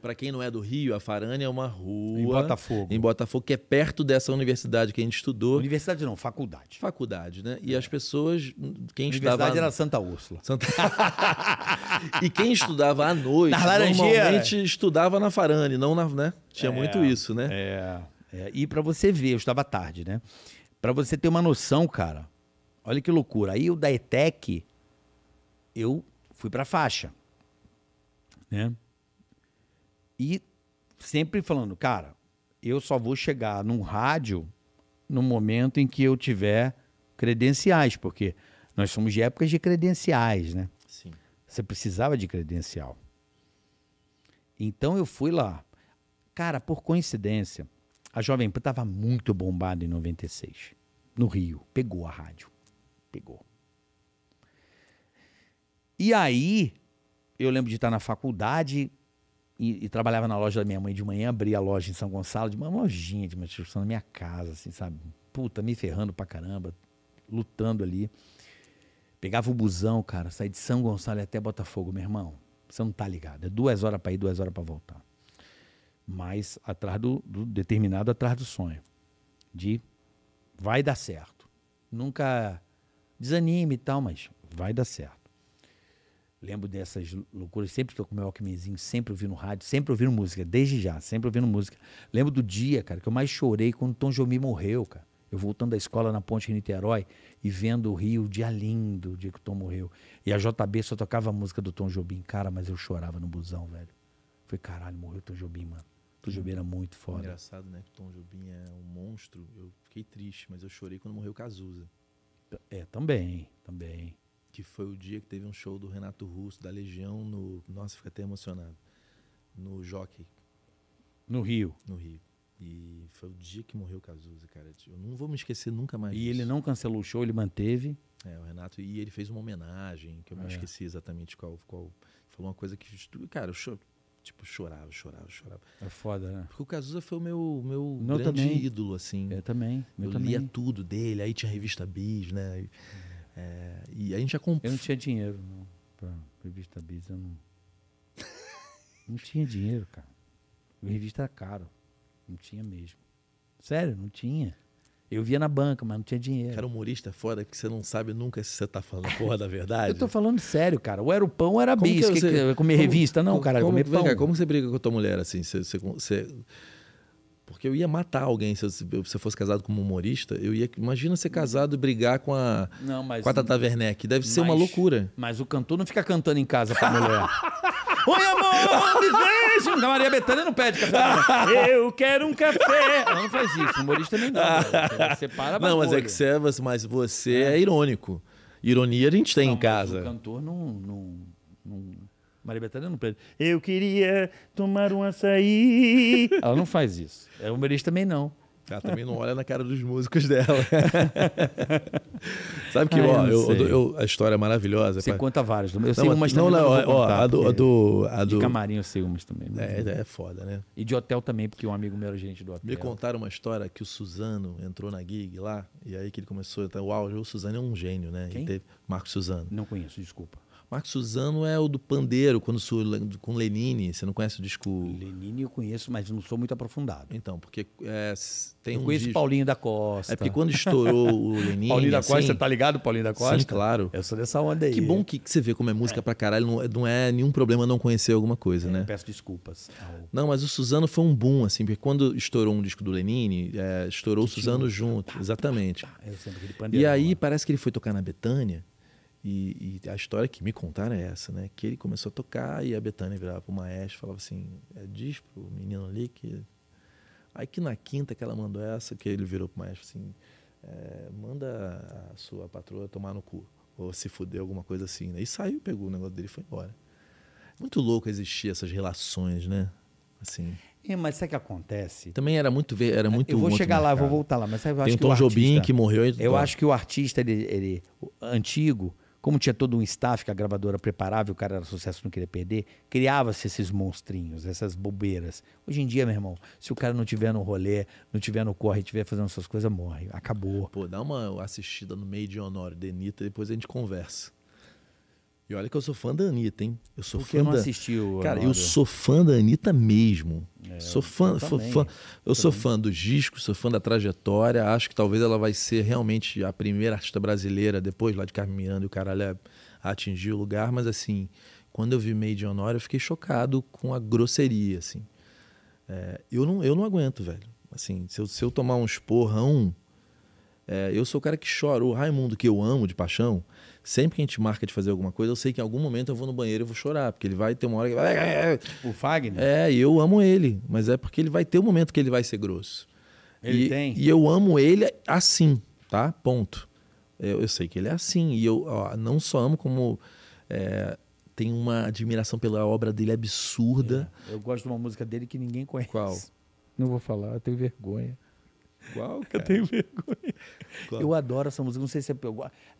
para quem não é do Rio, a Farane é uma rua. Em Botafogo. Em Botafogo, que é perto dessa universidade que a gente estudou. Universidade não, faculdade. Faculdade, né? E é. as pessoas. Quem universidade estudava. era Santa Úrsula. Santa... e quem estudava à noite, na normalmente estudava na Farane, não na. Né? Tinha é, muito isso, né? É. é. E para você ver, eu estava tarde, né? Para você ter uma noção, cara, olha que loucura. Aí o da ETEC, eu fui para faixa, né? E sempre falando, cara, eu só vou chegar num rádio no momento em que eu tiver credenciais, porque nós somos de épocas de credenciais, né? Sim. Você precisava de credencial. Então eu fui lá. Cara, por coincidência, a Jovem Pan estava muito bombada em 96, no Rio. Pegou a rádio. Pegou. E aí, eu lembro de estar na faculdade, e, e, trabalhava na loja da minha mãe de manhã, abria a loja em São Gonçalo, de uma lojinha de uma na minha casa, assim, sabe? Puta, me ferrando pra caramba, lutando ali. Pegava o busão, cara, saí de São Gonçalo até Botafogo, meu irmão. Você não tá ligado. É duas horas para ir, duas horas para voltar. Mas atrás do, do determinado, atrás do sonho. De vai dar certo. Nunca desanime e tal, mas vai dar certo lembro dessas loucuras. Sempre estou com meu Alckminzinho, sempre ouvindo rádio, sempre ouvindo música, desde já, sempre ouvindo música. Lembro do dia, cara, que eu mais chorei quando Tom Jobim morreu, cara. Eu voltando da escola na Ponte Niterói e vendo o Rio, dia lindo, o dia que o Tom morreu. E a JB só tocava a música do Tom Jobim. Cara, mas eu chorava no busão, velho. foi caralho, morreu o Tom Jobim, mano. O Tom Jobim era muito foda. Engraçado, né? Que o Tom Jobim é um monstro. Eu fiquei triste, mas eu chorei quando morreu Cazuza. É, também, também que foi o dia que teve um show do Renato Russo, da Legião, no. Nossa, fica até emocionado. No Jockey. No Rio. No Rio. E foi o dia que morreu o Cazuza, cara. Eu não vou me esquecer nunca mais. E disso. ele não cancelou o show, ele manteve. É, o Renato. E ele fez uma homenagem, que eu ah, me é. esqueci exatamente qual, qual. Falou uma coisa que. Cara, eu tipo, chorava, chorava, chorava. É foda, né? Porque o Cazuza foi o meu, meu grande também. ídolo, assim. Eu também. Eu, eu também. lia tudo dele, aí tinha a revista Bis, né? É, e a gente já comprou. Eu não tinha dinheiro, não. Pra revista Bis, eu não. não tinha dinheiro, cara. A revista era caro. Não tinha mesmo. Sério, não tinha. Eu via na banca, mas não tinha dinheiro. Cara, humorista é foda que você não sabe nunca se você tá falando porra da verdade. eu tô falando sério, cara. Ou era o pão ou era bis. Que, que, é? comer como, revista? Não, como, cara, como, comer pão. Cá, como você briga com a tua mulher assim? Você, você, você, porque eu ia matar alguém. Se eu, fosse casado como humorista, eu ia. Imagina ser casado e brigar com a, não, mas, com a Tata Werneck. Deve ser uma loucura. Mas o cantor não fica cantando em casa pra mulher. Oi, amor, me beijo! Então a Maria Bethânia não pede café. Eu quero um café. Não, não faz isso. Humorista nem não. Né? Você para Não, mas é que você é, mas você é. é irônico. Ironia a gente tem não, em casa. o cantor não, não, não Maria Bethânia não pede. Eu queria tomar um açaí. Ela não faz isso. É humorista também não. Ela também não olha na cara dos músicos dela. Sabe que, ó, eu, eu, eu, a história é maravilhosa. Você pra... conta várias. Eu não, sei umas não, também. Não, não, ó, a do, a do, a do... De camarim eu sei umas também. É, é foda, né? E de hotel também, porque um amigo meu era gerente do hotel. Me contaram uma história que o Suzano entrou na gig lá, e aí que ele começou, tá, uau, o Suzano é um gênio, né? Quem? Teve... Marco Suzano. Não conheço, desculpa. Marcos Suzano é o do pandeiro, quando com Lenine. Você não conhece o disco? Lenine eu conheço, mas não sou muito aprofundado. Então, porque é, tem eu um conheço disco... Paulinho da Costa. É porque quando estourou o Lenine. Paulinho da assim... Costa, você tá ligado, Paulinho da Costa? Sim, claro. Eu sou dessa onda aí. Que bom que, que você vê como é música é. pra caralho. Não, é, não, é nenhum problema não conhecer alguma coisa, é, né? Peço desculpas. Ao... Não, mas o Suzano foi um boom, assim, porque quando estourou um disco do Lenine, é, estourou que o Suzano junto. Tá, tá, tá, exatamente. Tá. Eu sempre, pandeiro, e aí, mano. parece que ele foi tocar na Betânia. E, e, a história que me contaram é essa, né? Que ele começou a tocar e a Betânia virava pro maestro e falava assim: é diz pro menino ali que. Aí que na quinta que ela mandou essa, que ele virou pro maestro assim: é, manda a sua patroa tomar no cu, ou se fuder, alguma coisa assim, né? E saiu, pegou o negócio dele e foi embora. Muito louco existir essas relações, né? Assim. É, mas sabe o que acontece? Também era muito era muito Eu vou chegar lá, vou voltar lá, mas sabe, eu Tem acho Tom que o Jobim artista, que morreu. Eu acho que o artista ele, ele antigo, como tinha todo um staff que a gravadora preparava e o cara era sucesso não queria perder, criava-se esses monstrinhos, essas bobeiras. Hoje em dia, meu irmão, se o cara não tiver no rolê, não tiver no corre, tiver fazendo essas coisas, morre. Acabou. Pô, dá uma assistida no meio de Honório, Denita, depois a gente conversa. E olha que eu sou fã da Anitta, hein? Eu sou Por fã não da... assistiu? Cara, eu sou fã da Anitta mesmo. É, sou fã, eu, fã, fã, eu sou fã do disco. sou fã da trajetória. Acho que talvez ela vai ser realmente a primeira artista brasileira, depois lá de Carmen Miranda e o caralho a atingir o lugar. Mas assim, quando eu vi Made in Honor, eu fiquei chocado com a grosseria, assim. É, eu, não, eu não aguento, velho. Assim, se eu, se eu tomar um esporrão é, eu sou o cara que chora. O Raimundo, que eu amo de paixão, sempre que a gente marca de fazer alguma coisa, eu sei que em algum momento eu vou no banheiro e vou chorar, porque ele vai ter uma hora que vai. O Fagner? É, e eu amo ele, mas é porque ele vai ter um momento que ele vai ser grosso. Ele e, tem? E eu amo ele assim, tá? Ponto. Eu, eu sei que ele é assim, e eu ó, não só amo como. É, tem uma admiração pela obra dele absurda. É. Eu gosto de uma música dele que ninguém conhece. Qual? Não vou falar, eu tenho vergonha. Qual? Cara? Eu tenho vergonha. Qual? Eu adoro essa música, não sei se é.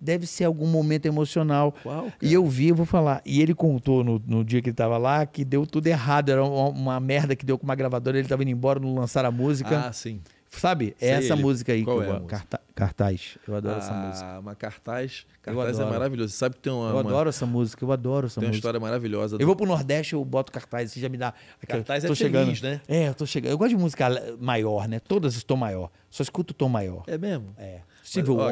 Deve ser algum momento emocional. Qual? Cara? E eu vi, eu vou falar. E ele contou no, no dia que ele estava lá que deu tudo errado. Era uma, uma, merda que deu com uma gravadora, ele estava indo embora, não lançaram a música. Ah, sim. Sabe? É sei essa ele. música aí. Qual é a música? Carta... Cartaz. Eu adoro ah, essa música. Uma cartaz. Cartaz é maravilhoso. Você sabe que tem uma. Eu uma... adoro essa música, eu adoro essa música. Tem uma história maravilhosa. Eu vou pro Nordeste, eu boto cartaz. Você já me dá. Cartaz é tô é chegando. feliz, né? É, eu tô chegando. Eu gosto de música maior, né? Todas estão maior. Só escuto o tom maior. É mesmo? É.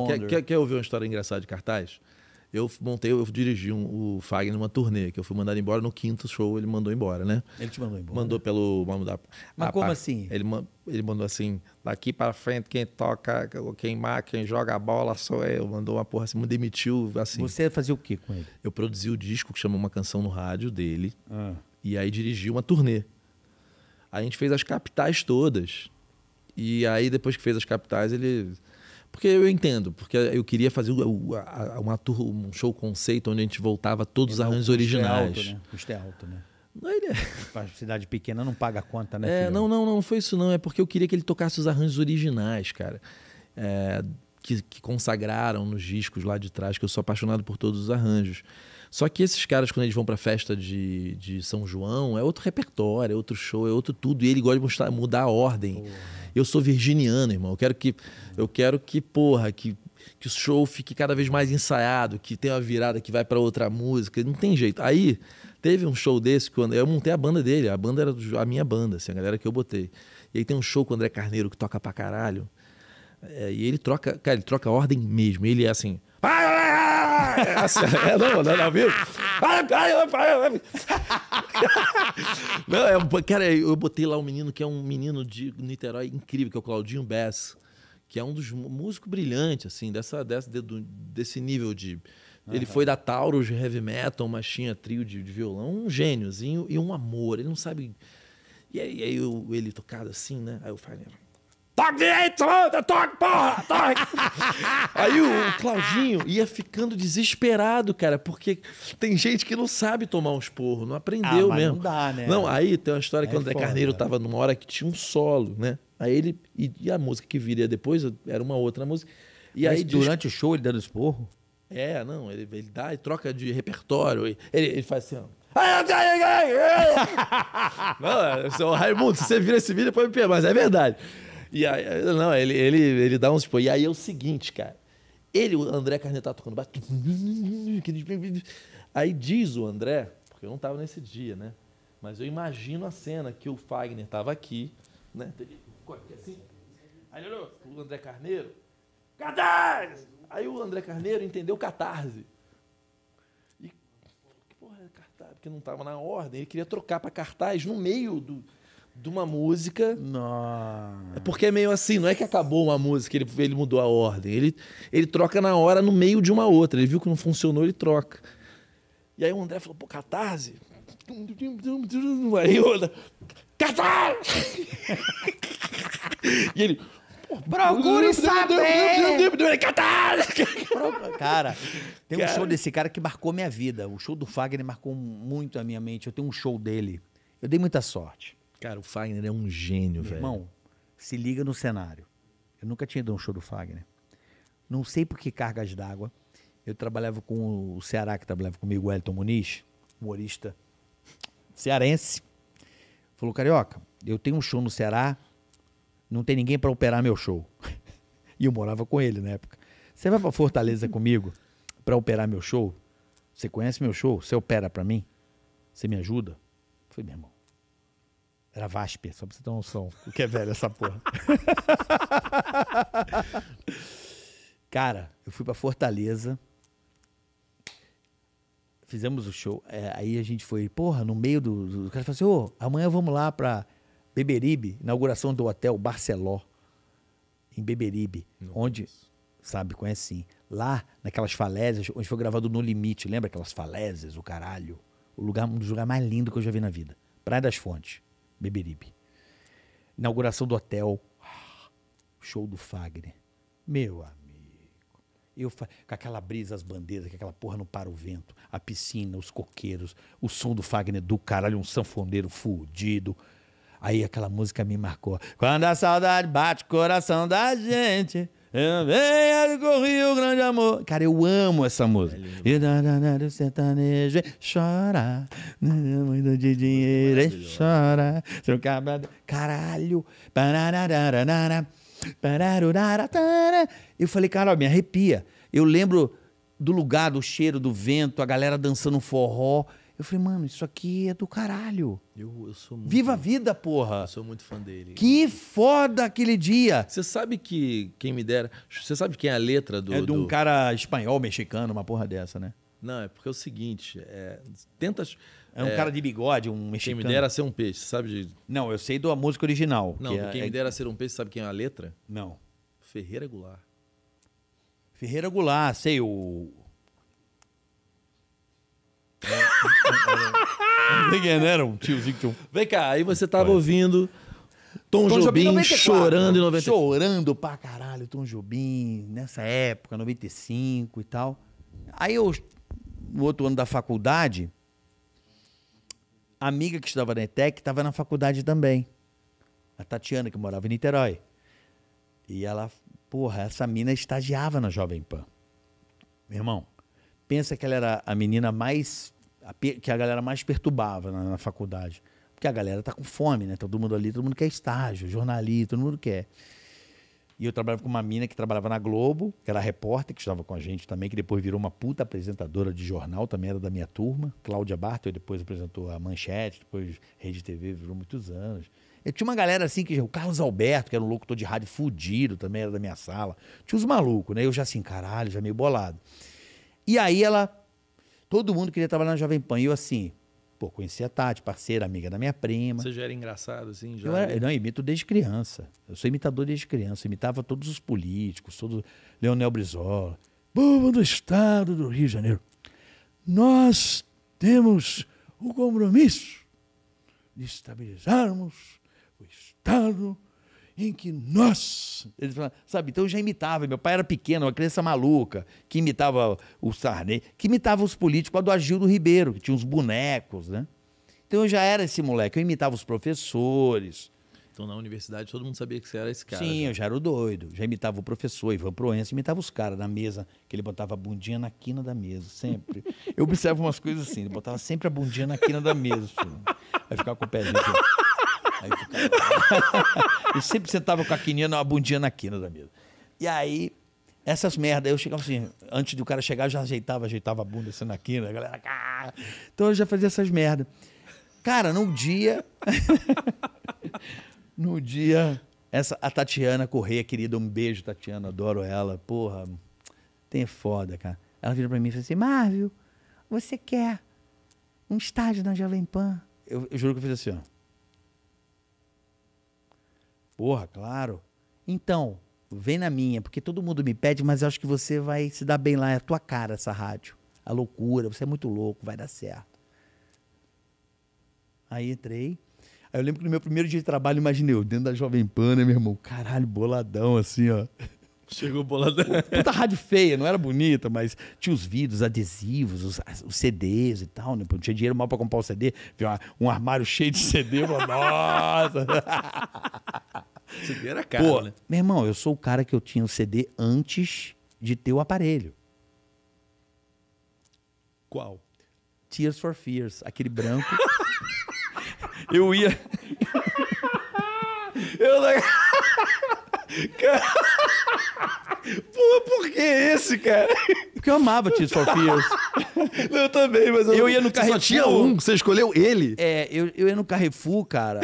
Quer, quer, quer, ouvir uma história engraçada de cartaz? eu montei, eu dirigi um, o Fagner numa turnê, que eu fui mandado embora no quinto show, ele mandou embora, né? Ele te mandou embora. Mandou né? pelo nome da Mas como assim? Ele, ele mandou assim: daqui para frente quem toca, quem marca, quem joga a bola sou eu. Mandou uma porra assim, me demitiu assim. Você fazia o quê com ele? Eu produzi o disco que chama uma canção no rádio dele. Ah. E aí dirigi uma turnê. a gente fez as capitais todas. E aí depois que fez as capitais, ele porque eu entendo, porque eu queria fazer uma um show conceito onde a gente voltava todos os arranjos é originais. Custo é alto, né? Custo é alto, né? Não, ele é... Cidade pequena não paga conta, né? É, não, não, não, não foi isso não. É porque eu queria que ele tocasse os arranjos originais, cara. É, que, que consagraram nos discos lá de trás, que eu sou apaixonado por todos os arranjos. Só que esses caras, quando eles vão pra festa de, de São João, é outro repertório, é outro show, é outro tudo. E ele gosta de mostrar, mudar a ordem. Porra. Eu sou virginiano, irmão. Eu quero que, eu quero que porra, que, que o show fique cada vez mais ensaiado, que tenha uma virada que vai para outra música. Não tem jeito. Aí, teve um show desse que eu, montei a banda dele. A banda era a minha banda, assim, a galera que eu botei. E aí tem um show com o André Carneiro que toca pra caralho. É, e ele troca, cara, ele troca ordem mesmo. Ele é assim é, não, não, não, viu? não, é, cara, eu botei lá um menino que é um menino de Niterói incrível, que é o Claudinho Bess, que é um dos músicos brilhantes, assim, dessa, dessa, de, desse nível de. Ele foi da Taurus Heavy Metal, uma tinha trio de, de, violão, um gêniozinho e um amor. Ele não sabe. E aí, aí eu, ele tocado assim, né? Aí eu falei, Toque direito, toque, porra, toque. Aí o, Claudinho ia ficando desesperado, cara, porque tem gente que não sabe tomar um esporro, não aprendeu ah, mesmo. Não dá, né? Não, aí tem uma história que é o André foda. Carneiro tava numa hora que tinha um solo, né? Aí ele. E, e a música que viria depois era uma outra música. E Mas aí durante diz... o show ele dando esporro? É, não, ele, ele dá e troca de repertório. Ele, ele faz assim, ó. não, seu Raimundo, se você vira esse vídeo, pode me pé, mas é verdade. E aí, não, ele, ele, ele dá uns tipo, e aí é o seguinte, cara. Ele, o André tá tocando baixo. Aí diz o André, porque eu não estava nesse dia, né? Mas eu imagino a cena que o Fagner estava aqui, né? assim. Aí ele olhou, o André Carneiro. Catarse! Aí o André Carneiro entendeu catarse. E que porra é catarse? Porque não estava na ordem. Ele queria trocar para cartaz no meio do de uma música. É porque é meio assim, não é que acabou uma música, ele, ele mudou a ordem. Ele, ele troca na hora, no meio de uma outra. Ele viu que não funcionou, ele troca. E aí o André falou, pô, catarse? Aí eu, catarse! e ele... Procure saber! Cara, tem um cara. show desse cara que marcou minha vida. O show do Fagner marcou muito a minha mente. Eu tenho um show dele. Eu dei muita sorte. Cara, o Fagner é um gênio, velho. Irmão, se liga no cenário. Eu nunca tinha ido a um show do Fagner. Não sei por que cargas d'água. Eu trabalhava com o Ceará, que trabalhava comigo, o Elton Muniz, humorista cearense. Falou, Carioca, eu tenho um show no Ceará, não tem ninguém para operar meu show. e eu morava com ele na época. Você vai para Fortaleza comigo para operar meu show? Você conhece meu show? Você opera para mim? Você me ajuda? Foi, meu irmão. Era Vasper, só pra você ter um noção. O que é velho essa porra. Cara, eu fui pra Fortaleza. Fizemos o show. É, aí a gente foi, porra, no meio do. o cara falou assim: ô, amanhã vamos lá pra Beberibe, inauguração do hotel Barceló, em Beberibe. Onde, sabe, conhece sim. Lá, naquelas falésias, onde foi gravado No Limite, lembra aquelas falésias, o caralho? O lugar, um dos lugares mais lindos que eu já vi na vida. Praia das Fontes. Beberibe. Inauguração do hotel. Show do Fagner. Meu amigo. Eu fa... Com aquela brisa, as bandeiras, que aquela porra não para o vento. A piscina, os coqueiros, o som do Fagner do caralho, um sanfoneiro fudido. Aí aquela música me marcou. Quando a saudade bate o coração da gente. Venha o Rio Grande Amor. Cara, eu amo essa música. É e danada do sertanejo, chora. Né, Muito de dinheiro, chora. Seu cabra. Caralho. Eu falei, cara, me arrepia. Eu lembro do lugar, do cheiro, do vento, a galera dançando forró. Eu falei, mano, isso aqui é do caralho. Eu, eu sou muito, Viva a vida, porra! Eu sou muito fã dele. Que foda aquele dia! Você sabe que, quem me dera, você sabe quem é a letra do... É de um do... cara espanhol, mexicano, uma porra dessa, né? Não, é porque é o seguinte, é, tenta... É um é, cara de bigode, um mexicano. Quem me dera ser um peixe, sabe? De... Não, eu sei da música original. Não, que é, quem me dera ser um peixe, sabe quem é a letra? Não. Ferreira Goulart. Ferreira Goulart, sei, o... Né? Ninguém sei né? era, um tiozinho que tinha um... Vem cá, aí você tava ouvindo Tom, Tom Jobim, Jobim chorando em 94. Chorando pra caralho, Tom Jobim, nessa época, 95 e tal. Aí eu, no outro ano da faculdade, a amiga que estudava na ETEC tava na faculdade também. A Tatiana, que morava em Niterói. E ela, porra, essa mina estagiava na Jovem Pan. Meu irmão, pensa que ela era a menina mais a, que a galera mais perturbava na, na faculdade. Porque a galera tá com fome, né? Todo mundo ali, todo mundo quer estágio, jornalista, todo mundo quer. E eu trabalhava com uma mina que trabalhava na Globo, que era repórter, que estava com a gente também, que depois virou uma puta apresentadora de jornal, também era da minha turma. Cláudia Bartel depois apresentou a Manchete, depois Rede TV, virou muitos anos. Eu tinha uma galera assim, que o Carlos Alberto, que era um locutor de rádio fudido, também era da minha sala. Tinha uns malucos, né? Eu já assim, caralho, já meio bolado. E aí ela Todo mundo queria trabalhar na Jovem Pan. E eu, assim, pô, conhecia a Tati, parceira, amiga da minha prima. Você já era engraçado, assim? Já eu era, não, imito desde criança. Eu sou imitador desde criança. Eu imitava todos os políticos, todo Leonel Brizola. Povo do Estado do Rio de Janeiro, nós temos o compromisso de estabilizarmos o Estado em que nós. Ele fala, sabe? Então eu já imitava. Meu pai era pequeno, uma criança maluca, que imitava o Sarney, que imitava os políticos, a do Agildo Ribeiro, que tinha uns bonecos, né? Então eu já era esse moleque, eu imitava os professores. Então na universidade todo mundo sabia que você era esse cara. Sim, já. Né? eu já era o doido. Já imitava o professor Ivan Proença, imitava os caras na mesa, que ele botava a bundinha na quina da mesa, sempre. eu observo umas coisas assim, ele botava sempre a bundinha na quina da mesa. Filho. Assim. Vai ficar com o pé. Assim. Aí e sempre sentava com a quinina, uma bundinha na quina da mesa. E aí, essas merdas, eu chegava assim, antes do cara chegar, eu já ajeitava, ajeitava a bunda assim na quina, a galera. Ah! Então eu já fazia essas merdas. Cara, no dia. no dia. Essa, a Tatiana Correia, querida, um beijo, Tatiana, adoro ela. Porra, tem foda, cara. Ela virou pra mim e falou assim: Marvel, você quer um estágio na Jovem Pan? Eu, eu juro que eu fiz assim, ó. Porra, claro. Então, vem na minha, porque todo mundo me pede, mas eu acho que você vai se dar bem lá, é a tua cara essa rádio. A loucura, você é muito louco, vai dar certo. Aí entrei. Aí eu lembro que no meu primeiro dia de trabalho, imaginei eu dentro da Jovem Pan, né, meu irmão? Caralho, boladão, assim, ó. Chegou boladão. Puta rádio feia, não era bonita, mas tinha os vidros adesivos, os, os CDs e tal, né? Não tinha dinheiro mal pra comprar o um CD. viu um armário cheio de CD, falei, nossa! CD era caro, Pô, né? Meu irmão, eu sou o cara que eu tinha o CD antes de ter o aparelho. Qual? Tears for Fears, aquele branco. eu ia... eu Pô, por que esse, cara? Porque eu amava Tears for Fears. eu também, mas eu, eu ia no Carrefour. Só tinha um, você escolheu ele? É, eu, eu ia no Carrefour, cara.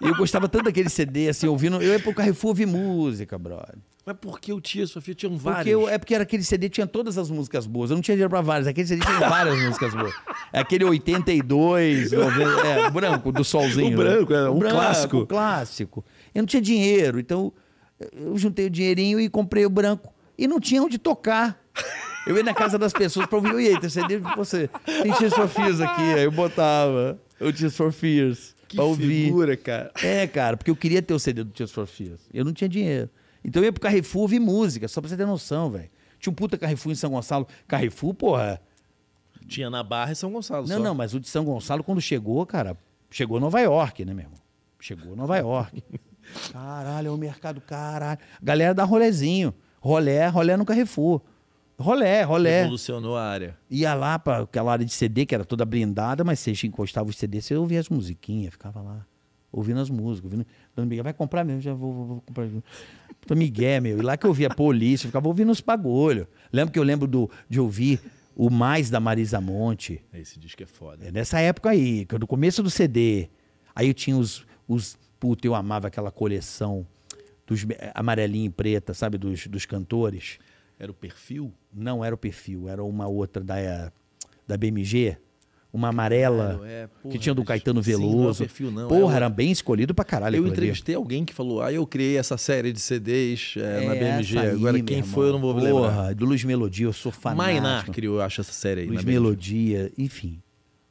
Eu, eu gostava tanto daquele CD, assim, ouvindo. Eu ia pro Carrefour ouvir música, brother. Mas por que o Tia Sofia tinha vários? Porque eu, é porque era aquele CD tinha todas as músicas boas. Eu não tinha dinheiro pra várias. Aquele CD tinha várias músicas boas. É aquele 82, 90, é, branco, do solzinho. O branco, né? é um branco, clássico. clássico. Eu não tinha dinheiro, então eu juntei o dinheirinho e comprei o branco. E não tinha onde tocar. Eu ia na casa das pessoas para ouvir, eita, CD você tem Tears for Fears aqui. Aí eu botava o Tears for Fears que pra ouvir. figura, cara. É, cara, porque eu queria ter o CD do Tears for Fears. Eu não tinha dinheiro. Então eu ia pro Carrefour ouvir música, só pra você ter noção, velho. Tinha um puta Carrefour em São Gonçalo. Carrefour, porra. Tinha na Barra e São Gonçalo. Não, só. não, mas o de São Gonçalo, quando chegou, cara, chegou Nova York, né, meu irmão? Chegou Nova York. Caralho, é o mercado, caralho. Galera dá rolezinho. Rolé, rolé no Carrefour. Rolé, rolé. Revolucionou a área. Ia lá para aquela área de CD, que era toda blindada, mas você encostava os CD, você ouvia as musiquinhas, ficava lá, ouvindo as músicas, ouvindo. Dona Miguel, vai comprar mesmo, já vou, vou, vou comprar. Dona Miguel, meu. E lá que eu ouvia a polícia, ficava ouvindo os bagulho. Lembro que eu lembro do, de ouvir o Mais da Marisa Monte. Esse disco é foda. É nessa época aí, que no é começo do CD. Aí eu tinha os, os Puta, eu amava aquela coleção dos eh, amarelinha e preta, sabe, dos, dos cantores. Era o perfil? Não era o perfil, era uma outra da, eh, da BMG. Uma amarela é, porra, que tinha do Caetano Veloso. Sim, não é perfil, não, porra, é, era bem escolhido pra caralho. Eu entrevistei ali. alguém que falou: ah, eu criei essa série de CDs eh, é, na BMG. Aí, Agora quem foi eu não vou porra, lembrar. Porra, do luz Melodia, eu sou fanático. Mainar criou, eu acho, essa série aí. Luiz Melodia, BMG. enfim.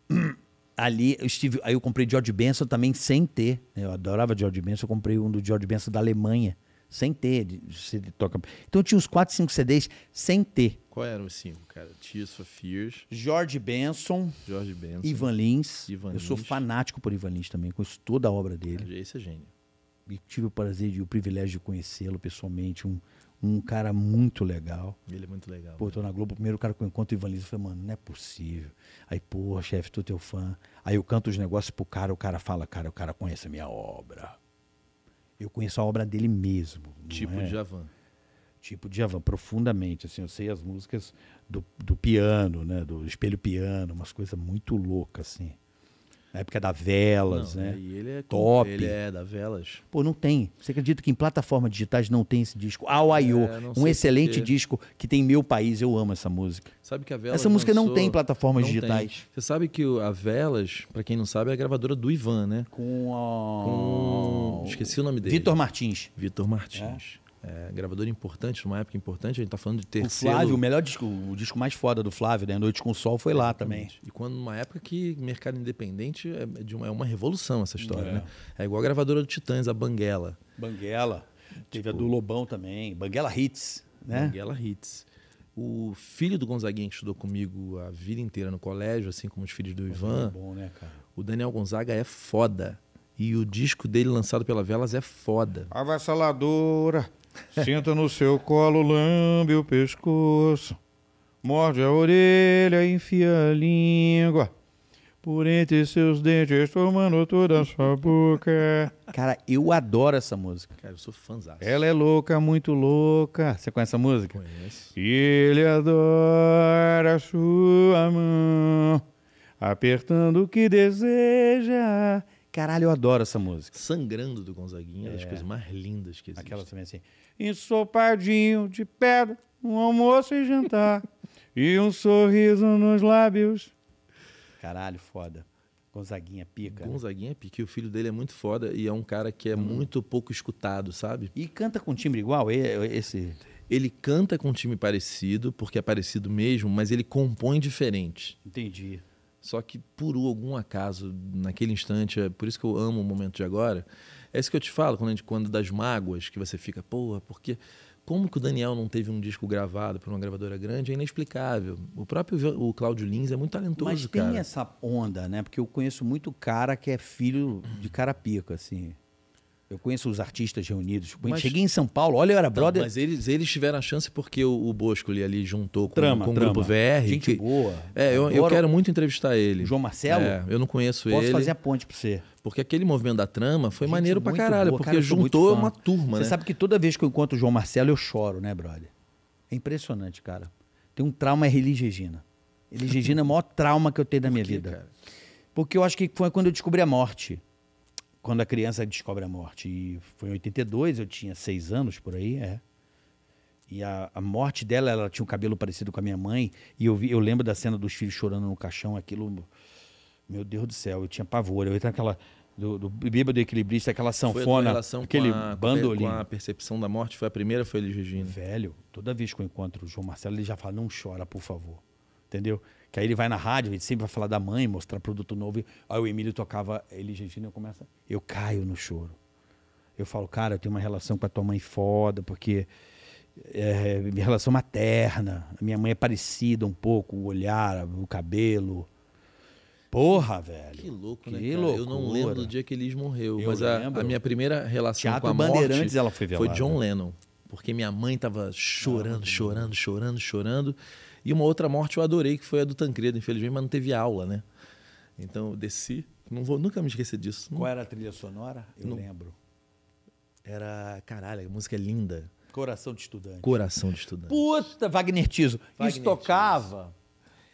ali eu estive. Aí eu comprei George Benson também sem ter. Né? Eu adorava George Benson, eu comprei um do George Benson da Alemanha, sem ter. CD toca. Então eu tinha uns 4, 5 CDs sem ter. Qual eram os cinco, cara? Tears for Fears. George Benson. George Benson. Ivan Lins. Ivan eu Lins. sou fanático por Ivan Lins também, conheço toda a obra dele. Esse é gênio. E tive o prazer e o privilégio de conhecê-lo pessoalmente, um um cara muito legal. Ele é muito legal. Pô, eu tô na Globo, o primeiro cara que eu encontro, o Ivan Lins, eu falei, mano, não é possível. Aí, porra, chefe, tu é teu fã. Aí eu canto os negócios pro cara, o cara fala, cara, o cara conhece a minha obra. Eu conheço a obra dele mesmo. Tipo é? de Javan. Tipo de Javan, profundamente, assim, eu sei as músicas do, do piano, né, do espelho piano, umas coisas muito loucas, assim. Na época da Velas, não, né? E ele é top. Ele é da Velas. Pô, não tem. Você acredita que em plataformas digitais não tem esse disco? Ao é, um excelente disco que tem Meu País, eu amo essa música. Sabe que a Velas Essa música lançou... não tem plataformas digitais. Tem. Você sabe que a Velas, para quem não sabe, é a gravadora do Ivan, né? Com, a... Com... esqueci o nome dele. Vitor Martins. Vitor Martins. É. É, gravador importante, numa época importante, a gente tá falando de terceiro. O Flávio, o melhor disco, o disco mais foda do Flávio, né? Noite com Sol foi lá Exatamente. também. E quando numa época que mercado independente é, é, de uma, é uma revolução essa história, é. né? É igual a gravadora do Titãs, a Banguela. Banguela. Tipo, Teve a tipo do Lobão também, Banguela Hits, né? Banguela Hits. O filho do Gonzaguinha que estudou comigo a vida inteira no colégio, assim como os filhos do Ivan. É bom, né, cara? O Daniel Gonzaga é foda. E o disco dele lançado pela Velas é foda. Avassaladora. Senta no seu colo, lambe o pescoço. Morde a orelha, enfia a língua. Por entre seus dentes, tomando toda a sua boca. Cara, eu adoro essa música. Cara, eu sou fãzão. Ela é louca, muito louca. Você conhece essa música? Conheço. Ele adora a sua mão, apertando o que deseja Caralho, eu adoro essa música. Sangrando do Gonzaguinha, é. das coisas mais lindas que existem. Aquela também assim. Ensopadinho de pedra, um almoço e jantar, e um sorriso nos lábios. Caralho, foda. Gonzaguinha é pica. Né? Gonzaguinha é pica. E o filho dele é muito foda e é um cara que é hum. muito pouco escutado, sabe? E canta com timbre igual esse? Ele canta com um time parecido, porque é parecido mesmo, mas ele compõe diferente. Entendi. Só que por algum acaso, naquele instante, é por isso que eu amo o momento de agora. É isso que eu te falo quando, gente, quando das mágoas que você fica, porra, porque como que o Daniel não teve um disco gravado por uma gravadora grande é inexplicável. O próprio o Cláudio Lins é muito talentoso, cara. Mas tem cara. essa onda, né? Porque eu conheço muito cara que é filho de cara pica, assim. Eu conheço os artistas reunidos. Mas, Cheguei em São Paulo, olha, eu era tá, brother. Não, mas eles, eles tiveram a chance porque o, o Bosco ali juntou com, trama, com o trama. Grupo VR. Gente que, boa. É, eu, eu, quero muito entrevistar ele. João Marcelo? É, eu não conheço Posso ele. Posso fazer a ponte pra você. Porque aquele movimento da trama foi Gente, maneiro pra caralho, boa. porque Cara, juntou uma turma. Você né? sabe que toda vez que eu encontro o João Marcelo, eu choro, né, brother? É impressionante, cara. Tem um trauma é Religegina. Religegina é o maior trauma que eu tenho da minha vida. Cara? Porque eu acho que foi quando eu descobri a morte quando a criança descobre a morte. E foi em 82, eu tinha seis anos por aí, é. E a, a, morte dela, ela tinha um cabelo parecido com a minha mãe. E eu, vi, eu lembro da cena dos filhos chorando no caixão, aquilo. Meu Deus do céu, eu tinha pavor. Eu entrei naquela. Do, do bêbado equilibrista, aquela sanfona, aquele a, bandolim. Com a percepção da morte, foi a primeira, foi ele, Regina. Velho, toda vez que eu encontro o João Marcelo, ele já fala: não chora, por favor. Entendeu? Que aí ele vai na rádio, ele sempre vai falar da mãe, mostrar produto novo. Aí o Emílio tocava ele Gentino, eu Eu caio no choro. Eu falo, cara, eu tenho uma relação com a tua mãe foda, porque é, minha relação materna, minha mãe é parecida um pouco, o olhar, o cabelo. Porra, velho. Que louco, né, que né? Cara? Eu não lembro do dia que Elis morreu, eu mas a, a, minha primeira relação Teatro com a morte ela foi, velada. foi John Lennon. Porque minha mãe tava chorando, chorando, chorando, chorando. chorando e uma outra morte eu adorei, que foi a do Tancredo, infelizmente, mas não teve aula, né? Então eu desci, não vou nunca me esquecer disso. Qual era a trilha sonora? Eu não... lembro. Era, caralho, a música é linda. Coração de estudante. Coração de estudante. Puta, Wagner Tiso. Wagner Isso tocava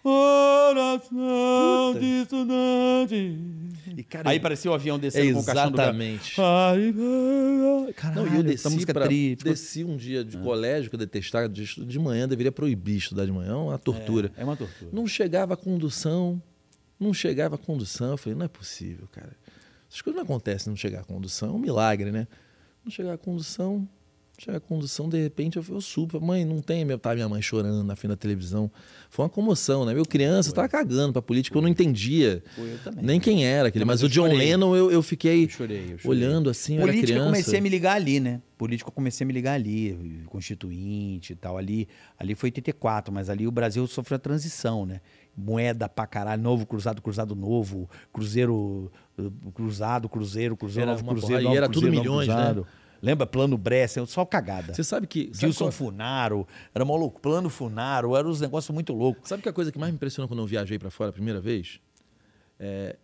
Coração de estudante. E, cara, Aí parecia o um avião descendo com o caixão Exatamente. Caralho, Não, eu desci, música pra, desci um dia de ah. colégio que eu detestava de, de manhã, deveria proibir estudar de manhã, é uma tortura. É, é uma tortura. Não chegava a condução, não chegava a condução. Eu falei, não é possível, cara. Essas coisas não acontecem não chegar a condução, é um milagre, né? Não chegar a condução, Chega a condução, de repente eu, eu subo. Mãe, não tem. Meu, tá minha mãe chorando na frente da televisão. Foi uma comoção, né? Meu criança, Foi. eu tava cagando pra política, Foi. eu não entendia. Foi, eu também. Nem quem era aquele. mas, mas o John chorei. Lennon, eu, eu fiquei eu chorei, eu chorei. olhando assim, política, eu era criança. eu comecei a me ligar ali, né? político eu comecei a me ligar ali, constituinte e tal. Ali, ali foi 84, mas ali o Brasil sofreu a transição, né? Moeda pra caralho, novo cruzado, cruzado novo, cruzeiro, eh, cruzado, cruzeiro, cruzeiro, era novo, cruzeiro, novo, e era cruzeiro, tudo milhões, né? cruzado. né? Lembra? Plano É só cagada. Você sabe que. Gilson qual... É? Funaro, era maluco. Plano Funaro, eram uns negócios muito loucos. Sabe que a coisa que mais me impressionou quando eu viajei para fora a primeira vez? É,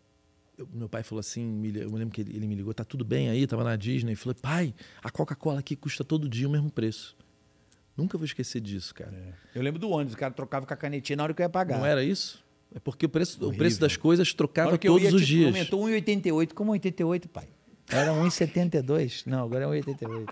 eu, meu pai falou assim, eu me lembro que ele, ele, me ligou, tá tudo bem aí, tava na Disney. Eu falei, pai, a Coca-Cola aqui custa todo dia o mesmo preço. Nunca vou esquecer disso, cara. É. Eu lembro do ônibus, o cara trocava com a canetinha na hora que eu ia pagar. Não era isso? É porque o preço, o preço das coisas trocava todos ia, os tipo, dias. Aumentou 1,88. Como 1,88, pai? Era 1,72. Não, agora é 1,88.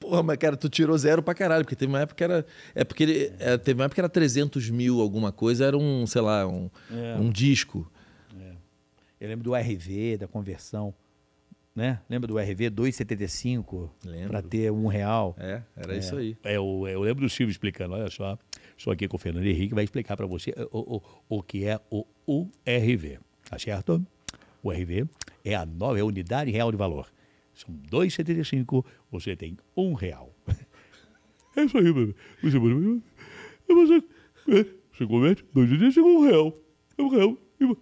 Porra, mas cara, tu tirou zero pra caralho, porque teve uma época que era. É porque ele, é, teve uma época que era 300 mil, alguma coisa, era um, sei lá, um, é. um disco. É. Eu lembro do RV, da conversão. Né? Lembra do RV 2,75 para ter um real? É, era é. isso aí. É, eu, eu lembro do Silvio explicando, olha só, estou aqui com o Fernando Henrique, vai explicar para você o, o, o que é o URV, tá certo? O RV é a nova é a unidade real de valor. São 2,75, você tem um real. É isso aí, bebê. Você, você, é, é, é, você comete, dois dias chegou um real. É um real.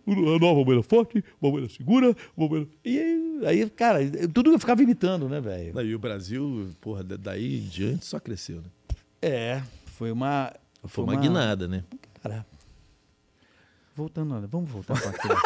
Uma nova moeda forte, uma moeda segura, uma moeda... E aí, aí, cara, tudo eu ficava imitando, né, velho? E o Brasil, porra, daí em diante só cresceu, né? É, foi uma... Foi, foi uma, uma guinada, né? Cara, voltando, vamos voltar para aquele né?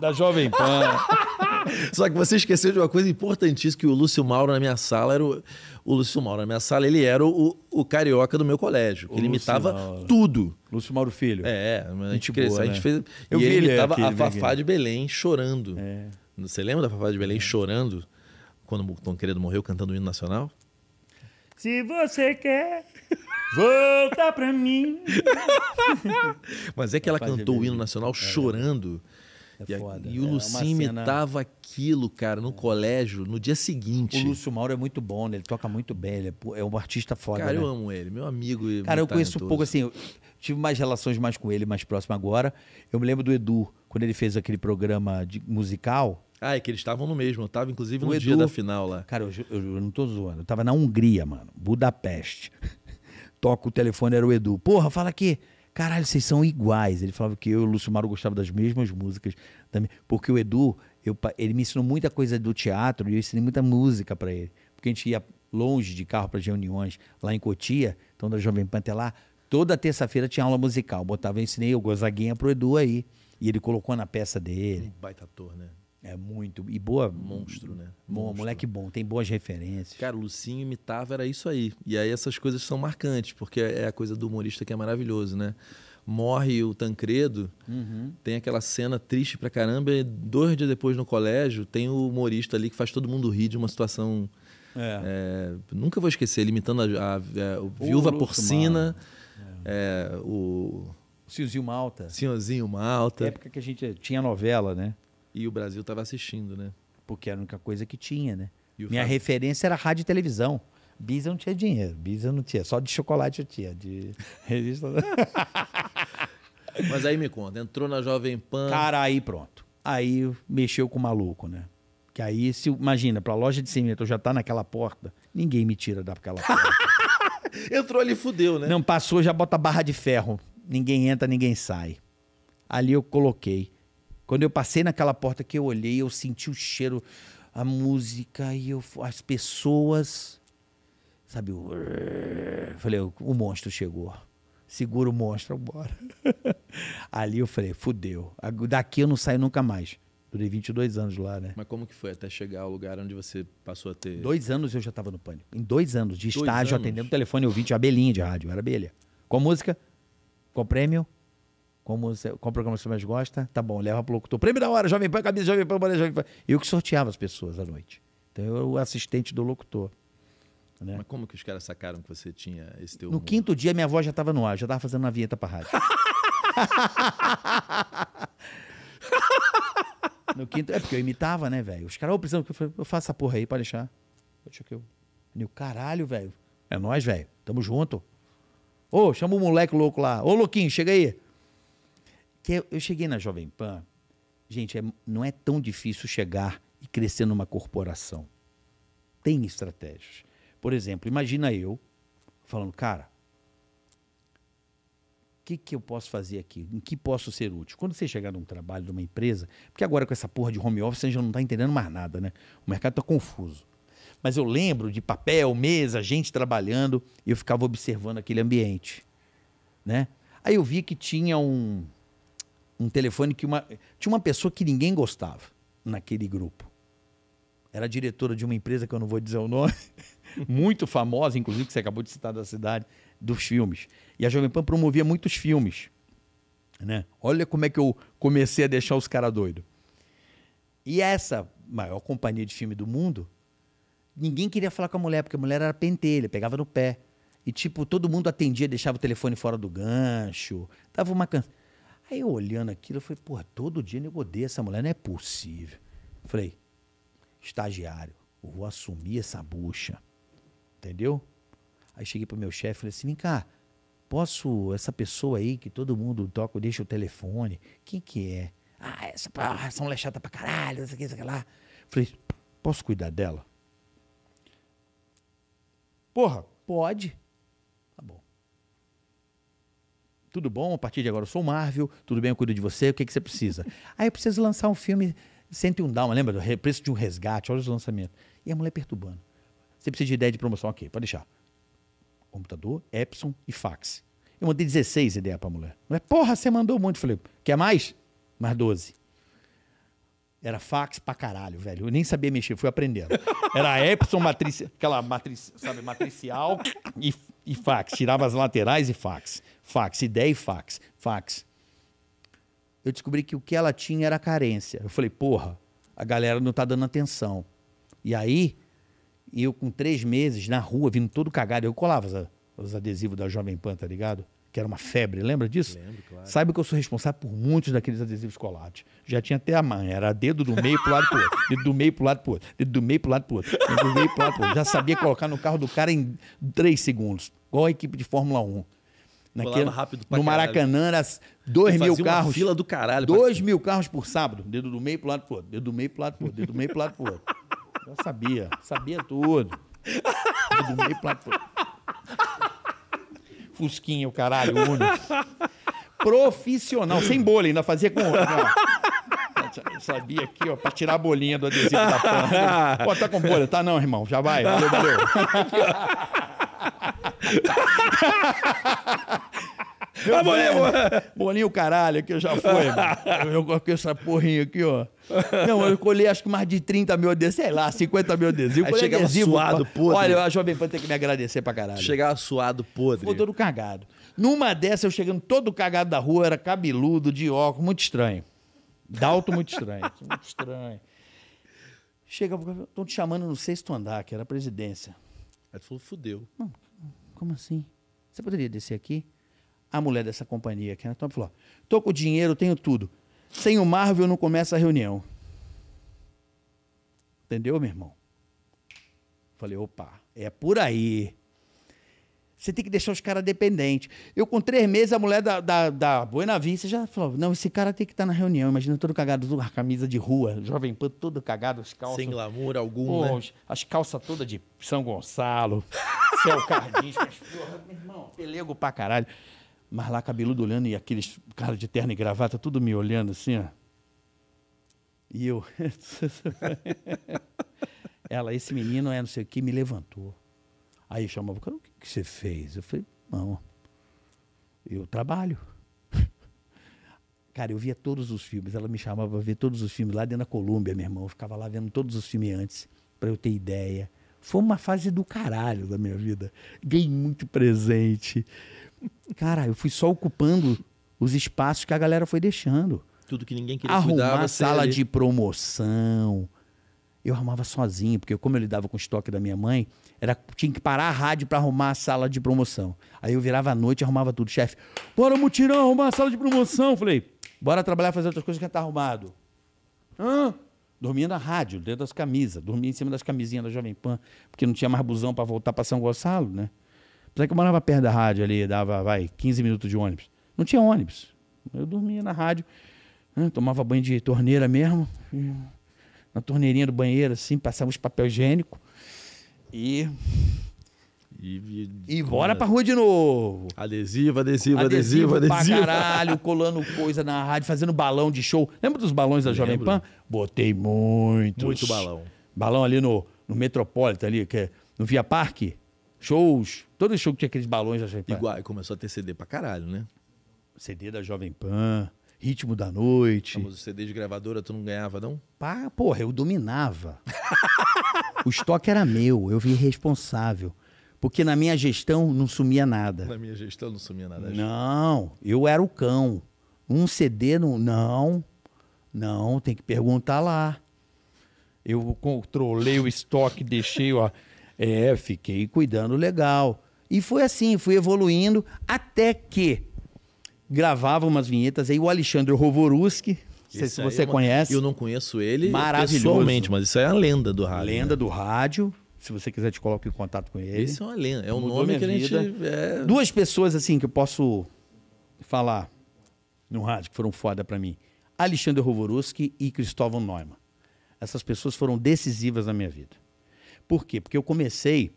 da Jovem Pan. Só que você esqueceu de uma coisa importantíssima, que o Lúcio Mauro na minha sala era o... o Lúcio Mauro na minha sala, ele era o, o carioca do meu colégio. Que ele imitava Mauro. tudo. Lúcio Mauro Filho. É, a gente boa, a gente né? fez... Eu e ele imitava aqui, a Fafá de Belém chorando. É. Você lembra da Fafá de Belém é. chorando? Quando o Tom Querido morreu cantando o hino nacional? Se você quer... Volta pra mim. Mas é que ela cantou o hino nacional é. chorando. É e, foda. E o é Lucinho imitava cena... aquilo, cara, no é. colégio, no dia seguinte. O Lúcio Mauro é muito bom, né? ele toca muito bem, ele é, é um artista foda. Cara, né? eu amo ele, meu amigo. Cara, eu conheço um pouco assim, eu tive mais relações mais com ele, mais próximo agora. Eu me lembro do Edu, quando ele fez aquele programa de, musical. Ah, é que eles estavam no mesmo, eu tava inclusive o no Edu, dia da final lá. Cara, eu, eu, eu não tô zoando, eu tava na Hungria, mano, Budapeste. Toca o telefone, era o Edu. Porra, fala aqui caralho, vocês são iguais. Ele falava que eu e o Lúcio Mauro gostava das mesmas músicas. Também, porque o Edu, eu, ele me ensinou muita coisa do teatro e eu ensinei muita música para ele. Porque a gente ia longe de carro para as reuniões lá em Cotia, então da Jovem Pan até lá. Toda terça-feira tinha aula musical. Botava, eu ensinei o Gozaguinha pro Edu aí. E ele colocou na peça dele. Um baita ator, né? É muito. E boa. Monstro, né? Bom, Monstro. moleque bom, tem boas referências. Cara, o Lucinho imitava, era isso aí. E aí essas coisas são marcantes, porque é a coisa do humorista que é maravilhoso, né? Morre o Tancredo, uhum. tem aquela cena triste pra caramba, e dois dias depois no colégio tem o humorista ali que faz todo mundo rir de uma situação. É. É, nunca vou esquecer, limitando a, a, a, o viúva porcina, é. o. Senhorzinho é, Malta. Senhorzinho Malta. Na época que a gente tinha novela, né? E o Brasil estava assistindo, né? Porque era a única coisa que tinha, né? Minha Fábio... referência era rádio e televisão. Biza não tinha dinheiro, biza não tinha, só de chocolate eu tinha, de revista. Mas aí me conta, entrou na Jovem Pan. Cara, aí pronto. Aí mexeu com o maluco, né? Que aí, se imagina, pra loja de cimento eu já tá naquela porta, ninguém me tira daquela porta. entrou ali, fudeu, né? Não, passou, já bota barra de ferro. Ninguém entra, ninguém sai. Ali eu coloquei. Quando eu passei naquela porta que eu olhei, eu senti o cheiro, a música e eu, as pessoas. Sabe, o... falei, o monstro chegou. Segura o monstro, bora. Ali eu falei, fudeu. Daqui eu não saio nunca mais. Durei 22 anos lá, né? Mas como que foi até chegar ao lugar onde você passou a ter... Dois anos eu já estava no pânico. Em dois anos de dois estágio, anos? atendendo o telefone ouvinte, abelhinha de rádio, era abelha. Com música, com prêmio, como, qual programa você mais gosta? Tá bom, leva pro locutor. Prêmio da hora, Jovem Pan, camisa Jovem Pan, boné Jovem Pan. Eu que sorteava as pessoas à noite. Então eu era o assistente do locutor. Né? Mas como que os caras sacaram que você tinha esse teu No humor? quinto dia, minha voz já estava no ar, já estava fazendo uma vinheta pra rádio. no quinto... É porque eu imitava, né, velho? Os caras, oh, que Eu, eu faço essa porra aí, pode deixar. Deixa que eu... eu caralho, velho. É nós, velho. Tamo junto. Ô, oh, chama o moleque louco lá. Ô, oh, louquinho, chega aí que eu cheguei na Jovem Pan, gente, é, não é tão difícil chegar e crescer numa corporação. Tem estratégias. Por exemplo, imagina eu falando, cara, o que, que eu posso fazer aqui? Em que posso ser útil? Quando você chegar num trabalho, numa empresa, porque agora com essa porra de home office você já não está entendendo mais nada, né? O mercado está confuso. Mas eu lembro de papel, mesa, gente trabalhando, e eu ficava observando aquele ambiente, né? Aí eu vi que tinha um, um telefone que uma. Tinha uma pessoa que ninguém gostava naquele grupo. Era diretora de uma empresa que eu não vou dizer o nome, muito famosa, inclusive, que você acabou de citar da cidade, dos filmes. E a Jovem Pan promovia muitos filmes. Né? Olha como é que eu comecei a deixar os caras doidos. E essa maior companhia de filme do mundo, ninguém queria falar com a mulher, porque a mulher era pentelha, pegava no pé. E, tipo, todo mundo atendia, deixava o telefone fora do gancho, dava uma canção. Aí eu olhando aquilo, eu falei, porra, todo dia eu odeio essa mulher, não é possível. falei, estagiário, eu vou assumir essa bucha. Entendeu? Aí cheguei pro meu chefe e falei assim, vem cá, posso, essa pessoa aí que todo mundo toca, deixa o telefone, quem que é? Ah, essa, essa mulher é chata pra caralho, essa aqui, essa aqui lá. Falei, posso cuidar dela? Porra, pode. tudo bom, a partir de agora eu sou o Marvel, tudo bem, eu cuido de você, o que, é que você precisa? Aí eu preciso lançar um filme 101 Dalma, lembra? Do preço de um resgate, olha os lançamentos. E a mulher perturbando. Você precisa de ideia de promoção, ok, pode deixar. Computador, Epson e fax. Eu mandei 16 ideias pra mulher. Mulher, porra, você mandou um monte. falei, quer mais? Mais 12. Era fax pra caralho, velho. Eu nem sabia mexer, fui aprendendo. Era Epson, matriz, aquela matriz, sabe, matricial e, e fax. Tirava as laterais e fax fax, ideia e fax, fax. Eu descobri que o que ela tinha era carência. Eu falei, porra, a galera não tá dando atenção. E aí, eu com três meses, na rua, vindo todo cagado, eu colava os, os adesivos da Jovem Pan, tá ligado? Que era uma febre, lembra disso? Lembro, claro. Saiba que eu sou responsável por muitos daqueles adesivos colados. Já tinha até a mãe, era dedo do meio pro lado pro outro, dedo do meio pro lado pro outro, dedo do meio pro lado pro outro, dedo do meio pro lado pro outro. Já sabia colocar no carro do cara em três segundos, igual a equipe de Fórmula 1. Naquele, rápido no Maracanã era 2 mil carros. Uma fila do caralho. 2 mil carros por sábado. Dedo do meio pro lado pro outro. Dedo do meio pro lado pro outro. Dedo do meio pro lado pro outro. Eu sabia. Sabia tudo. Dedo do meio pro lado pro outro. Fusquinha, o caralho, único. Profissional, sem bolha, ainda fazia com outro. Né, Eu sabia aqui, ó, pra tirar a bolinha do adesivo da planta. Pô, tá com bolha? Tá não, irmão, já vai. Valeu, valeu. Meu ah, bolinho, bolinho, caralho, que eu já fui. Eu colhi essa porrinha aqui, ó. Não, eu colhei acho que mais de 30 mil adesivos, sei lá, 50 mil adesivos. Aí chegava adesivo, suado, podre. Olha, a Jovem Pan tem que me agradecer pra caralho. Chegava suado, podre. Ficou todo cagado. Numa dessa, eu chegando todo cagado da rua, era cabeludo, de óculos, muito estranho. Dalto, muito estranho. É muito estranho. Chega, estão te chamando no sexto andar, que era a presidência. Aí tu falou, fudeu. Não, como assim? Você poderia descer aqui? A mulher dessa companhia, aqui na né? top, então, falou: tô com dinheiro, tenho tudo. Sem o Marvel não começa a reunião. Entendeu, meu irmão? Falei, opa, é por aí. Você tem que deixar os caras dependentes. Eu, com três meses, a mulher da, da, da Buena Vista já falou: não, esse cara tem que estar tá na reunião. Imagina todo cagado, toda a camisa de rua, jovem pan, todo cagado, as calças. Sem glamour algum. Pô, né? As calças todas de São Gonçalo, Céu Cardins, as porra, meu irmão, pelego pra caralho. Mas lá, cabeludo olhando e aqueles caras de terno e gravata, tudo me olhando assim, ó. E eu. Ela, esse menino é não sei o que, me levantou. Aí eu chamava o cara, o que que você fez? Eu falei, não, eu trabalho. Cara, eu via todos os filmes, ela me chamava para ver todos os filmes lá dentro da Colômbia, meu irmão. Eu ficava lá vendo todos os filmes antes, para eu ter ideia. Foi uma fase do caralho da minha vida. Ganhei muito presente. Cara, eu fui só ocupando os espaços que a galera foi deixando. Tudo que ninguém queria Arrumar cuidar, sala ali. de promoção. Eu arrumava sozinho, porque como eu lidava com o estoque da minha mãe, era, tinha que parar a rádio para arrumar a sala de promoção. Aí eu virava à noite e arrumava tudo. Chefe, bora mutirão, arrumar a sala de promoção. Falei, bora trabalhar, fazer outras coisas que já tá arrumado. Hã? Dormia na rádio, dentro das camisas. Dormia em cima das camisinhas da Jovem Pan, porque não tinha mais busão para voltar para São Gonçalo, né? Apesar que eu morava perto da rádio ali, dava, vai, 15 minutos de ônibus. Não tinha ônibus. Eu dormia na rádio, né? tomava banho de torneira mesmo, na torneirinha do banheiro, assim, passava os papel higiênico e. E, e bora pra rua de novo. Adesivo, adesivo, adesivo, adesivo. adesivo. Pra caralho, colando coisa na rádio, fazendo balão de show. Lembra dos balões da Jovem Pan? Botei muitos. Muito balão. Balão ali no, no Metropolitan, ali, que é no Via Parque. Shows. Todo show que tinha aqueles balões da Jovem Pan. Igual, começou a ter CD pra caralho, né? CD da Jovem Pan, Ritmo da Noite. Mas o CD de gravadora tu não ganhava, não? Pá, porra, eu dominava. o estoque era meu, eu vi responsável. Porque na minha gestão não sumia nada. Na minha gestão não sumia nada. Não, eu era o cão. Um CD não. Não, não tem que perguntar lá. Eu controlei o estoque, deixei, ó. É, fiquei cuidando legal. E foi assim, fui evoluindo até que gravava umas vinhetas aí o Alexandre Rovoruski, sei se é você é uma... conhece. Eu não conheço ele pessoalmente, mas isso é a lenda do rádio. Lenda né? do rádio. Se você quiser, te coloco em contato com ele. Isso é uma lenda. É um Mudou nome que a gente. É... Duas pessoas, assim, que eu posso falar no rádio, que foram foda para mim: Alexandre Rovoruski e Cristóvão Neumann. Essas pessoas foram decisivas na minha vida. Por quê? Porque eu comecei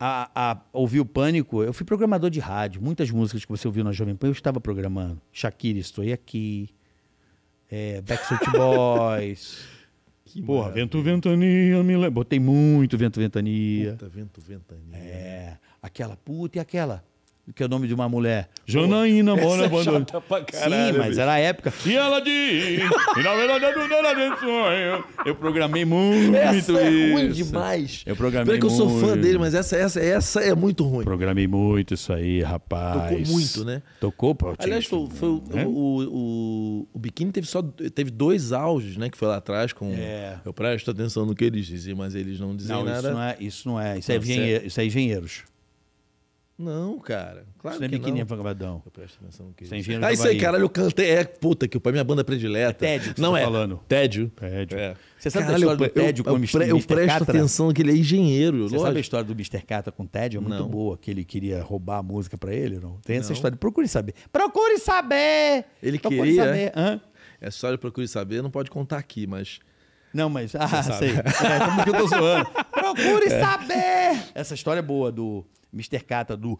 a, a ouvir o Pânico. Eu fui programador de rádio. Muitas músicas que você ouviu na Jovem Pan, eu estava programando. Shakira, Estou Aqui é, Backstreet Boys. que Porra, maravilha. Vento Ventania, me lembro. Botei muito Vento Ventania. Puta, Vento Ventania. É, né? aquela puta e aquela que é o nome de uma mulher. Janaína mora abandonada. É Sim, mas bicho. era a época. E ela diz, e na verdade a dona de sonho. Eu programei muito essa é isso. ruim demais. Eu programei Pera muito. que eu sou fã dele, mas essa, essa, essa é muito ruim. Programei muito isso aí, rapaz. Tocou muito, né? Tocou, pô. Aliás, foi, foi né? o, é? o, o, o Biquíni teve só teve dois auges, né? Que foi lá atrás com... É. Eu presto atenção no que eles dizem, mas eles não dizem não, nada. Isso não é, isso não é. Isso, tá é, isso é engenheiros. Não, cara. Claro Você é não. biquininha não. vagabadão. Eu presto atenção no que Sem é dinheiro Ah, isso aí, caralho, eu cantei. É, puta que o minha banda predileta. É tédio não tá é. falando. Tédio. Tédio. É. Você sabe caralho, da história do tédio eu, com o Mr. Catra? Eu presto Catra? atenção que ele é engenheiro, Você lógico. sabe a história do Mr. Catra com o tédio? É muito não. boa, que ele queria roubar a música pra ele, não? Tem essa história. Procure saber. Procure saber! Ele Procure queria... Saber. É. Hã? Essa história Procure Saber não pode contar aqui, mas... Não, mas... Ah, sei. é, como que eu tô zoando. Procure saber! Essa história é boa do... Mr. Kata do.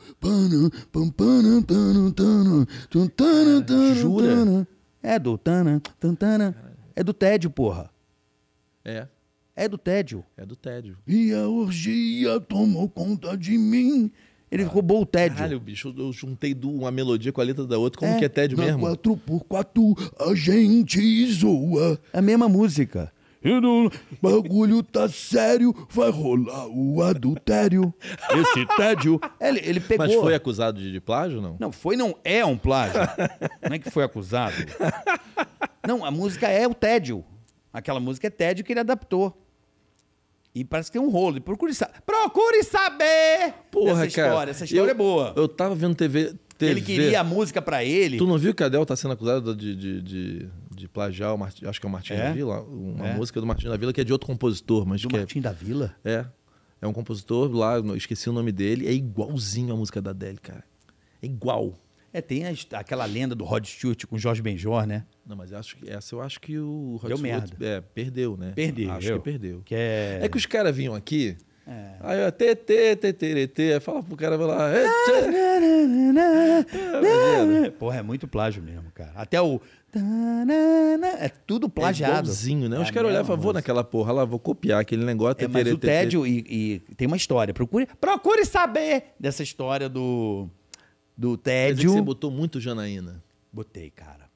jura? É do. É do tédio, porra. É. É do tédio. É do tédio. E a orgia tomou conta de mim. Ele ah, roubou o tédio. Caralho, bicho, eu juntei uma melodia com a letra da outra. Como é, que é tédio mesmo? 4x4 a gente zoa. É a mesma música. Eu não... Bagulho tá sério, vai rolar o adultério. Esse tédio. Ele, ele pegou. Mas foi acusado de, de plágio, não? Não, foi, não é um plágio. não é que foi acusado. Não, a música é o tédio. Aquela música é tédio que ele adaptou. E parece que é um rolo. Procure, sa... Procure saber! Porra, essa cara, história. Essa história é eu, é boa. Eu tava vendo TV, TV. Ele queria a música pra ele. Tu não viu que a Adele tá sendo acusada de... de, de de plagiar, o Martin, acho que é o Martin é? da Vila, uma é. música do Martin da Vila que é de outro compositor, mas do que Martin é, da Vila? É. É um compositor lá, esqueci o nome dele, é igualzinho a música da Adele, cara. É igual. É, tem a, aquela lenda do Rod Stewart com Jorge Benjor, né? Não, mas acho que essa eu acho que o Rod Deu Stewart merda. É, perdeu, né? Perdeu. Acho que perdeu. Que é... é que os caras vinham aqui, é. Aí eu tê, tê, tê, tê, tê, fala pro cara, vai lá. É, é, Porra, é muito plágio mesmo, cara. Até o é tudo é plagiado. É igualzinho, né? É Os caras olhavam, vou naquela porra lá, vou copiar aquele negócio. É, mas o tédio e, e tem uma história. Procure, procure saber dessa história do, do tédio. Você botou muito Janaína. Botei, cara.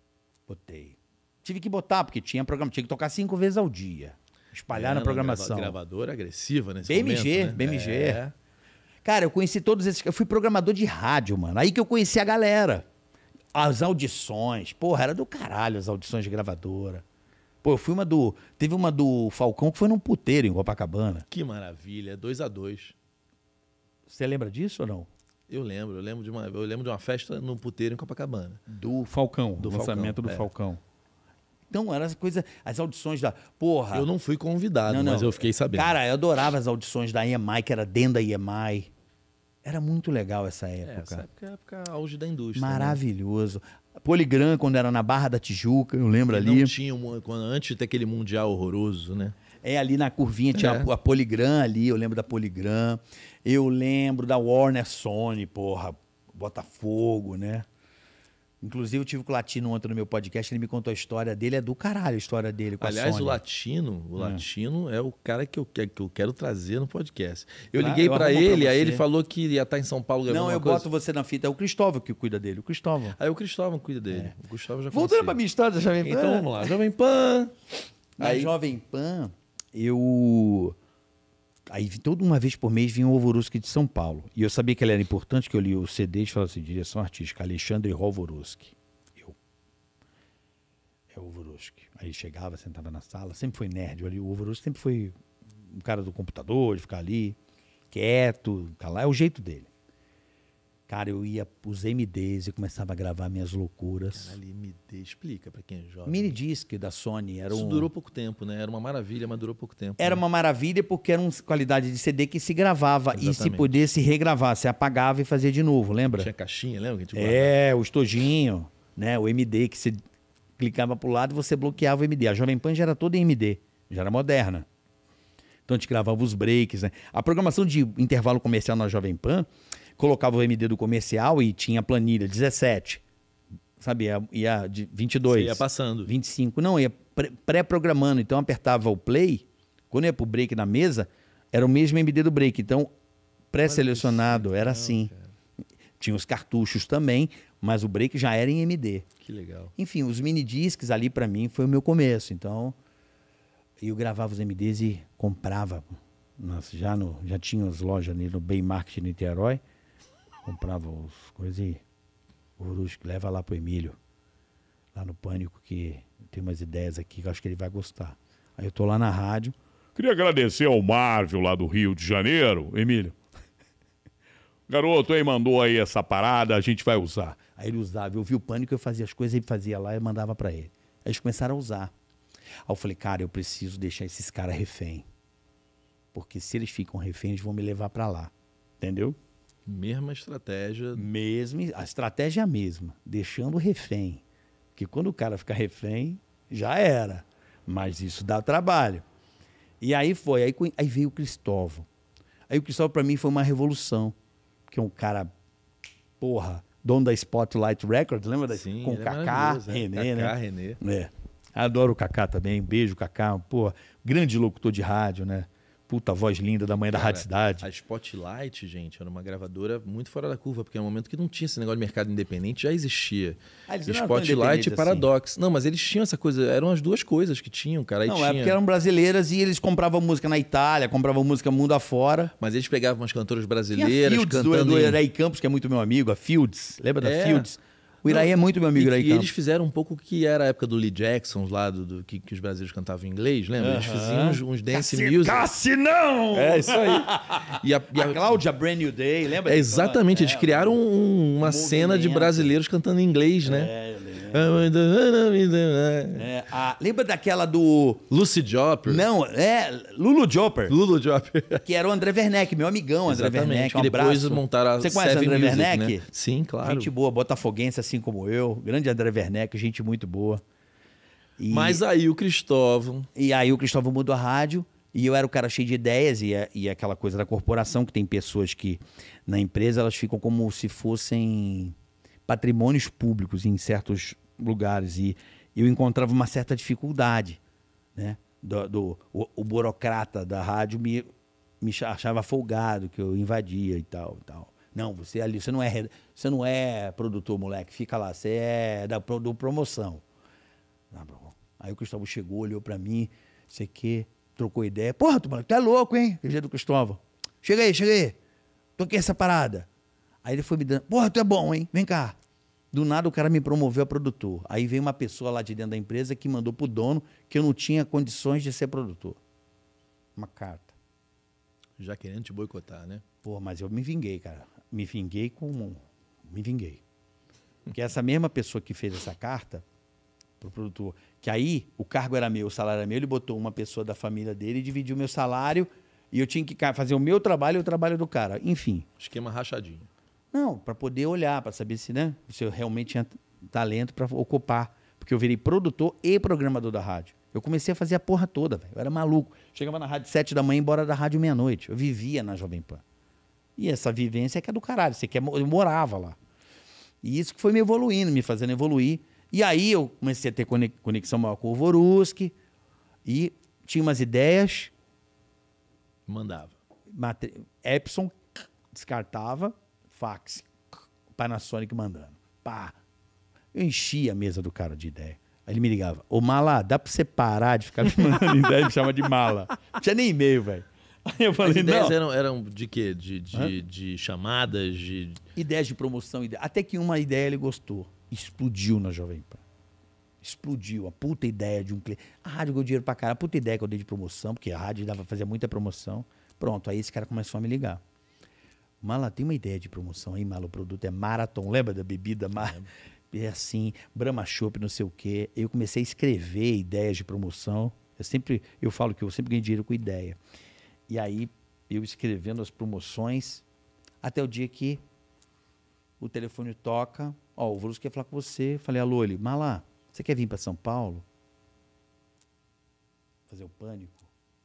Botei. Tive que botar, porque tinha programa, tinha que tocar cinco vezes ao dia. Espalhar é, na programação. Grava, gravadora agressiva nesse BMG, momento, né? BMG. É. Cara, eu conheci todos esses. Eu fui programador de rádio, mano. Aí que eu conheci a galera. As audições, porra, era do caralho as audições de gravadora. Pô, eu fui uma do. Teve uma do Falcão que foi num puteiro em Copacabana. Que maravilha, 2 a 2 Você lembra disso ou não? Eu lembro, eu lembro de uma, eu lembro de uma festa num puteiro em Copacabana. Do Falcão, do lançamento Falcão, do é. Falcão. Então, era as coisa, as audições da. Porra. Eu não fui convidado, não, não. mas eu fiquei sabendo. Cara, eu adorava as audições da EMAI, que era dentro da EMAI. Era muito legal essa é, época. É, essa época é a época auge da indústria. Né? Maravilhoso. Né? Poligram, quando era na Barra da Tijuca, eu lembro ali. Não tinha, quando, antes de ter aquele mundial horroroso, né? É, ali na curvinha tinha é. a, a Poligram ali, eu lembro da Poligram. Eu lembro da Warner Sony, porra, Botafogo, né? Inclusive, eu tive com o Latino ontem no meu podcast, ele me contou a história dele, é do caralho a história dele com Aliás, a o Latino, o é. Latino é o cara que eu, que eu quero trazer no podcast. Eu liguei para ele, pra aí ele falou que ia estar tá em São Paulo Não, eu coisa. boto você na fita, é o Cristóvão que cuida dele, o Cristóvão. Aí o Cristóvão cuida é. dele, é. o Cristóvão já Voltando para minha história da Jovem Pan. Então vamos lá, Jovem Pan. Aí... Jovem Pan, eu aí toda uma vez por mês vinha o Alvorusky de São Paulo. E eu sabia que ele era importante, que eu li o CD e falava assim, direção artística, Alexandre Alvorusky. Eu. É o Alvorusky. Aí chegava, sentava na sala, sempre foi nerd. Ali, o Alvorusky sempre foi um cara do computador, de ficar ali, quieto, calar, é o jeito dele. Cara, eu ia os MDs e começava a gravar minhas loucuras. Caralho, MD, explica pra quem é jovem. Mini disc da Sony. Era Isso um... durou pouco tempo, né? Era uma maravilha, mas durou pouco tempo. Era né? uma maravilha porque era uma qualidade de CD que se gravava Exatamente. e se podia se regravar. Você apagava e fazia de novo, lembra? Tinha caixinha, lembra? é, o estojinho, né? O MD que você clicava pro lado e você bloqueava o MD. A Jovem Pan já era toda em MD, já era moderna. Então a gente gravava os breaks, né? A programação de intervalo comercial na Jovem Pan colocava o MD do comercial e tinha a planilha 17. Sabe, ia, ia de 22. Você ia passando. 25. Não, ia pré-programando. Então apertava o play, quando ia pro break na mesa, era o mesmo MD do break. Então, pré-selecionado, era assim. Cara. Tinha os cartuchos também, mas o break já era em MD. Que legal. Enfim, os mini discs ali para mim foi o meu começo. Então, eu gravava os MDs e comprava. Nossa, já, no, já tinha as lojas ali no Bay Market Niterói comprava os coisas e o Urusco leva lá pro Emílio, lá no Pânico, que tem umas ideias aqui que eu acho que ele vai gostar. Aí eu tô lá na rádio. Queria agradecer ao Marvio lá do Rio de Janeiro, Emílio. Garoto, aí mandou aí essa parada, a gente vai usar. Aí ele usava, eu vi o pânico, eu fazia as coisas, ele fazia lá e mandava para ele. Aí eles começaram a usar. Aí eu falei, cara, eu preciso deixar esses caras refém. Porque se eles ficam refém, eles vão me levar para lá. Entendeu? Mesma estratégia. mesmo a estratégia é a mesma, deixando refém. Porque quando o cara fica refém, já era. Mas isso dá trabalho. E aí foi, aí, aí veio o Cristóvão. Aí o Cristóvão para mim foi uma revolução. Que é um cara, porra, dono da Spotlight Records, lembra daí? Sim, Com o é Kaká, é René, Cacá, né? René. É. Adoro o Kaká também, beijo Kaká, pô, grande locutor de rádio, né? puta voz linda da manhã Cara, da Rádio Cidade. A Spotlight, gente, era uma gravadora muito fora da curva, porque no um momento que não tinha esse negócio de mercado independente, já existia. Ah, Spotlight e assim. Paradox. Assim. Não, mas eles tinham essa coisa, eram as duas coisas que tinham, cara. Aí não, é tinha... é porque eram brasileiras e eles compravam música na Itália, compravam música mundo afora. Mas eles pegavam umas cantoras brasileiras, a Fields, cantando. Do, do em... Campos, que é muito meu amigo, a Fields. Lembra é. Fields? O Iraí é muito meu amigo, Iraí E eles fizeram um pouco que era a época do Lee Jackson, lá do, do que, que, os brasileiros cantavam em inglês, lembra? Uh -huh. Eles faziam uns, uns dance Cassi, music. Cassinão! É, isso aí. E a, e a, a Cláudia Brand New Day, lembra? É, exatamente, eles é, criaram um, uma um cena de brasileiros cantando em inglês, né? É, é. é, a, lembra daquela do. Lucy Jopper? Não, é. Lulu Jopper. Lulu Jopper. Que era o André Werneck, meu amigão André Exatamente, Werneck. Um que depois abraço. montaram a Você conhece Seven André Music, Werneck? Né? Sim, claro. Gente boa, botafoguense assim como eu. Grande André Werneck, gente muito boa. E... Mas aí o Cristóvão. E aí o Cristóvão mudou a rádio. E eu era o cara cheio de ideias e, e aquela coisa da corporação, que tem pessoas que na empresa elas ficam como se fossem patrimônios públicos em certos lugares e eu encontrava uma certa dificuldade, né? Do, do o, o, burocrata da rádio me, me achava folgado que eu invadia e tal, tal. Não, você ali, você não é, você não é produtor, moleque, fica lá, você é da do promoção. Tá aí o Cristóvão chegou, olhou para mim, sei que trocou ideia. Porra, tu, mano, tu é louco, hein? do Cristóvão. Chega aí, chega aí. Toquei essa parada. Aí ele foi me dando. Porra, tu é bom, hein? Vem cá. Do nada o cara me promoveu a produtor. Aí veio uma pessoa lá de dentro da empresa que mandou pro dono que eu não tinha condições de ser produtor. Uma carta. Já querendo te boicotar, né? Pô, mas eu me vinguei, cara. Me vinguei com. Me vinguei. Porque essa mesma pessoa que fez essa carta pro produtor, que aí o cargo era meu, o salário era meu, ele botou uma pessoa da família dele e dividiu meu salário e eu tinha que fazer o meu trabalho e o trabalho do cara. Enfim. Esquema rachadinho. Não, para poder olhar, para saber se, né, se eu realmente tinha talento para ocupar. Porque eu virei produtor e programador da rádio. Eu comecei a fazer a porra toda, velho. Eu era maluco. Chegava na rádio sete da manhã e embora da rádio meia-noite. Eu vivia na Jovem Pan. E essa vivência é que é do caralho. Você quer, eu morava lá. E isso que foi me evoluindo, me fazendo evoluir. E aí eu comecei a ter conexão maior com o Voruski. E tinha umas ideias. Mandava. Epson descartava fax. Panasonic mandando. Pá. Eu enchia a mesa do cara de ideia. Aí ele me ligava, ô mala, dá pra você parar de ficar me mandando ideia? Ele me chama de mala. Não tinha nem e-mail, velho. Aí eu falei, As ideias não. Eram, eram de quê? De, de, de chamadas? De... Ideias de promoção. Até que uma ideia ele gostou. Explodiu na Jovem Pan. Explodiu. A puta ideia de um cliente. A rádio ganhou dinheiro pra cara. A puta ideia que eu dei de promoção, porque a rádio dava, fazer muita promoção. Pronto, aí esse cara começou a me ligar. Mala tem uma ideia de promoção aí, Mala. O produto é Marathon. Lembra da bebida? Mar... É assim, Brahma Chopp, não sei o quê. Eu comecei a escrever ideias de promoção. Eu sempre, eu falo que eu sempre ganho dinheiro com ideia. E aí, eu escrevendo as promoções, até o dia que o telefone toca. Ó, oh, o Volus quer falar com você. falei, alô, ele, Mala, você quer vir para São Paulo? Fazer o pânico?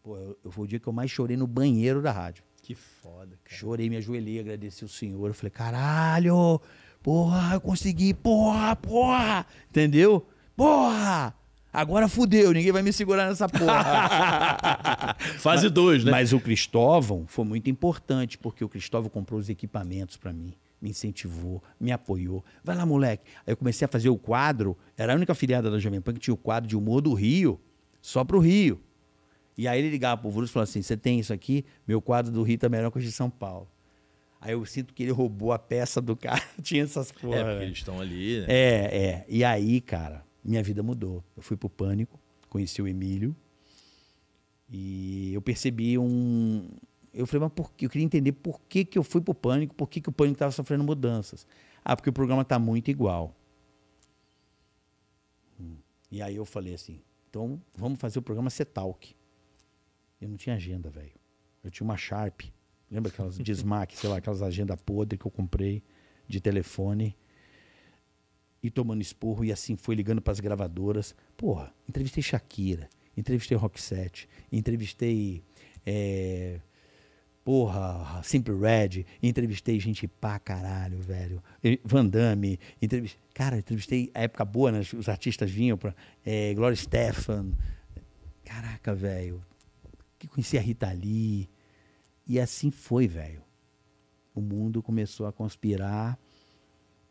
Pô, eu, eu, foi o dia que eu mais chorei no banheiro da rádio. Que foda, cara. Chorei, me ajoelhei, agradeci o senhor. Eu falei, caralho, porra, eu consegui, porra, porra. Entendeu? Porra! Agora fudeu, ninguém vai me segurar nessa porra. Fase 2, né? Mas o Cristóvão foi muito importante, porque o Cristóvão comprou os equipamentos para mim me incentivou, me apoiou. Vai lá, moleque. Aí eu comecei a fazer o quadro, era a única filiada da Jovem Pan que tinha o quadro de humor do Rio, só pro Rio. E aí ele ligava pro Vrus e falou assim: você tem isso aqui? Meu quadro do Rita é Melhor que o de São Paulo. Aí eu sinto que ele roubou a peça do cara. Tinha essas coisas. É, porque né? eles estão ali, né? É, é. E aí, cara, minha vida mudou. Eu fui pro pânico, conheci o Emílio. E eu percebi um. Eu falei, mas por... eu queria entender por que, que eu fui pro pânico, por que, que o pânico estava sofrendo mudanças. Ah, porque o programa tá muito igual. Hum. E aí eu falei assim: então vamos fazer o programa Setalk. Eu não tinha agenda, velho. Eu tinha uma Sharp. Lembra aquelas de Smack, sei lá, aquelas agendas podres que eu comprei de telefone e tomando esporro e assim foi ligando para as gravadoras. Porra, entrevistei Shakira, entrevistei Roxette, entrevistei é, porra, Simple Red, entrevistei gente pra caralho, velho. Van Damme, entrevistei, cara, entrevistei a época boa, né? os artistas vinham para é, Gloria Stefan. Caraca, velho que conhecia a Rita Lee. E assim foi, velho. O mundo começou a conspirar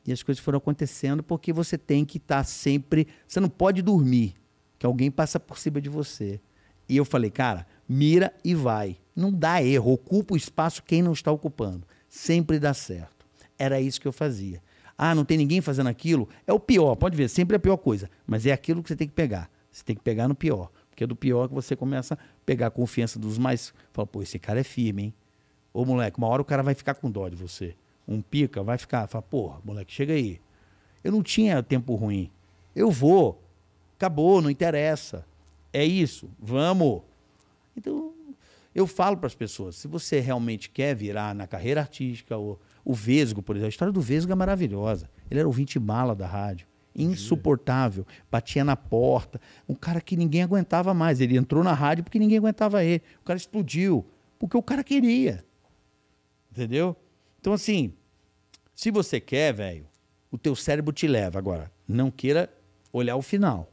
e as coisas foram acontecendo porque você tem que estar tá sempre. Você não pode dormir, que alguém passa por cima de você. E eu falei, cara, mira e vai. Não dá erro, ocupa o espaço quem não está ocupando. Sempre dá certo. Era isso que eu fazia. Ah, não tem ninguém fazendo aquilo? É o pior, pode ver, sempre é a pior coisa. Mas é aquilo que você tem que pegar. Você tem que pegar no pior, porque é do pior que você começa pegar a confiança dos mais. Fala, pô, esse cara é firme, hein? Ô, moleque, uma hora o cara vai ficar com dó de você. Um pica vai ficar, fala, porra, moleque, chega aí. Eu não tinha tempo ruim. Eu vou. Acabou, não interessa. É isso, vamos. Então, eu falo para as pessoas, se você realmente quer virar na carreira artística, ou, o Vesgo, por exemplo, a história do Vesgo é maravilhosa. Ele era o 20 bala da rádio insuportável. Batia na porta. Um cara que ninguém aguentava mais. Ele entrou na rádio porque ninguém aguentava ele. O cara explodiu. Porque o cara queria. Entendeu? Então, assim, se você quer, velho, o teu cérebro te leva. Agora, não queira olhar o final.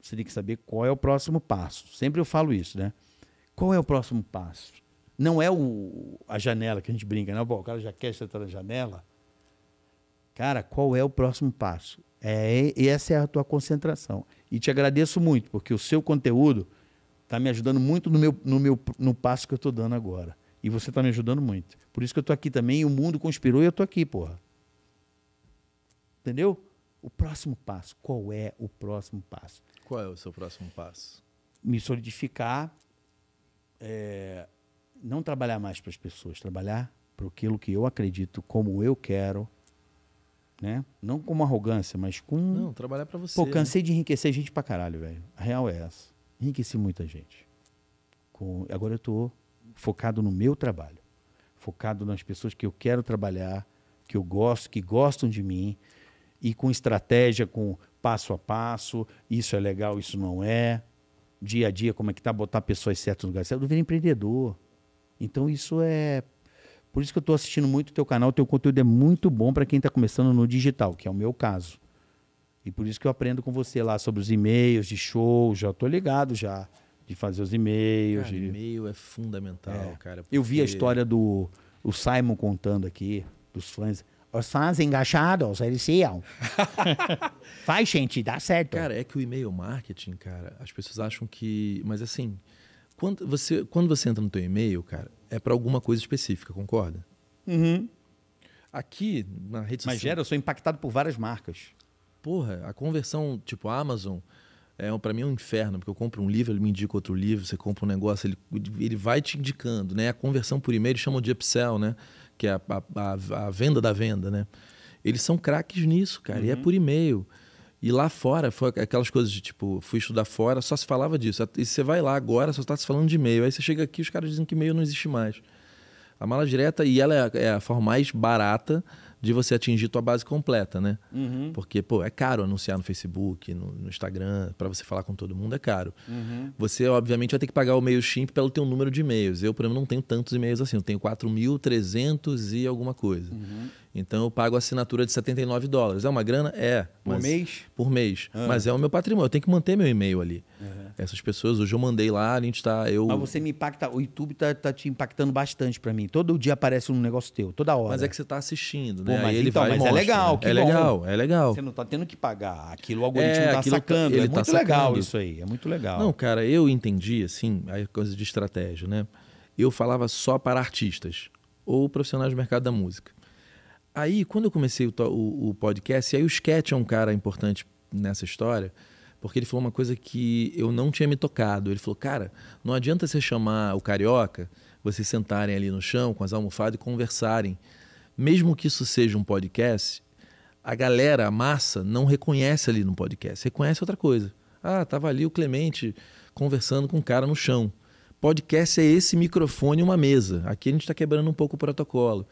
Você tem que saber qual é o próximo passo. Sempre eu falo isso, né? Qual é o próximo passo? Não é o, a janela que a gente brinca, não. Né? Bom, o cara já quer sentar na janela Cara, qual é o próximo passo? É, essa é a tua concentração. E te agradeço muito, porque o seu conteúdo está me ajudando muito no, meu, no, meu, no passo que eu estou dando agora. E você está me ajudando muito. Por isso que eu estou aqui também, o mundo conspirou e eu estou aqui, porra. Entendeu? O próximo passo. Qual é o próximo passo? Qual é o seu próximo passo? Me solidificar, é, não trabalhar mais para as pessoas, trabalhar para aquilo que eu acredito, como eu quero né? Não com uma arrogância, mas com. Não, trabalhar para você. Pô, né? cansei né? de enriquecer gente pra caralho, velho. A real é essa. Enriqueci muita gente. Com... Agora eu tô focado no meu trabalho. Focado nas pessoas que eu quero trabalhar, que eu gosto, que gostam de mim. E com estratégia, com passo a passo. Isso é legal, isso não é. Dia a dia, como é que tá botar pessoas certas no lugar certo. Eu empreendedor. Então isso é por isso que eu estou assistindo muito o teu canal, o teu conteúdo é muito bom para quem está começando no digital, que é o meu caso. E por isso que eu aprendo com você lá sobre os e-mails de show, já estou ligado já de fazer os e-mails. Cara, de... e-mail é fundamental, é. cara. Porque... Eu vi a história do o Simon contando aqui, dos fãs. Os fãs engaixados, eles iam. faz gente, dá certo. Cara, é que o e-mail marketing, cara, as pessoas acham que. Mas assim, quando você, quando você entra no teu e-mail, cara, é para alguma coisa específica, concorda? Uhum. Aqui, na rede social, Mas gera, eu sou impactado por várias marcas. Porra, a conversão tipo Amazon é para mim é um inferno, porque eu compro um livro, ele me indica outro livro, você compra um negócio, ele, ele vai te indicando, né? A conversão por e-mail chamam de upsell, né? Que é a, a, a, a venda da venda, né? Eles são craques nisso, cara, uhum. e é uhum. por e-mail. E lá fora, foi aquelas coisas de tipo, fui estudar fora, só se falava disso. E você vai lá agora, só está se falando de e-mail. Aí você chega aqui, os caras dizem que e-mail não existe mais. A mala direta, e ela é, é a, forma mais barata de você atingir tua base completa, né? Uhum. Porque, pô, é caro anunciar no Facebook, no, no Instagram, para você falar com todo mundo é caro. Uhum. Você, obviamente, vai ter que pagar o MailChimp pelo teu número de e-mails. Eu, por exemplo, não tenho tantos e-mails assim. Eu tenho 4.300 e alguma coisa. Uhum. Então eu pago a assinatura de 79 dólares. É uma grana? É. Por mês? Por mês. Ah. Mas é o meu patrimônio. Eu tenho que manter meu e-mail ali. Uhum. Essas pessoas, hoje eu mandei lá, a gente está. Eu... Mas você me impacta, o YouTube tá, tá te impactando bastante para mim. Todo dia aparece um negócio teu, toda hora. Mas é que você tá assistindo, né? Pô, mas, ele então, vai mas é mostra, é legal, né? que É bom. legal, é legal. Você não tá tendo que pagar. Aquilo o algoritmo é, tá, tá- sacando. Ele é tá muito tá legal isso aí. É muito legal. Não, cara, eu entendi, assim, a coisa de estratégia, né? Eu falava só para artistas ou profissionais do mercado da música aí, quando eu comecei o, o, o podcast, aí o Sketch é um cara importante nessa história, porque ele falou uma coisa que eu não tinha me tocado. Ele falou, cara, não adianta você chamar o carioca, vocês sentarem ali no chão com as almofadas e conversarem. Mesmo que isso seja um podcast, a galera, a massa, não reconhece ali no podcast, reconhece outra coisa. Ah, tava ali o Clemente conversando com um cara no chão. Podcast é esse microfone e uma mesa. Aqui a gente está quebrando um pouco o protocolo.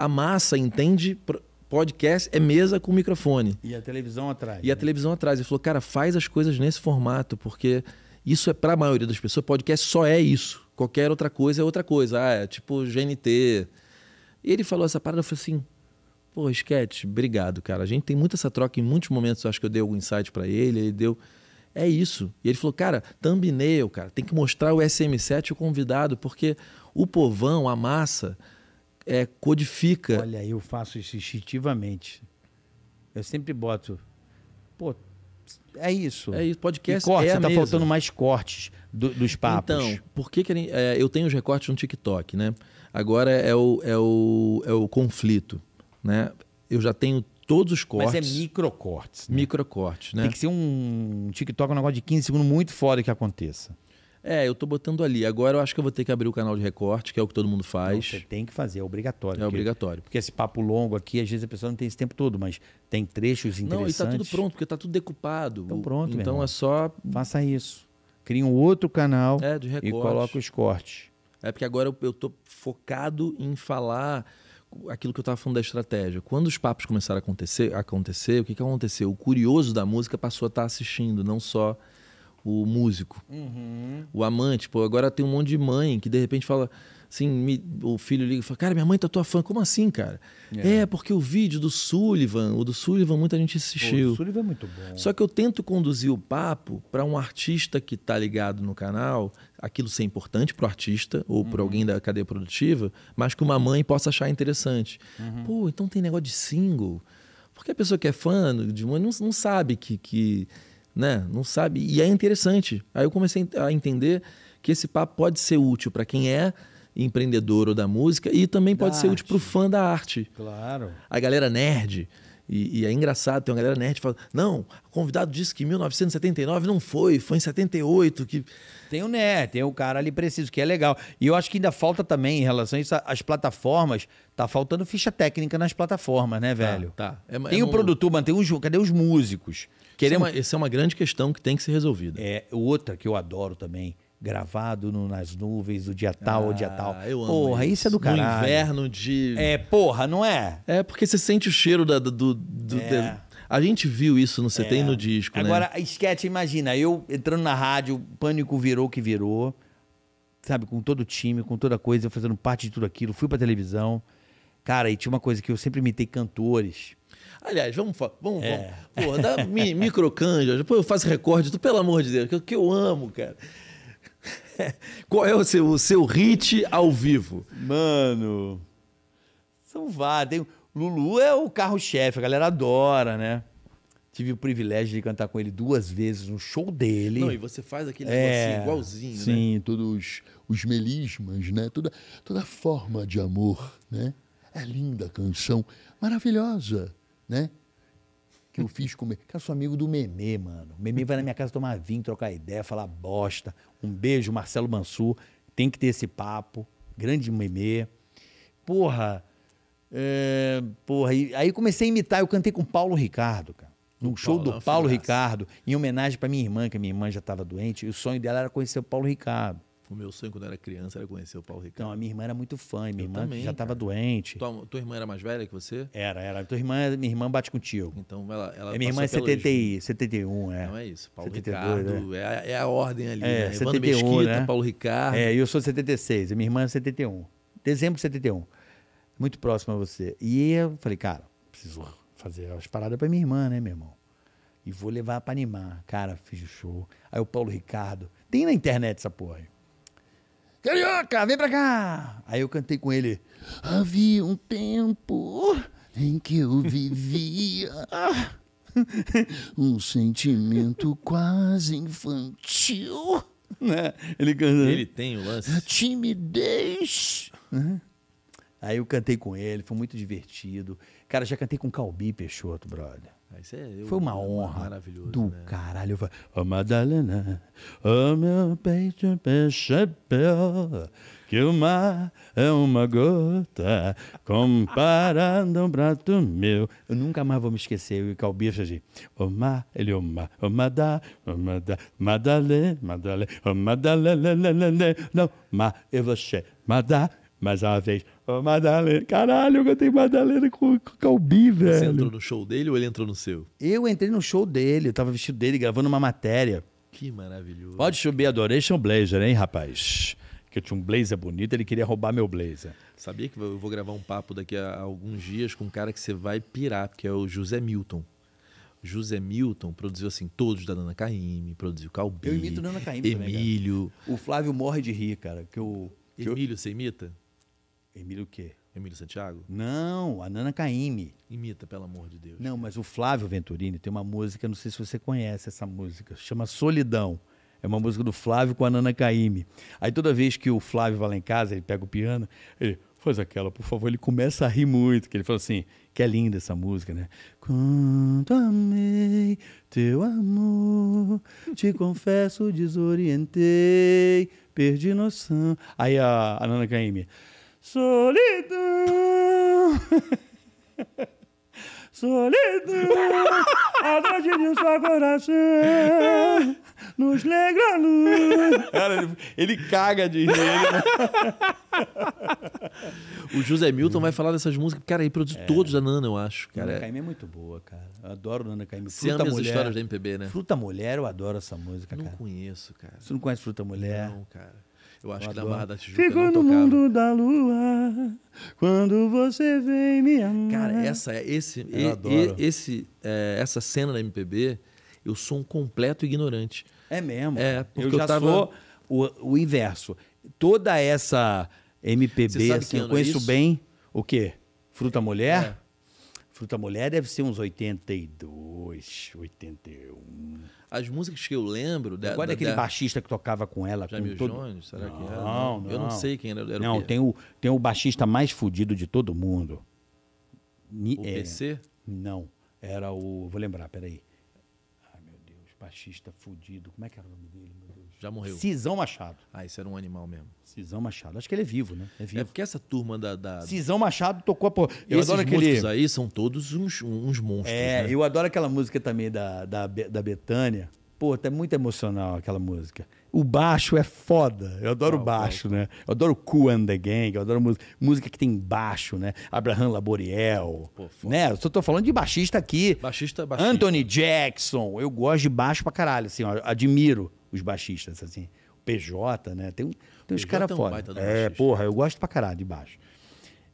A massa entende podcast é mesa com microfone. E a televisão atrás. E né? a televisão atrás. Ele falou, cara, faz as coisas nesse formato, porque isso é para a maioria das pessoas. Podcast só é isso. Qualquer outra coisa é outra coisa. Ah, é tipo GNT. E ele falou essa parada, eu falei assim, pô, Sketch, obrigado, cara. A gente tem muita essa troca em muitos momentos. Acho que eu dei algum insight para ele, ele deu... É isso. E ele falou, cara, thumbnail, cara, tem que mostrar o SM7 o convidado, porque o povão, a massa é, codifica. Olha, eu faço isso instintivamente. Eu sempre boto. Pô, é isso. É isso, podcast. E é tá mesa. faltando mais cortes do, dos papos. Então, por que, que ele, é, eu tenho os recortes no TikTok, né? Agora é o, é o, é o conflito, né? Eu já tenho todos os cortes. Mas é microcortes. Né? Microcortes, né? Tem que ser um TikTok, um negócio de 15 segundos muito foda que aconteça. É, eu tô botando ali. Agora eu acho que eu vou ter que abrir o canal de recorte, que é o que todo mundo faz. Não, você tem que fazer, é obrigatório. É obrigatório. Porque esse papo longo aqui, às vezes a pessoa não tem esse tempo todo, mas tem trechos interessantes. Não, e tá tudo pronto, porque tá tudo decupado. Então pronto, Então irmão. é só... Faça isso. Cria um outro canal é, de recorte. e coloca os cortes. É, porque agora eu, eu tô focado em falar aquilo que eu estava falando da estratégia. Quando os papos começaram a acontecer, acontecer o que, que aconteceu? O curioso da música passou a estar tá assistindo, não só o músico, uhum. o amante. Pô, agora tem um monte de mãe que de repente fala assim, me, o filho liga e fala, cara, minha mãe tá tua fã. Como assim, cara? É, é porque o vídeo do Sullivan, o do Sullivan muita gente assistiu. Pô, o Sullivan é muito bom. Só que eu tento conduzir o papo para um artista que tá ligado no canal, aquilo ser importante pro artista ou uhum. para alguém da cadeia produtiva, mas que uma mãe possa achar interessante. Uhum. Pô, então tem negócio de single. Porque a pessoa que é fã de mãe não, não sabe que, que né? Não sabe. E é interessante. Aí eu comecei a entender que esse papo pode ser útil para quem é empreendedor ou da música e também da pode arte. ser útil para o fã da arte. Claro. A galera nerd. E, e, é engraçado, tem uma galera nerd que fala: não, o convidado disse que 1979 não foi, foi em 78. Que... Tem o nerd, tem o cara ali preciso, que é legal. E eu acho que ainda falta também, em relação a isso, as plataformas, tá faltando ficha técnica nas plataformas, né, tá, velho? Tá. tá. É, tem é o produtor, mas tem os, cadê os músicos? Queremos... Essa, é uma, essa é uma grande questão que tem que ser resolvida. É outra que eu adoro também gravado no, nas nuvens, o dia tal, ah, o dia ah, tal. Eu amo porra, isso. isso é do caralho. No inverno de. É, porra, não é? É, porque você sente o cheiro da, do. do é. A gente viu isso no CT é. e no disco. Né? Agora, né? esquete, imagina, eu entrando na rádio, pânico virou o que virou, sabe, com todo o time, com toda coisa, eu fazendo parte de tudo aquilo, fui pra televisão. Cara, e tinha uma coisa que eu sempre imitei cantores. Aliás, vamos, vamos, é. vamos. Pô, dá mi, depois eu faço recorde, tu, pelo amor de Deus, que, que eu amo, cara. Qual é o seu, o seu hit ao vivo? Mano, são vários. Lulu é o carro-chefe, a galera adora, né? Tive o privilégio de cantar com ele duas vezes no show dele. Não, e você faz aquele é, negocinho igualzinho, sim, né? Sim, todos os melismas, né? Toda, toda forma de amor, né? É linda a canção, maravilhosa né? Que eu fiz com o Cara, eu sou amigo do Memê, mano. O Memê vai na minha casa tomar vinho, trocar ideia, falar bosta. Um beijo, Marcelo Mansur. Tem que ter esse papo. Grande Memê. Porra. É, porra, aí comecei a imitar. Eu cantei com Paulo Ricardo, cara. No show Paulo, do Paulo Ricardo, em homenagem para minha irmã, que a minha irmã já estava doente. E o sonho dela era conhecer o Paulo Ricardo. O meu sonho quando eu era criança era conhecer o Paulo Ricardo. Não, a minha irmã era muito fã, minha eu irmã também, já estava doente. Tua, tua, irmã era mais velha que você? Era, era. Tua irmã, minha irmã bate contigo. Então ela, ela é, minha irmã é 70, 71, é. Não é isso. Paulo 72, Ricardo, né? é, é a ordem ali. É, né? 71, Mesquita, né? Paulo Ricardo. É, eu sou 76, minha irmã é 71. Dezembro de 71. Muito próximo a você. E eu falei, cara, preciso fazer as paradas para minha irmã, né, meu irmão? E vou levar para animar. Cara, fiz o show. Aí o Paulo Ricardo. Tem na internet essa porra. Aí. Carioca, vem pra cá! Aí eu cantei com ele. Havia um tempo em que eu vivia um sentimento quase infantil. Né? Ele cantando. Ele tem o lance. A timidez. Né? Aí eu cantei com ele, foi muito divertido. Cara, já cantei com Calbi Peixoto, brother. Isso é, eu, Foi uma é honra. Do né? caralho. falei, oh, Madalena, o oh, meu peito percebeu que o mar é uma gota comparado a um prato meu. Eu nunca mais vou me esquecer. Eu e o gente. Ô oh, mar, ele, é o mar, o madá, ô madá, Madalena madalê, ô não, mar, e você, madá. Mas uma vez, oh, Madalena, caralho, eu tenho Madalena com, com Calbi, velho. Você entrou no show dele ou ele entrou no seu? Eu entrei no show dele, eu tava vestido dele, gravando uma matéria. Que maravilhoso. Pode subir Adoration Blazer, hein, rapaz? Que eu tinha um blazer bonito, ele queria roubar meu blazer. Sabia que eu vou gravar um papo daqui a alguns dias com um cara que você vai pirar, que é o José Milton. José Milton produziu assim todos da Nana Caymmi, produziu Calbi. Eu imito Nana Caymmi Emílio. Também, o Flávio morre de rir, cara, que eu que Emílio, eu... você imita? Emílio o quê? Emílio Santiago? Não, a Nana Caymmi. Imita, pelo amor de Deus. Não, mas o Flávio Venturini tem uma música, não sei se você conhece essa música, chama Solidão. É uma música do Flávio com a Nana Caymmi. Aí toda vez que o Flávio vai lá em casa, ele pega o piano, ele faz aquela, por favor, ele começa a rir muito, que ele fala assim, que é linda essa música, né? Quanto amei teu amor, te confesso desorientei, perdi noção. Aí a, a Nana Caymmi... Solidão. Solidão, a noite de um só coração nos negra luz. Cara, ele, ele, caga de rir. o José Milton hum. vai falar dessas músicas. Cara, ele produz é. todos da Nana, eu acho. A Nana Caymmi é muito boa, cara. Eu adoro Nana Caymmi. Você ama as histórias da MPB, né? Fruta Mulher, eu adoro essa música, cara. Não conheço, cara. Você não conhece Fruta Mulher? Não, cara. Eu acho eu que na Barra da Tijuca Ficou não no mundo da lua quando você vem me amar. Cara, essa é, esse e, esse é, essa cena da MPB, eu sou um completo ignorante. É mesmo? É, porque eu já eu tava... sou o, o inverso. Toda essa MPB, assim, eu conheço bem o quê? Fruta Mulher? É. Fruta Mulher deve ser uns 82, 81. As músicas que eu lembro. Da, Qual é aquele da... baixista que tocava com ela? Jamil com todo... Jones? Será não, que era? Não, não. Eu não sei quem era. era não, o tem, o, tem o baixista mais fudido de todo mundo. O é, PC? Não. Era o. Vou lembrar, peraí. Ai, meu Deus, baixista fudido. Como é que era o nome dele, meu já morreu. Cisão Machado. Ah, isso era um animal mesmo. Cisão Machado. Acho que ele é vivo, né? É, vivo. é porque essa turma da, da... Cisão Machado tocou a porra. Eu Esses adoro aquele... aí são todos uns, uns monstros. É, né? eu adoro aquela música também da, da, da Betânia. Pô, é muito emocional aquela música. O baixo é foda. Eu adoro ah, o baixo, né? Eu adoro Cool and the Gang, eu adoro música, música que tem baixo, né? Abraham Laboriel. Pô, né? Eu só tô falando de baixista aqui. Baixista, é baixista. Anthony Jackson. Eu gosto de baixo pra caralho, assim, ó, admiro os baixistas, assim. O PJ, né? Tem, um, tem uns caras é um fora. É, baixista. porra, eu gosto pra caralho de baixo.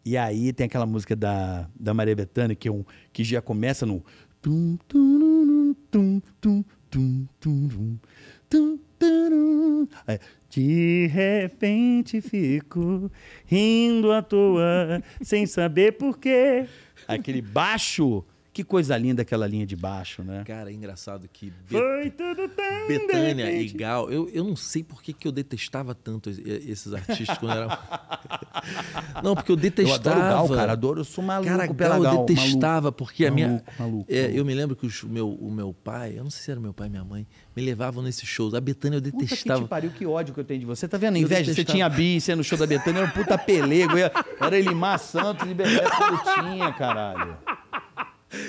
E aí tem aquela música da, da Maria Bethânia que, é um, que já começa no. Tum, tum, tum, tum, tum, tum, tum, tum, tum, de repente fico rindo à toa, sem saber por quê. Aquele baixo que coisa linda aquela linha de baixo, né? Cara, é engraçado que Foi tudo tão Betânia e Gal, eu, eu não sei por que, que eu detestava tanto esses artistas quando era Não, porque eu detestava. Eu adoro Gal, cara, adoro, eu sou maluco cara, pela Gal, eu detestava maluco, porque a minha maluco, maluco, é, eu me lembro que os, meu, o meu pai, eu não sei se era meu pai e minha mãe, me levavam nesses shows. A Betânia eu detestava. Puta que pariu, que ódio que eu tenho de você. Tá vendo? Inveja, você tinha a Bi, você no show da Betânia, era um puta pelego, era Elimar Santos e Bebeto Lutinha, caralho.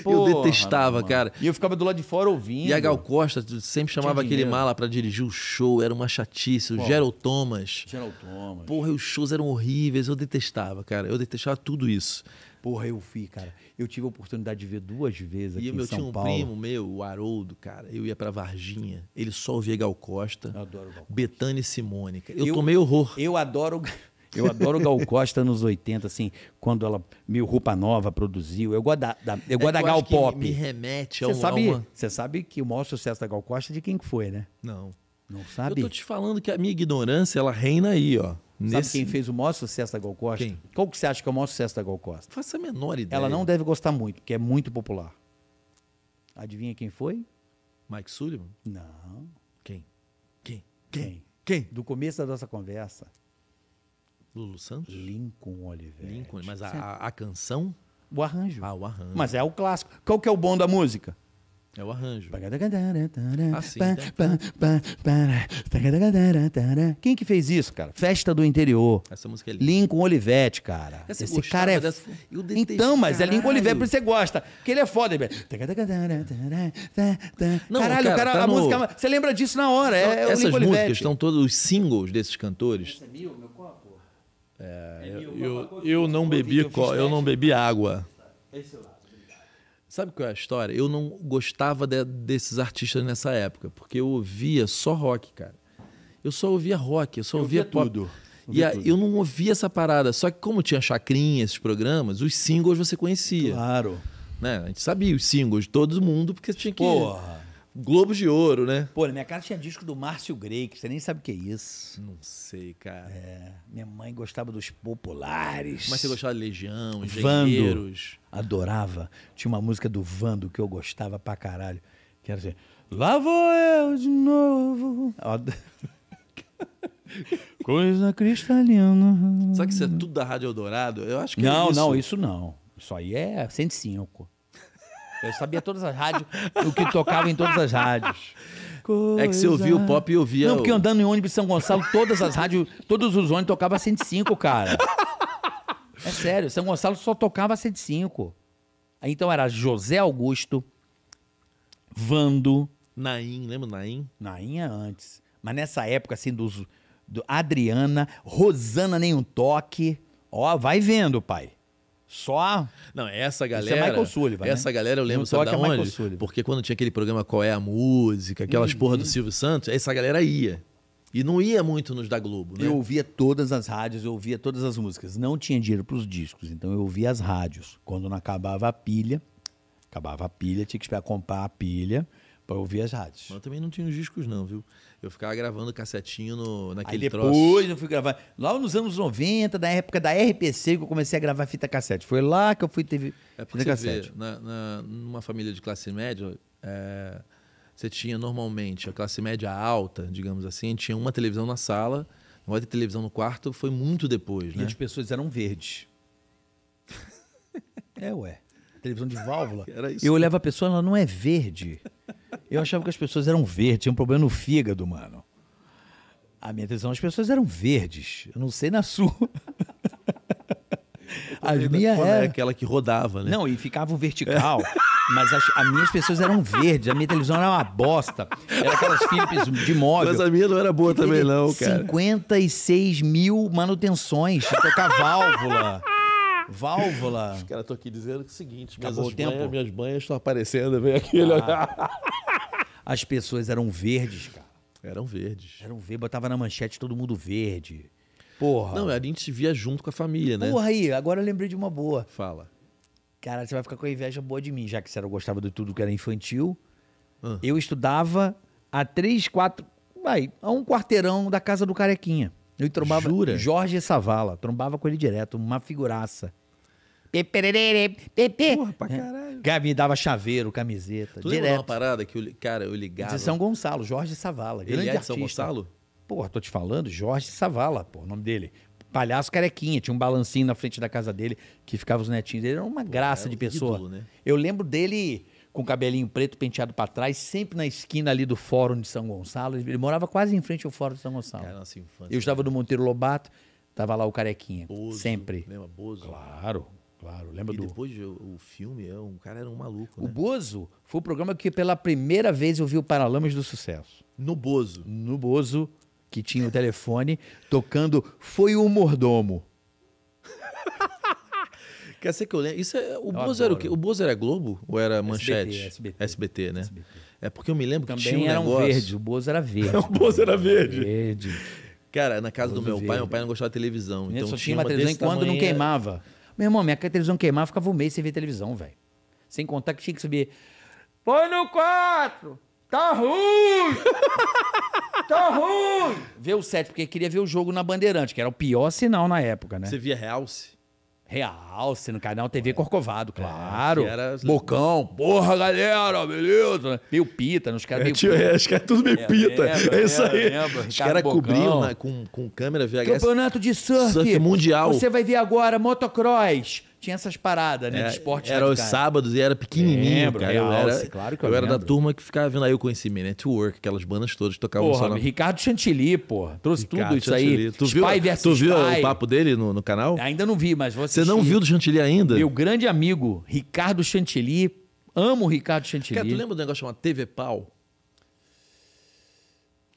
Porra, eu detestava, mano. cara. E eu ficava do lado de fora ouvindo. E a Gal Costa sempre chamava aquele mala para dirigir o show, era uma chatice. O Gerald Thomas. Gerald Thomas. Porra, os shows eram horríveis, eu detestava, cara. Eu detestava tudo isso. Porra, eu fui, cara. Eu tive a oportunidade de ver duas vezes aqui e em São tinha um Paulo. primo meu, o Haroldo, cara. Eu ia pra Varginha, ele só ouvia Gal Costa. Eu adoro Gal Costa. Betânia e Simônica. Eu, eu tomei horror. Eu adoro... Eu adoro Gal Costa nos 80, assim, quando ela meio roupa nova produziu. Eu gosto da, da eu gosto é, da Gal Pop. Me remete a, um, sabe, uma... Você sabe que o maior sucesso da Gal Costa é de quem que foi, né? Não. Não sabe? Eu tô te falando que a minha ignorância, ela reina aí, ó. Sabe Nesse... quem fez o maior sucesso da Gal Costa? Quem? Qual que você acha que é o maior sucesso da Gal Costa? Faça a menor ideia. Ela não deve gostar muito, porque é muito popular. Adivinha quem foi? Mike Sullivan? Não. Quem? Quem? Quem? Quem? Do começo da nossa conversa. Lulu Santos? Lincoln Olivetti. Lincoln, mas a, a, canção? O arranjo. Ah, o arranjo. Mas é o clássico. Qual que é o bom da música? É o arranjo. Assim, tá? Quem que fez isso, cara? Festa do Interior. Essa música é linda. Lincoln Olivetti, cara. Essa Esse cara é. Dessa... então, mas é caralho. é Lincoln Olivetti, por isso você gosta. Porque ele é foda. Não, caralho, cara, cara tá a no... música. É você lembra disso na hora. É Essas músicas Olivetti. estão todos os singles desses cantores. Essa é meu copo? É, eu, eu, eu, não bebi eu não bebi água. Sabe qual é a história? Eu não gostava de, desses artistas nessa época, porque eu ouvia só rock, cara. Eu só ouvia rock, eu só eu ouvia, ouvia tudo. E a, eu não ouvia essa parada. Só que como tinha chacrinha, esses programas, os singles você conhecia. Claro. Né? A gente sabia os singles, de todo mundo, porque tinha que... Porra. Globos de Ouro, né? Pô, na minha casa tinha disco do Márcio Grey, que você nem sabe o que é isso. Não sei, cara. É, minha mãe gostava dos populares. Mas você gostava de Legião, Engenheiros. Vando. Adorava. Tinha uma música do Vando que eu gostava pra caralho. Que era assim, lá vou eu de novo. Coisa cristalina. Sabe que isso é tudo da Rádio Eldorado? Eu acho que é Não, é isso. não, isso não. Isso aí é 105. Eu sabia todas as rádios, o que tocava em todas as rádios. Coisa. É que você ouvia o pop e ouvia. Não, porque andando em ônibus São Gonçalo, todas as rádios, todos os ônibus tocava 105, cara. É sério, São Gonçalo só tocava 105. Então era José Augusto, Vando. Naim, lembra Naim? Naim é antes. Mas nessa época, assim, dos, do Adriana, Rosana Nenhum Toque. Ó, vai vendo, pai. Só? Não, essa é galera. Isso né? é Michael Sullivan. Essa né? galera eu lembro, só da é onde? Porque quando tinha aquele programa Qual é a Música, aquelas uhum. porra do Silvio Santos, essa galera ia. E não ia muito nos da Globo, né? Eu ouvia todas as rádios, eu ouvia todas as músicas. Não tinha dinheiro para os discos, então eu ouvia as rádios. Quando não acabava a pilha, acabava a pilha, tinha que esperar comprar a pilha para ouvir as rádios. Mas eu também não tinha os discos, não, viu? Eu ficava gravando cassetinho no, naquele Aí depois troço. eu fui gravar. Lá nos anos 90, da época da RPC, que eu comecei a gravar fita cassete. Foi lá que eu fui ter é fita cassete. Vê, na, na, numa família de classe média, é, você tinha normalmente a classe média alta, digamos assim, tinha uma televisão na sala. uma de televisão no quarto foi muito depois, e né? E as pessoas eram verdes. é, ué. Televisão de válvula. Era isso. Eu olhava a pessoa, ela não é verde. Eu achava que as pessoas eram verdes, tinha um problema no fígado, mano. A minha atenção, as pessoas eram verdes. Eu não sei na sua. A minha é era... aquela que rodava, né? Não, e ficava vertical. Mas as, as, minhas pessoas eram verdes, a minha televisão era uma bosta. Era aquelas Philips de móvel. Mas a minha não era boa também, não, cara. 56 mil manutenções, tocar válvula. Válvula. Os caras estão aqui dizendo o seguinte: minhas, tempo. banhas, minhas banhas estão aparecendo, vem aquele. Ah. As pessoas eram verdes, cara. Eram verdes. Eram verdes, botava na manchete todo mundo verde. Porra. Não, a gente via junto com a família, né? Porra, aí, agora eu lembrei de uma boa. Fala. Cara, você vai ficar com a inveja boa de mim, já que você era, gostava de tudo que era infantil. Ah. Eu estudava a três, quatro. Vai, a um quarteirão da casa do Carequinha. Eu trombava Jura? Jorge Savala, trombava com ele direto, uma figuraça. Pepererê, pepe. Porra, pra caralho. Me dava chaveiro, camiseta, tu direto. uma parada que, eu, cara, eu ligava... De São Gonçalo, Jorge Savala, grande Ele é de São artista. Gonçalo? Porra, tô te falando, Jorge Savala, pô, o nome dele. Palhaço carequinha, tinha um balancinho na frente da casa dele, que ficava os netinhos dele. Era uma pô, graça era um de pessoa. Ídolo, né? Eu lembro dele com cabelinho preto penteado para trás, sempre na esquina ali do Fórum de São Gonçalo. Ele morava quase em frente ao Fórum de São Gonçalo. Cara, nossa infância. Eu estava né? no Monteiro Lobato, tava lá o Carequinha. Bozo, sempre. Lembra Bozo? Claro. Claro, lembra e do. Depois o filme, o é, cara era um maluco. O né? Bozo foi o programa que pela primeira vez eu vi o Paralamas do Sucesso. No Bozo. No Bozo, que tinha o telefone, tocando Foi o Mordomo. Quer ser que eu lembro. Isso é, o, eu Bozo adoro. era o, quê? o Bozo era Globo ou era Manchete? SBT, SBT. SBT né? SBT. É porque eu me lembro Também que tinha um era negócio... verde, o Bozo era verde. o Bozo era verde. verde. Cara, na casa Bozo do meu verde. pai, meu pai não gostava de televisão. então só tinha uma televisão enquanto tamanho... não é, queimava. Meu irmão, minha televisão queimava, ficava um mês sem ver televisão, velho. Sem contar que tinha que subir. Põe no 4! Tá ruim! tá ruim! Ver o 7, porque queria ver o jogo na Bandeirante, que era o pior sinal na época, né? Você via realce? Realce no canal TV é. Corcovado, é, claro. É, era... Bocão, porra, galera, beleza. Meio pita, nos caras é, meio É, os caras tudo meio é, pita. Lembra, é isso aí. Lembra, os caras cobriam né, com, com câmera VHS. Campeonato de surf. Surf mundial. Você vai ver agora motocross, tinha essas paradas, né? É, né, de esporte. Era os sábados e era pequenininho, lembro, cara. eu era, claro que eu, eu era da turma que ficava vendo aí, eu conhecimento Network, aquelas bandas todas que tocavam porra, só na... Ricardo Chantilly, pô. Trouxe Ricardo tudo isso Chantilly. aí. Tu Spy viu, versus tu viu Spy. o papo dele no, no canal? Ainda não vi, mas você. Você não viu do Chantilly ainda? Meu grande amigo, Ricardo Chantilly. Amo o Ricardo Chantilly. Cara, tu lembra do negócio chamado TV Pau?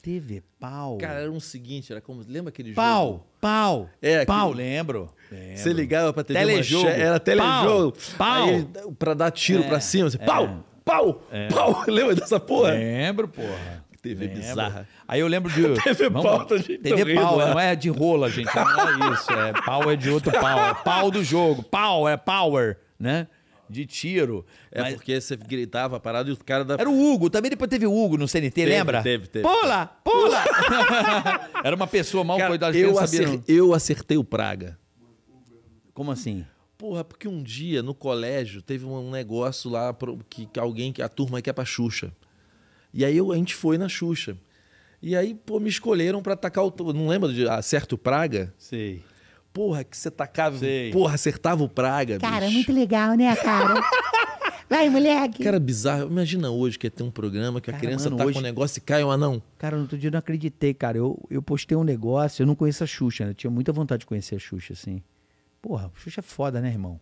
TV Pau? Cara, era um seguinte, era como. Lembra aquele pau, jogo? Pau! É, pau! É, pau, aquele... lembro. Você ligava pra TV telejogo. jogo? era telejogo. Pau, Aí, pra dar tiro é, pra cima, você, é, pau, pau, é. pau. É. Lembra dessa porra? Lembro, porra. TV lembro. bizarra. Aí eu lembro de. TV não, pau, tá gente. TV rindo, pau, né? não é de rola, gente. Não é isso. É, pau é de outro pau. É pau do jogo. Pau é power, né? de tiro. É mas... porque você gritava a parada e os caras da. Era o Hugo, também depois teve o Hugo no CNT, teve, lembra? Teve, teve. Pula! Pula! Era uma pessoa mal cara, cuidada, eu, acer... eu acertei o Praga. Como assim? Porra, porque um dia no colégio teve um negócio lá pro, que, que alguém, que a turma quer é pra Xuxa. E aí eu, a gente foi na Xuxa. E aí, pô, me escolheram para atacar o. Não lembra de Acerto Praga? Sei. Porra, que você tacava. Sei. Porra, acertava o Praga. Cara, bicho. muito legal, né, cara? Vai, moleque. Cara, bizarro. Imagina hoje que é ter um programa que cara, a criança mano, tá hoje... com um negócio e cai um anão. Cara, no outro dia eu não acreditei, cara. Eu, eu postei um negócio, eu não conheço a Xuxa, né? Eu tinha muita vontade de conhecer a Xuxa, assim. Porra, Xuxa é foda, né, irmão?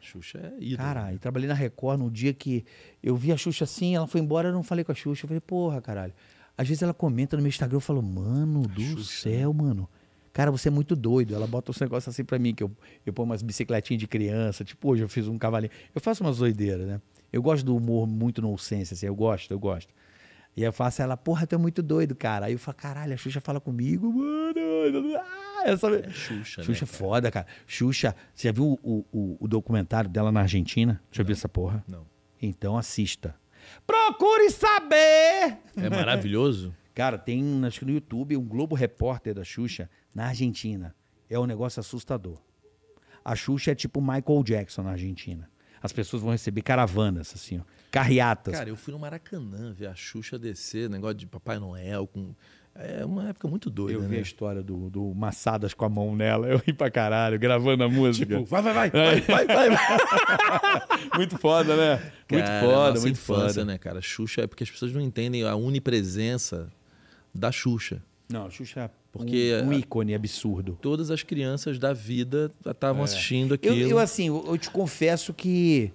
Xuxa é ídolo. Né? eu trabalhei na Record no dia que eu vi a Xuxa assim, ela foi embora, eu não falei com a Xuxa. Eu falei, porra, caralho. Às vezes ela comenta no meu Instagram, eu falo, mano a do Xuxa. Né? céu, mano. Cara, você é muito doido. Ela bota um negócios assim pra mim, que eu, eu ponho umas bicicletinhas de criança. Tipo, hoje eu fiz um cavalinho. Eu faço umas doideiras, né? Eu gosto do humor muito nonsense, assim. Eu gosto, eu gosto. E eu faço ela, porra, tu é muito doido, cara. Aí eu falo, caralho, a Xuxa fala comigo, mano. Ah, essa... É Xuxa, Xuxa né, é cara? foda, cara. Xuxa, você já viu o, o, o documentário dela na Argentina? Deixa eu ver essa porra. Não. Então assista. Procure saber! É maravilhoso? cara, tem acho que no YouTube um Globo Repórter da Xuxa na Argentina. É um negócio assustador. A Xuxa é tipo Michael Jackson na Argentina. As pessoas vão receber caravanas, assim, ó carreatas. Cara, eu fui no Maracanã ver a Xuxa descer, negócio de Papai Noel com. É uma época muito doida. Eu vi né? a história do, do Massadas com a mão nela, eu ri pra caralho, gravando a música. Tipo, vai, vai, vai, é. vai, vai, vai, vai. muito foda, né? muito foda, muito infância, foda. né, cara? Xuxa é porque as pessoas não entendem a unipresença da Xuxa. Não, a Xuxa é porque um, um, ícone absurdo. Todas as crianças da vida estavam é. assistindo aquilo. Eu, eu, assim, eu te confesso que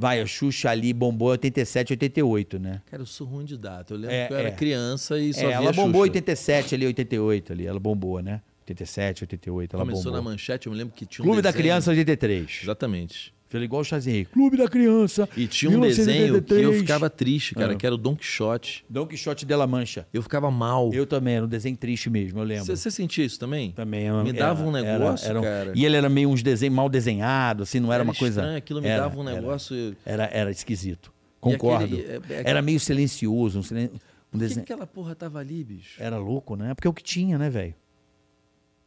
Vai, a Xuxa ali bombou em 87, 88, né? Cara, eu sou ruim de data. Eu lembro é, que eu era é. criança e só é, via Ela bombou em 87 ali, 88 ali. Ela bombou, né? 87, 88, ela Começou bombou. na manchete, eu me lembro que tinha um Clube desenho. da Criança 83. Exatamente. Falei igual o Chazinho, Clube da Criança. E tinha um desenho que eu ficava triste, cara, ah. que era o Don Quixote. Don Quixote de La Mancha. Eu ficava mal. Eu também, era um desenho triste mesmo, eu lembro. Você sentia isso também? Também. Era, me dava um negócio, era, era, cara. E ele era meio uns desenhos mal desenhados, assim, não era, uma estranho, coisa... aquilo me dava um negócio... Era, era, esquisito. Concordo. Aquele, é, é, era meio silencioso, um silencio... Um Por desenho... que aquela porra tava ali, bicho? Era louco, né? Porque é o que tinha, né, velho?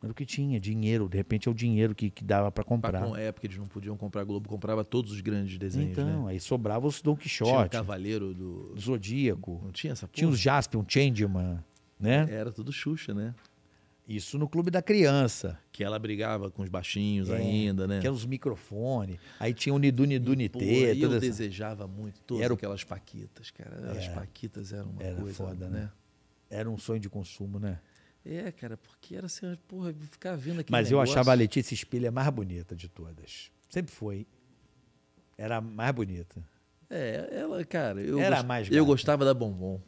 Era o que tinha, dinheiro. De repente é o dinheiro que, que dava para comprar. Na época eles não podiam comprar Globo, comprava todos os grandes desenhos. Então, né? aí sobrava os Don Quixote. Tinha o Cavaleiro do... Zodíaco. Não tinha essa porra? Tinha os Jasper, um Changeman, né? Era tudo Xuxa, né? Isso no Clube da Criança. Que ela brigava com os baixinhos é, ainda, né? Que eram os microfones. Aí tinha o Nidu Nidu Nitê. Eu essa... desejava muito todas era... aquelas paquitas, cara. As é, paquitas eram uma era coisa, foda, né? né? Era um sonho de consumo, né? É, cara, porque era assim, porra, ficar vendo aqui. Mas negócio. eu achava a Letícia Espelha mais bonita de todas. Sempre foi. Era a mais bonita. É, ela, cara, eu, era gost... mais eu gostava da Bombom.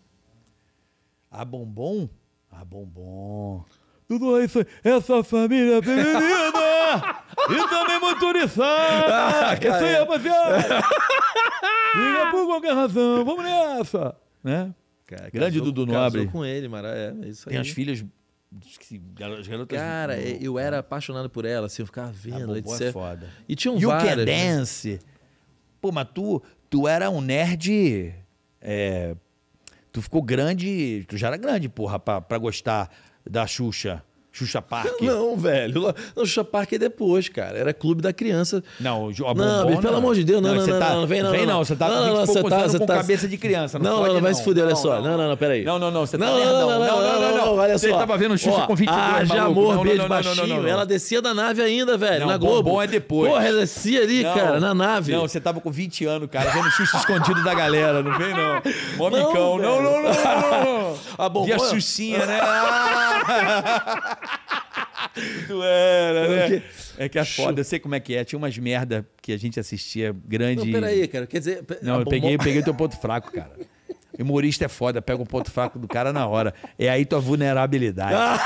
A Bombom? A Bombom. Tudo isso, essa família é feminina! e também motorizada! Ah, que isso aí, é. rapaziada! Liga é por qualquer razão, vamos nessa! Né? Cara, Grande Dudu Nobre. com ele, Mara, é, é Tem aí. as filhas as garotas Cara, do... É, eu é. era apaixonado por ela, assim, eu ficava vendo. etc. é foda. E tinha um You várias, Can né? Dance. Pô, mas tu, tu era um nerd. É, tu ficou grande. Tu já era grande, porra, pra, pra gostar da Xuxa. Xuxa Park. Não, velho. Não, Xuxa Park é depois, cara. Era clube da criança. Não, a bombom, não, bicho, pelo amor de Deus, não, não, não, tá, não, vem não. Vem não, você tá não, não, você tá, com tá, cabeça de criança, não Não, não, não, vai se fuder, olha só. Não, não, não, peraí. Não, não, não, você tá não, não, não, não, não, não, olha só. Você tava vendo Xuxa Ó, com anos. Ah, já amor, beijo baixinho. Ela descia da nave ainda, velho, na Globo. bom é depois. Porra, ela descia ali, cara, na nave. Não, você tava com 20 anos, cara, vendo Xuxa escondido da galera, não vem não. Mó Não, não, não, não, A bombom. E a Xuxinha, né? tu era, né? Porque... É que é foda, eu sei como é que é. Tinha umas merda que a gente assistia grande. Não, peraí, cara. Quer dizer. Não, eu peguei, peguei teu ponto fraco, cara. Humorista é foda, pega o ponto fraco do cara na hora. É aí tua vulnerabilidade.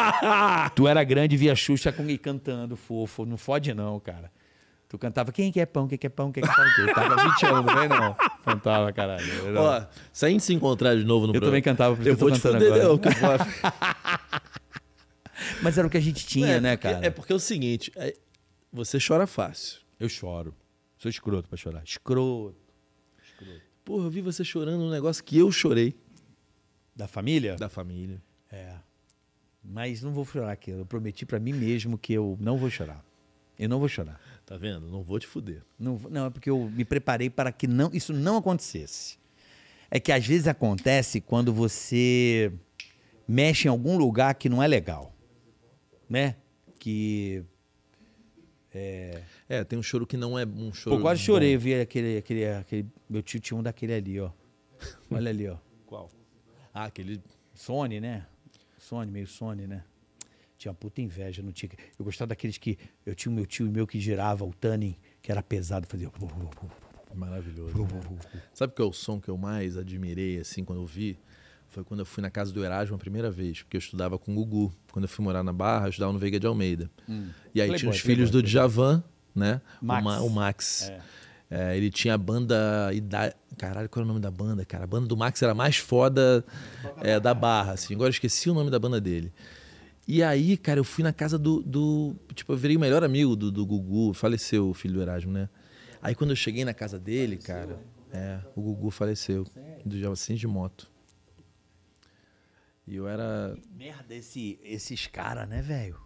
tu era grande, via Xuxa com cantando fofo. Não fode, não, cara. Tu cantava quem é quer é pão, quem é quer pão, quem quer pão. Eu tava 20 anos, não é não? Cantava, caralho. Ó, se a gente se encontrar de novo no Eu programa. também cantava, porque eu, eu tô vou te fuder, agora. Eu, Mas era o que a gente tinha, é, né, porque, cara? É porque é o seguinte, é, você chora fácil. Eu choro. Sou escroto pra chorar. Escroto. escroto. Porra, eu vi você chorando um negócio que eu chorei. Da família? Da família. É. Mas não vou chorar aqui. Eu prometi para mim mesmo que eu não vou chorar. Eu não vou chorar. Tá vendo? Não vou te fuder. Não, não, é porque eu me preparei para que não, isso não acontecesse. É que às vezes acontece quando você mexe em algum lugar que não é legal né? Que. É... é, tem um choro que não é um choro. Pô, quase chorei, chorei, vi aquele, aquele, aquele. Meu tio tinha um daquele ali, ó. Olha ali, ó. Qual? Ah, aquele. Sony, né? Sony, meio Sony, né? Tinha uma puta inveja, não tinha. Eu gostava daqueles que. Eu tinha o meu tio e meu que girava, o Tanning, que era pesado, fazia. Maravilhoso. Né? Sabe que é o som que eu mais admirei, assim, quando eu vi? foi quando eu fui na casa do Erasmo a primeira vez, porque eu estudava com o Gugu. Quando eu fui morar na Barra, eu estudava no Veiga de Almeida. Hum. E aí Playboy, tinha os Playboy, filhos Playboy, do Djavan, né? Max. O, Ma, o Max. É. É, ele tinha a banda. Ida... Caralho, qual era o nome da banda, cara? A banda do Max era a mais foda é, da Barra, assim. Agora eu esqueci o nome da banda dele. E aí, cara, eu fui na casa do. do tipo, eu virei o melhor amigo do, do Gugu. Faleceu o filho do Erasmo, né? Aí quando eu cheguei na casa dele, faleceu, cara. Né? É, o Gugu faleceu. Do Jalcim assim, de moto. E eu era. merda, esse, esses caras, né, velho?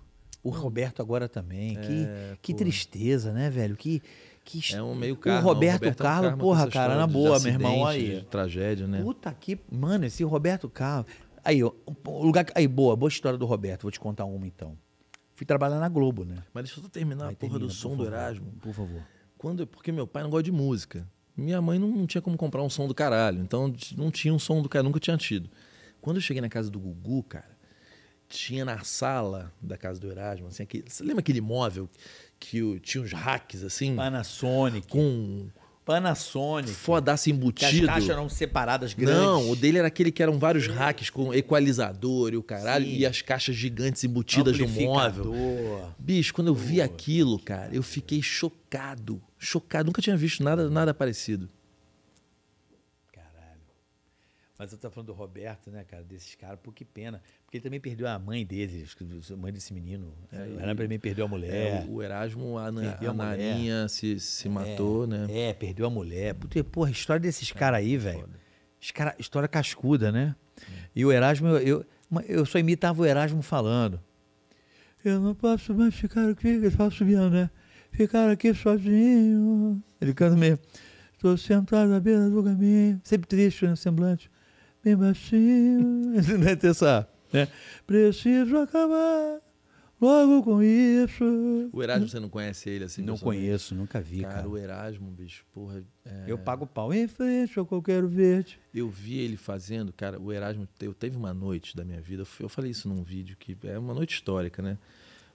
O Roberto agora também. É, que, que tristeza, né, velho? Que, que é um meio carro. O Roberto, Roberto Carlos, é um porra, cara, na boa, meu irmão. Aí. tragédia, né? Puta que. Mano, esse Roberto Carlos. Aí, o lugar. Aí, boa, boa história do Roberto. Vou te contar uma então. Fui trabalhar na Globo, né? Mas deixa eu terminar Aí a porra termina, do som favor, do Erasmo. Por favor. Quando, porque meu pai não gosta de música. Minha mãe não, não tinha como comprar um som do caralho. Então não tinha um som do caralho, nunca tinha tido. Quando eu cheguei na casa do Gugu, cara, tinha na sala da casa do Erasmo, assim, aquele, você lembra aquele móvel que o, tinha uns hacks assim? Panasonic. Com. Panasonic. Foda-se embutido. Que as caixas eram separadas grandes. Não, o dele era aquele que eram vários hacks com equalizador e o caralho. Sim. E as caixas gigantes embutidas no móvel. Bicho, quando eu vi aquilo, cara, eu fiquei chocado. Chocado. Nunca tinha visto nada, nada parecido. Mas eu tô falando do Roberto, né, cara, desses caras, pô, que pena. Porque ele também perdeu a mãe dele, a mãe desse menino. É, o Erasmo também perdeu a mulher. É, o Erasmo, a, Marinha a, a se, se é, matou, é, né? É, perdeu a mulher. Puta, porra, a história desses é, caras aí, velho. história cascuda, né? E o Erasmo, eu, eu, eu só imitava o Erasmo falando. Eu não posso mais ficar aqui, eu sozinho, né? Ficar aqui sozinho. Ele canta mesmo. Estou sentado à beira do caminho. Sempre triste, né? Semblante bem baixinho. Né? Tem essa. Né? Preciso acabar logo com isso. O Erasmo, você não conhece ele assim? Não conheço, nunca vi, cara. cara. o Erasmo, bicho, porra. É... Eu pago pau em frente ao qualquer verde. Eu vi ele fazendo, cara, o Erasmo, eu teve uma noite da minha vida, eu falei isso num vídeo que é uma noite histórica, né?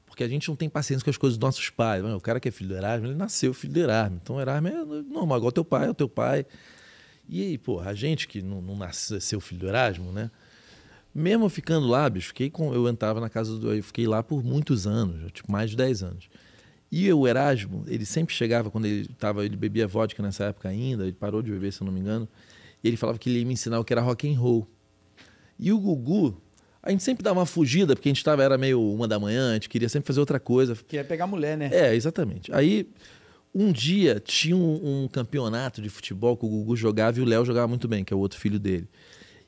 Porque a gente não tem paciência com as coisas dos nossos pais. O cara que é filho do Erasmo, ele nasceu filho do Erasmo. Então o Erasmo é normal, igual teu pai, é o teu pai. E, aí pô, a gente que não, não nasceu filho do Erasmo, né? Mesmo ficando lá, bicho, fiquei com, eu entrava na casa do. Eu fiquei lá por muitos anos, tipo mais de 10 anos. E o Erasmo, ele sempre chegava, quando ele tava, ele bebia vodka nessa época ainda, ele parou de beber, se eu não me engano, e ele falava que ele ia me ensinar o que era rock and roll. E o Gugu, a gente sempre dava uma fugida, porque a gente tava, era meio uma da manhã, a gente queria sempre fazer outra coisa. Que é pegar mulher, né? É, exatamente. Aí um dia tinha um, um, campeonato de futebol que o Gugu jogava e o Léo jogava muito bem, que é o outro filho dele.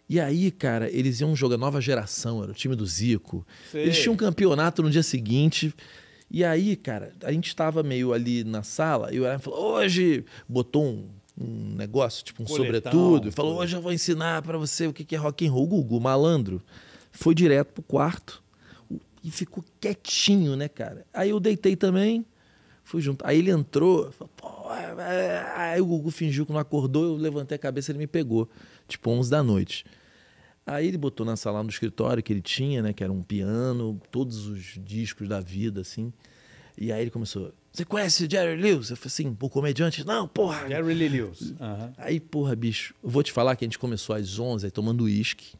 E aí, cara, eles iam jogar nova geração, era o time do Zico. Eles tinham um campeonato no dia seguinte. E aí, cara, a gente estava meio ali na sala e o Léo falou: hoje botou um, um negócio, tipo um Coletão, sobretudo, e falou: hoje eu vou ensinar para você o que é rock and roll. O Gugu, malandro, foi direto pro quarto e ficou quietinho, né, cara? Aí eu deitei também Fui junto. Aí ele entrou, falou, pô, é, é... aí o Gugu fingiu que não acordou, eu levantei a cabeça ele me pegou, tipo 11 da noite. Aí ele botou na sala no escritório que ele tinha, né, que era um piano, todos os discos da vida, assim. E aí ele começou, você conhece Jerry Lewis? Eu falei assim, o comediante? Não, porra. Jerry Lee Lewis. Uhum. Aí, porra, bicho, eu vou te falar que a gente começou às 11, aí tomando uísque.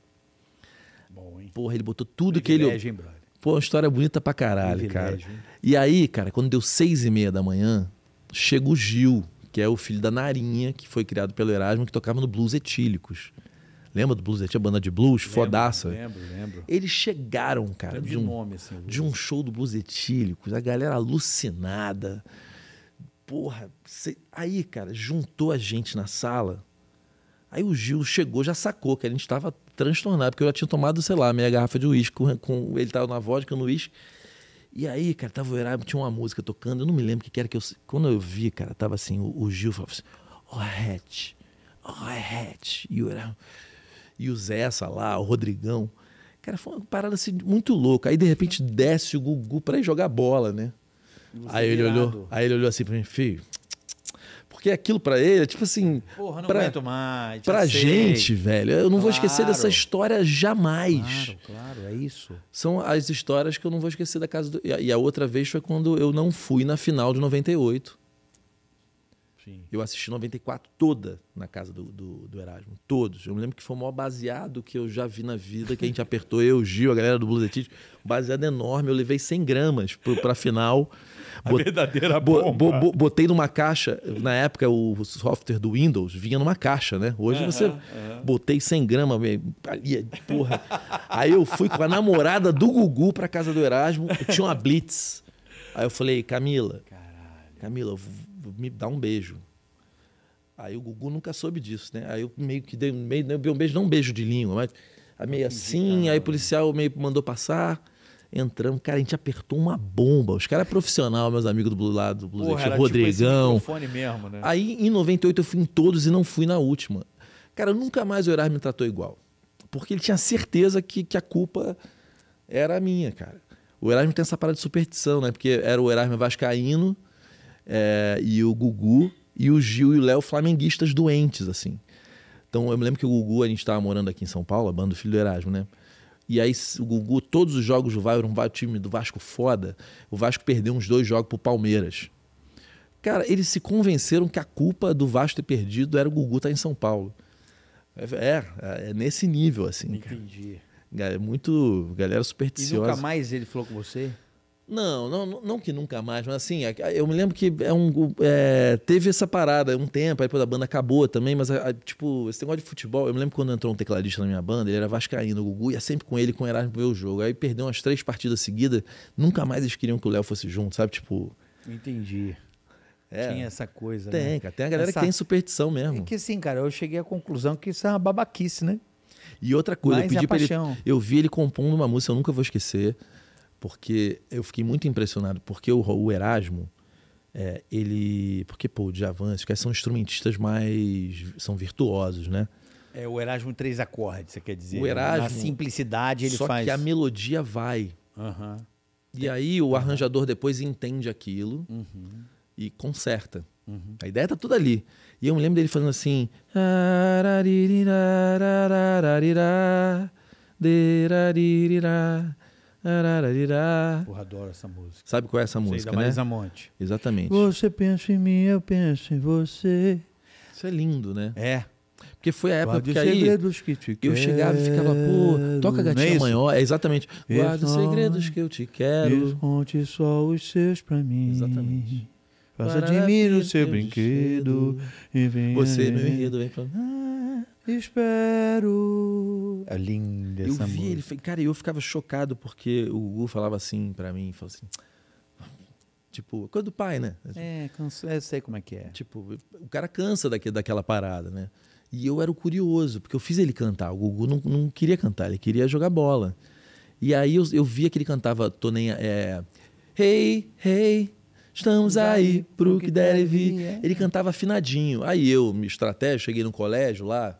Bom, hein? Porra, ele botou tudo Privilégio, que ele... Hein, Pô, uma história bonita pra caralho, Privilégio, cara. E aí, cara, quando deu seis e meia da manhã, chega o Gil, que é o filho da Narinha, que foi criado pelo Erasmo, que tocava no Blues Etílicos. Lembra do Blues Etílicos? A banda de blues, lembro, fodaça. Lembro, lembro. Eles chegaram, cara, de um, nome, assim, de um show do Blues Etílicos, a galera alucinada. Porra, cê... aí, cara, juntou a gente na sala. Aí o Gil chegou, já sacou que a gente estava transtornado, porque eu já tinha tomado, sei lá, meia garrafa de uísque. Com, com, ele estava na vodka, no uísque. E aí, cara, tava o Erasmo, tinha uma música tocando, eu não me lembro o que era que eu. Quando eu vi, cara, tava assim, o, o Gil falava assim, ó, oh, é Hatch, ó, oh, é Hatch. E o Zé e o Zessa lá, o Rodrigão. Cara, foi uma parada assim muito louca. Aí de repente desce o Gugu pra ir jogar bola, né? Aí ele, olhou, aí ele olhou assim pra mim, filho, porque é aquilo para ele é tipo assim. Porra, não pra, aguento mais. Pra sei. gente, velho, eu não claro. vou esquecer dessa história jamais. Claro, claro, é isso. São as histórias que eu não vou esquecer da casa do. E a outra vez foi quando eu não fui na final de 98. Sim. Eu assisti 94 toda na casa do, do, do, Erasmo, todos. Eu me lembro que foi o maior baseado que eu já vi na vida, que a gente apertou, eu, Gil, a galera do Blues Etílicos, baseado enorme. Eu levei 100 gramas para a final bot... verdadeira bomba. Bo, bo, botei numa caixa. Na época, o software do Windows vinha numa caixa, né? Hoje uhum, você. Uhum. Botei 100 gramas. Ali, porra. Aí eu fui com a namorada do Gugu pra casa do Erasmo. Tinha uma Blitz. Aí eu falei, Camila. Caralho. Camila, me dá um beijo. Aí o Gugu nunca soube disso, né? Aí eu meio que dei, meio, dei um beijo, não um beijo de língua, mas. Tá meio assim, aí o né? policial meio mandou passar. Entramos, cara, a gente apertou uma bomba. Os caras é profissional, meus amigos do lado do Blues, Porra, gente, tipo Rodrigão. Tipo mesmo, né? Aí em 98 eu fui em todos e não fui na última. Cara, nunca mais o Erasmo me tratou igual. Porque ele tinha certeza que, que a culpa era minha, cara. O Erasmo tem essa parada de superstição, né? Porque era o Erasmo Vascaíno é, e o Gugu e o Gil e o Léo flamenguistas doentes, assim. Então eu me lembro que o Gugu, a gente estava morando aqui em São Paulo, a banda do Filho do Erasmo, né? E aí o Gugu, todos os jogos do Vasco, um time do Vasco foda, o Vasco perdeu uns dois jogos pro Palmeiras. Cara, eles se convenceram que a culpa do Vasco ter perdido era o Gugu estar tá em São Paulo. É, é, é nesse nível, assim. Entendi. Cara. É muito. Galera supersticiosa. E nunca mais ele falou com você? Não, não, não que nunca mais, mas assim, eu me lembro que é um, é, teve essa parada um tempo, aí depois a banda acabou também, mas a, a, tipo, esse negócio de futebol, eu me lembro quando entrou um tecladista na minha banda, ele era vascaíno, o Gugu ia sempre com ele, com o Erasmo ver o jogo, aí perdeu umas três partidas seguidas, nunca mais eles queriam que o Léo fosse junto, sabe, tipo... Entendi. É. Tinha essa coisa, tem, né? Tem, tem a galera essa... que tem superstição mesmo. É que sim, cara, eu cheguei à conclusão que isso é uma babaquice, né? E outra coisa, eu é pedi é pra ele. Eu vi ele compondo uma música, eu nunca vou esquecer porque eu fiquei muito impressionado, porque o Erasmo, é, ele. Porque, pô, o avanço que caras são instrumentistas mais. são virtuosos, né? É o Erasmo três acordes, você quer dizer? O Erasmo. Na simplicidade ele só faz. Só que a melodia vai. Uhum. E aí o arranjador depois entende aquilo uhum. e conserta. Uhum. A ideia tá toda ali. E eu me lembro dele falando assim. Porra, adoro essa música. Sabe qual é essa Sei, música, da a né? Monte. Exatamente. Você pensa em mim, eu penso em você. Isso é lindo, né? É. Porque foi a época que aí que eu chegava e ficava, pô, toca gatinha é maior. é exatamente. Guarda os segredos que eu te quero. Conte só os seus pra mim. Exatamente. Faça de mim o seu brinquedo. E vem Você, meu enredo, vem pra mim. Espero. É linda eu vi, música. Ele, cara, eu ficava chocado porque o Gugu falava assim para mim, falou assim, tipo, coisa do pai, né? Assim, é, canso, eu sei como é que é. Tipo, o cara cansa daque, daquela parada, né? E eu era o curioso, porque eu fiz ele cantar. O Gugu não, não queria cantar, ele queria jogar bola. E aí eu, eu via que ele cantava Tô nem, é, Hey, hey, estamos aí pro que deve Ele cantava afinadinho. Aí eu, me estratégia, cheguei no colégio lá,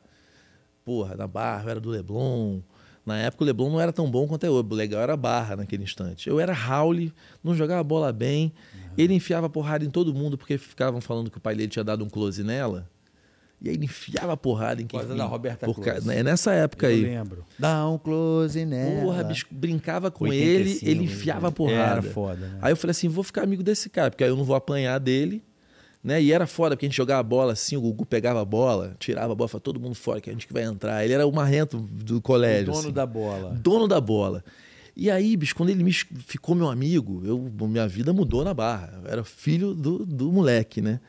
porra, na Barra, eu era do Leblon. Na época o Leblon não era tão bom quanto é hoje. O legal era a Barra naquele instante. Eu era Raul, não jogava bola bem. Uhum. Ele enfiava porrada em todo mundo porque ficavam falando que o pai dele tinha dado um close nela. E aí ele enfiava porrada em quem. Coisa da Roberta por É nessa época eu aí. Eu lembro. Dá um close nela. Porra, bicho, brincava com 85, ele, ele enfiava né? porrada. Era foda, né? Aí eu falei assim: vou ficar amigo desse cara, porque aí eu não vou apanhar dele né? E era foda, porque a gente jogava a bola assim, o Gugu pegava a bola, tirava a bola, falava, todo mundo fora, que a gente que vai entrar. Ele era o marrento do colégio. O dono assim. da bola. Dono da bola. E aí, bicho, quando ele me ficou meu amigo, eu, minha vida mudou na barra. Eu era filho do, do moleque, né?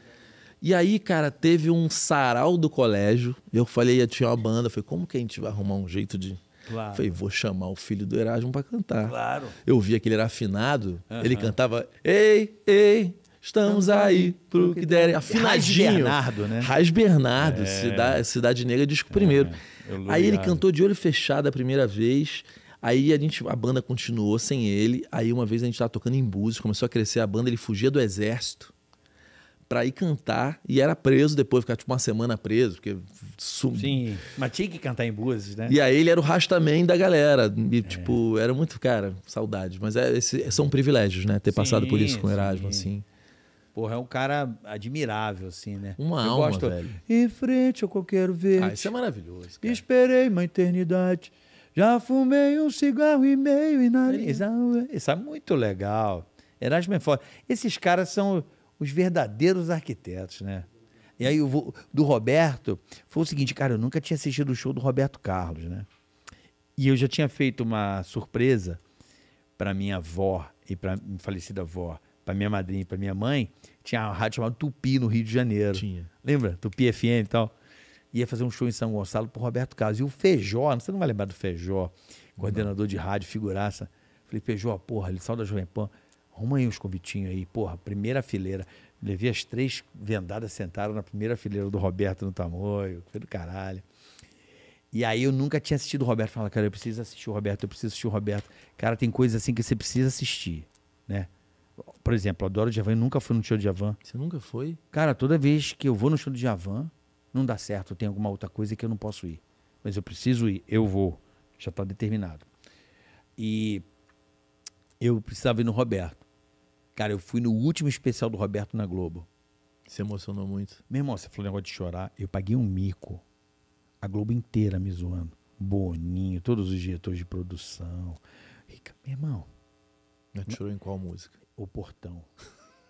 E aí, cara, teve um sarau do colégio. Eu falei, eu tinha uma banda. Eu falei, como que a gente vai arrumar um jeito de. Claro. falei, vou chamar o filho do Erasmo para cantar. Claro. Eu via que ele era afinado. Uhum. Ele cantava, ei, ei, Estamos aí pro que der. Afinadinho. Raiz Bernardo, né? Raiz Bernardo, é. Cidade, Cidade Negra, disco primeiro. É, aí ele cantou de olho fechado a primeira vez. Aí a gente, a banda continuou sem ele. Aí uma vez a gente tava tocando em Búzios, começou a crescer a banda, ele fugia do exército para ir cantar e era preso depois, ficar tipo uma semana preso, porque sumiu Sim, mas tinha que cantar em Búzios, né? E aí ele era o rastaman da galera. E, é. tipo, era muito, cara, saudade. Mas é, esse, são privilégios, né? Ter sim, passado por isso com o Erasmo, sim. assim. Porra, é um cara admirável, assim, né? Uma eu alma, gosto... velho. Em frente ao coqueiro verde. Ah, isso é maravilhoso, cara. Esperei uma eternidade. Já fumei um cigarro e meio e nariz. É é, isso é muito legal. Erasmo é foda. Esses caras são os verdadeiros arquitetos, né? E aí, vou, do Roberto, foi o seguinte, cara, eu nunca tinha assistido o show do Roberto Carlos, né? E eu já tinha feito uma surpresa para minha avó e para minha falecida avó para minha madrinha e para minha mãe, tinha uma rádio chamada Tupi no Rio de Janeiro. Tinha. Lembra? Tupi FM e tal. Ia fazer um show em São Gonçalo pro Roberto Carlos. E o Feijó, você não vai lembrar do Feijó, coordenador não. de rádio, figuraça. Falei, Feijó, porra, ele saiu da Jovem Pan. Arruma aí uns convitinhos aí, porra, primeira fileira. Levei as três vendadas, sentaram na primeira fileira do Roberto no tamanho, foi do caralho. E aí eu nunca tinha assistido o Roberto. Falei, cara, eu preciso assistir o Roberto, eu preciso assistir o Roberto. Cara, tem coisas assim que você precisa assistir, né? Por exemplo, adoro Djavan, eu nunca fui no show de Djavan. Você nunca foi? Cara, toda vez que eu vou no show de Djavan, não dá certo, tem alguma outra coisa que eu não posso ir. Mas eu preciso ir, eu vou. Já está determinado. E eu precisava ir no Roberto. Cara, eu fui no último especial do Roberto na Globo. você emocionou muito. Meu irmão, você falou negócio de chorar. Eu paguei um mico. A Globo inteira me zoando. Boninho, todos os diretores de produção. Rica, meu irmão. Mas chorou em qual música? o portão.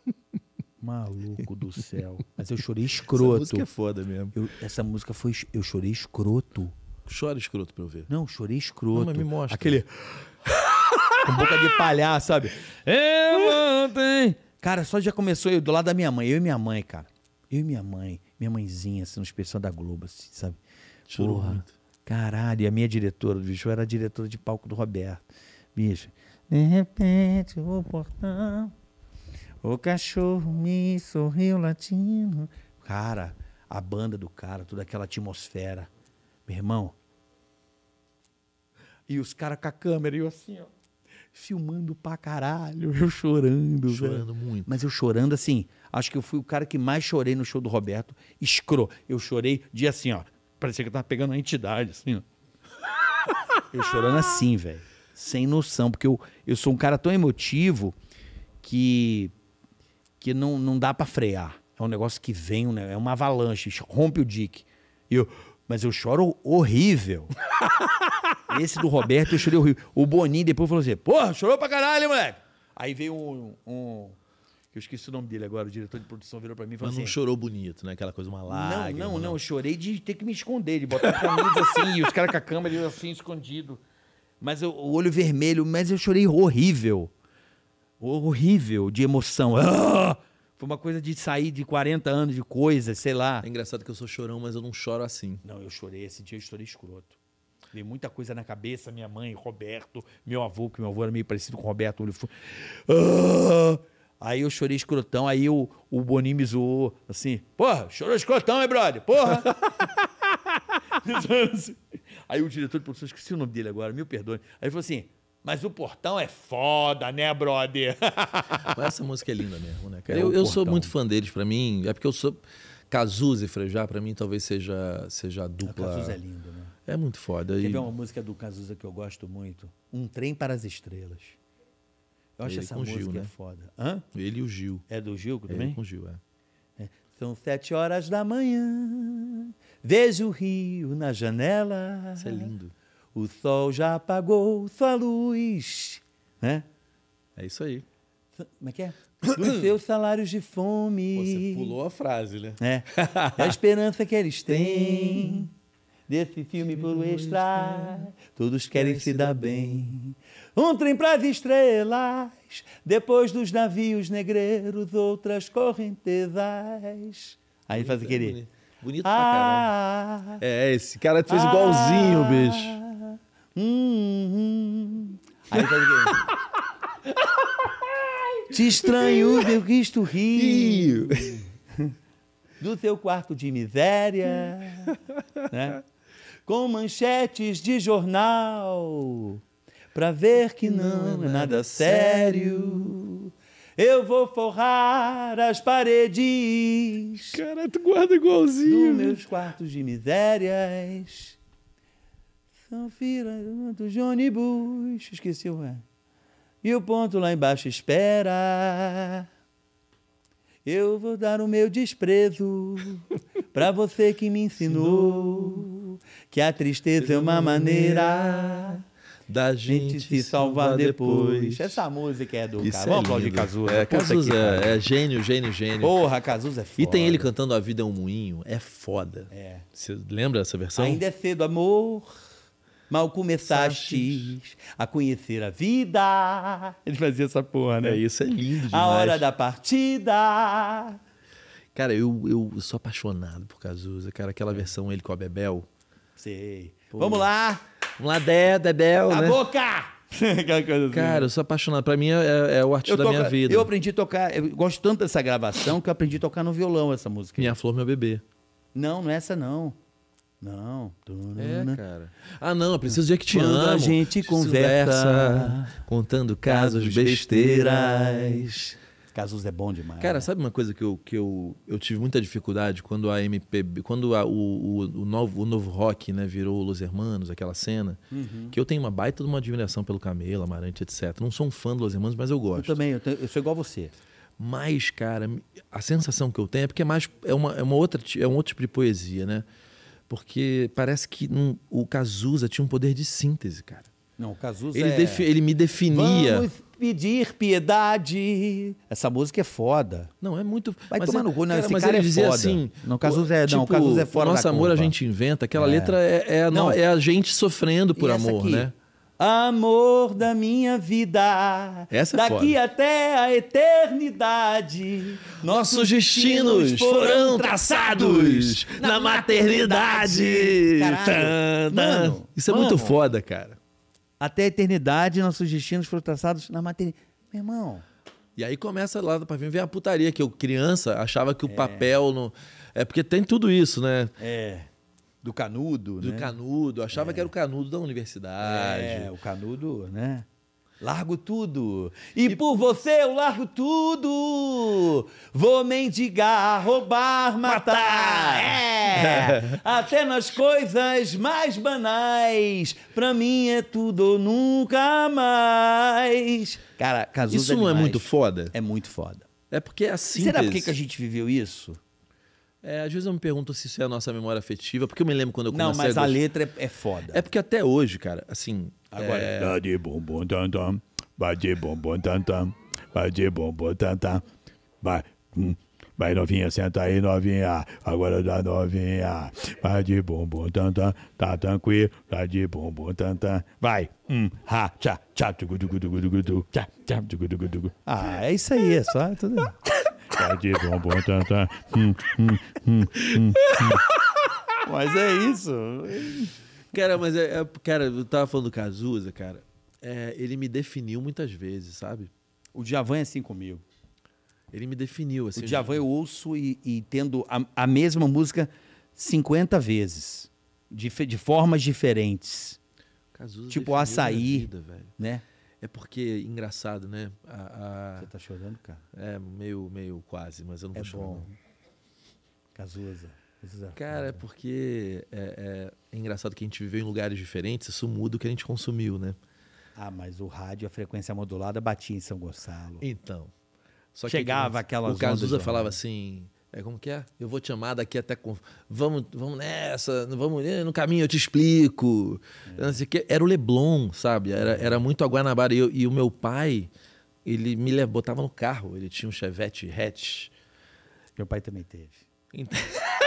Maluco do céu. Mas eu chorei escroto. Essa música é foda mesmo. Eu, essa música foi. Eu chorei escroto. Chora escroto pra eu ver. Não, chorei escroto. Não, mas me mostra. Aquele. Com boca de palhaço, sabe? Eu ontem. Cara, só já começou eu do lado da minha mãe. Eu e minha mãe, cara. Eu e minha mãe. Minha mãezinha, assim, no especial da Globo, assim, sabe? Chorou Porra. Muito. Caralho, e a minha diretora, bicho, eu era diretora de palco do Roberto. Bicho. De repente, o portão. O cachorro me sorriu latino. Cara, a banda do cara, toda aquela atmosfera. Meu irmão. E os caras com a câmera, e eu assim, ó. Filmando pra caralho, eu chorando. Chorando velho. muito. Mas eu chorando assim. Acho que eu fui o cara que mais chorei no show do Roberto. Escro. Eu chorei de assim, ó. Parecia que eu tava pegando uma entidade, assim, ó. Eu chorando assim, velho sem noção, porque eu, eu sou um cara tão emotivo que, que não, não dá para frear. É um negócio que vem, né? é uma avalanche, rompe o dique. Eu, mas eu choro horrível. Esse do Roberto eu chorei horrível. O Boninho depois falou assim: porra, chorou pra caralho, moleque. Aí veio um, um eu esqueci o nome dele agora, o diretor de produção virou pra mim e falou Mas assim... não chorou bonito, né? Aquela coisa, uma lágrima. Não, não, não. Né? Eu chorei de ter que me esconder, de botar a camisa assim, e os caras com a câmera assim, escondido. Mas eu, o olho vermelho, mas eu chorei horrível. Horrível de emoção. Ah! Foi uma coisa de sair de 40 anos de coisa, sei lá. É engraçado que eu sou chorão, mas eu não choro assim. Não, eu chorei. Esse dia eu chorei escroto. Dei muita coisa na cabeça. Minha mãe, Roberto, meu avô, que meu avô era meio parecido com o Roberto. Ele foi... Ah! Aí eu chorei escrotão. Aí o, o Boninho me zoou, assim. Porra, chorou escrotão, hein, brother? Porra! Aí o diretor de produção, esqueci o nome dele agora, mil perdões. Aí ele falou assim: mas o portão é foda, né, brother? Essa música é linda mesmo, né, cara? É eu, eu sou muito fã deles, para mim. É porque eu sou. Cazuza e Frejá, para mim, talvez seja, seja a dupla. A ah, Cazuza é lindo, né? É muito foda. Teve e... uma música do Cazuza que eu gosto muito: Um Trem para as Estrelas. Eu acho Ele essa música Gil, né? É foda. Hã? Ele e o Gil. É do Gil também? Ele com o Gil, é. é. São sete horas da manhã Vejo o rio na janela. Isso é lindo. O sol já apagou sua luz. Né? É isso aí. Como é que é? Dos seus salários de fome. você pulou a frase, né? É. a esperança que eles têm. Desse filme um extra, todos querem se dar bem. Um trem para as estrelas, depois dos navios negreiros, outras correntezas. Aí faz aquele. É Bonito pra caramba. Ah. É, esse cara fez ah, igualzinho, bicho. Hum, hum. Aí faz o quê? Te estranho, meu Cristo tu rio. Do teu quarto de miséria, né? com manchetes de jornal, pra ver que não, não é, é nada sério. Eu vou forrar as paredes. Cara, tu guarda igualzinho. Dos meus quartos de misérias. São filas de ônibus. Esqueci o é. E o ponto lá embaixo espera. Eu vou dar o meu desprezo para você que me ensinou que a tristeza é uma maneira da gente te salvar, depois. depois. Essa música é do Isso cara. É Vamos aplaudir Cazuza. É, Cazuza é, é, gênio, gênio, gênio. Porra, Cazuza é foda. E tem ele cantando A Vida é um Moinho. É foda. É. Você lembra dessa versão? Ainda é cedo, amor. Mal começaste a conhecer a vida. Ele fazia essa porra, né? É, isso é lindo demais. A hora da partida. Cara, eu, eu sou apaixonado por Cazuza. Cara, aquela versão ele com a Bebel. Sei. Pô. Vamos lá! Um Ladé, Debel. Dedéu, a né? boca! Aquela coisa assim. Cara, eu sou apaixonado. Pra mim é, é, é o artista da minha vida. Eu aprendi a tocar, eu gosto tanto dessa gravação que eu aprendi a tocar no violão essa música. Minha Flor, Meu Bebê. Não, não é essa não. Não. É, cara. Ah, não, eu preciso dizer que te Quando amo. a gente conversa, conversa contando casos besteiras. Cazuza é bom demais. Cara, né? sabe uma coisa que, eu, que eu, eu tive muita dificuldade quando a MPB, quando a, o, o, o, novo, o novo rock, né, virou Los Hermanos, aquela cena, uhum. que eu tenho uma baita de uma admiração pelo Camelo, Amarante, etc. Não sou um fã dos Los Hermanos, mas eu gosto. Eu também, eu, tenho, eu sou igual a você. Mas, cara, a sensação que eu tenho é porque é mais é uma, é uma outra é um outro tipo de poesia, né? Porque parece que um, o Cazuza tinha um poder de síntese, cara. Não, o Cazuza ele, é... ele me definia. Vamos pedir piedade. Essa música é foda. Não, é muito. Vai mas tomar é, no cu, né? esse mas cara é foda. Assim, não, Cazuza é, tipo, não, Cazuza é fora Nosso amor a gente inventa. Aquela é. letra é, é, a, não. é a gente sofrendo por e amor, né? Amor da minha vida, Essa é daqui foda. até a eternidade, nossos destinos, destinos foram traçados na maternidade. Mano, Isso é mano. muito foda, cara até a eternidade, nossos destinos foram traçados na matéria, Meu irmão. E aí começa lá para vir ver a putaria que eu criança achava que o é. papel no é porque tem tudo isso, né? É. Do canudo, Do né? canudo, achava é. que era o canudo da universidade. É, o canudo, né? Largo tudo. E, e, por você eu largo tudo. Vou mendigar, roubar, matar. matar. É. é. Até nas coisas mais banais. Pra mim é tudo ou nunca mais. Cara, Cazuza é Isso não é, é muito foda? É muito foda. É porque é assim. Será por que a gente viveu isso? É, às vezes eu me pergunto se isso é a nossa memória afetiva, porque eu me lembro quando eu comecei Não, mas a, a letra é, é foda. É porque até hoje, cara, assim, Agora. É... Dá de bumbum tam tam, vai de bumbum tam tam, vai de bumbum tam tam, vai. Hum. Vai novinha, senta aí novinha, agora dá novinha. Vai de bumbum tantã, tá tranquilo, tá de bumbum tantã. Vai, hum, ha, tchá, tchá, tugu, tugu, tugu, tugu, tugu, tchá, tchá, tugu, tugu, tugu. Ah, é isso aí, é só tudo. Vai de bumbum tantã, hum, hum, hum, hum, hum. Mas é isso. é isso. Cara, mas é, é, cara, eu tava falando do Cazuza, cara. É, ele me definiu muitas vezes, sabe? O Djavan é assim comigo. Ele me definiu. Assim, o né? Djavan eu ouço e, e tendo a, a, mesma música 50 vezes, de, de formas diferentes. Cazuza tipo açaí, vida, né? É porque, engraçado, né? A, a... Você tá chorando, cara? É, meio, meio quase, mas eu não é vou bom. chorar. Cazuza. Exato. Cara, é porque é, é, é, engraçado que a gente viveu em lugares diferentes, isso muda o que a gente consumiu, né? Ah, mas o rádio, a frequência modulada batia em São Gonçalo. Então. Chegava aquelas O Cazuza falava assim, é como que é? Eu vou te chamar daqui até com... vamos, vamos nessa, vamos eh, no caminho eu te explico. É. Era o Leblon, sabe? Era, é. era muito a Guanabara e, eu, e o meu pai, ele me botava no carro, ele tinha um Chevette hatch. Meu pai também teve. Então...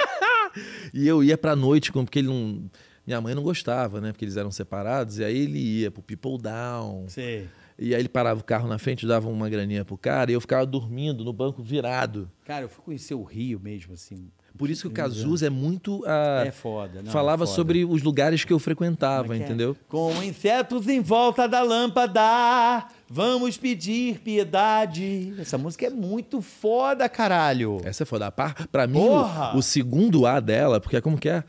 e eu ia pra noite, porque ele não. Minha mãe não gostava, né? Porque eles eram separados. E aí ele ia pro People Down. Sim. E aí ele parava o carro na frente, dava uma graninha pro cara, e eu ficava dormindo no banco virado. Cara, eu fui conhecer o Rio mesmo, assim, por isso que o Cazuza é muito. Ah, é foda, não, Falava é foda. sobre os lugares que eu frequentava, é que é? entendeu? É? Com insetos em volta da lâmpada, vamos pedir piedade. Essa música é muito foda, caralho. Essa é foda. Pra, pra mim, o, o, segundo A dela, porque é como que é?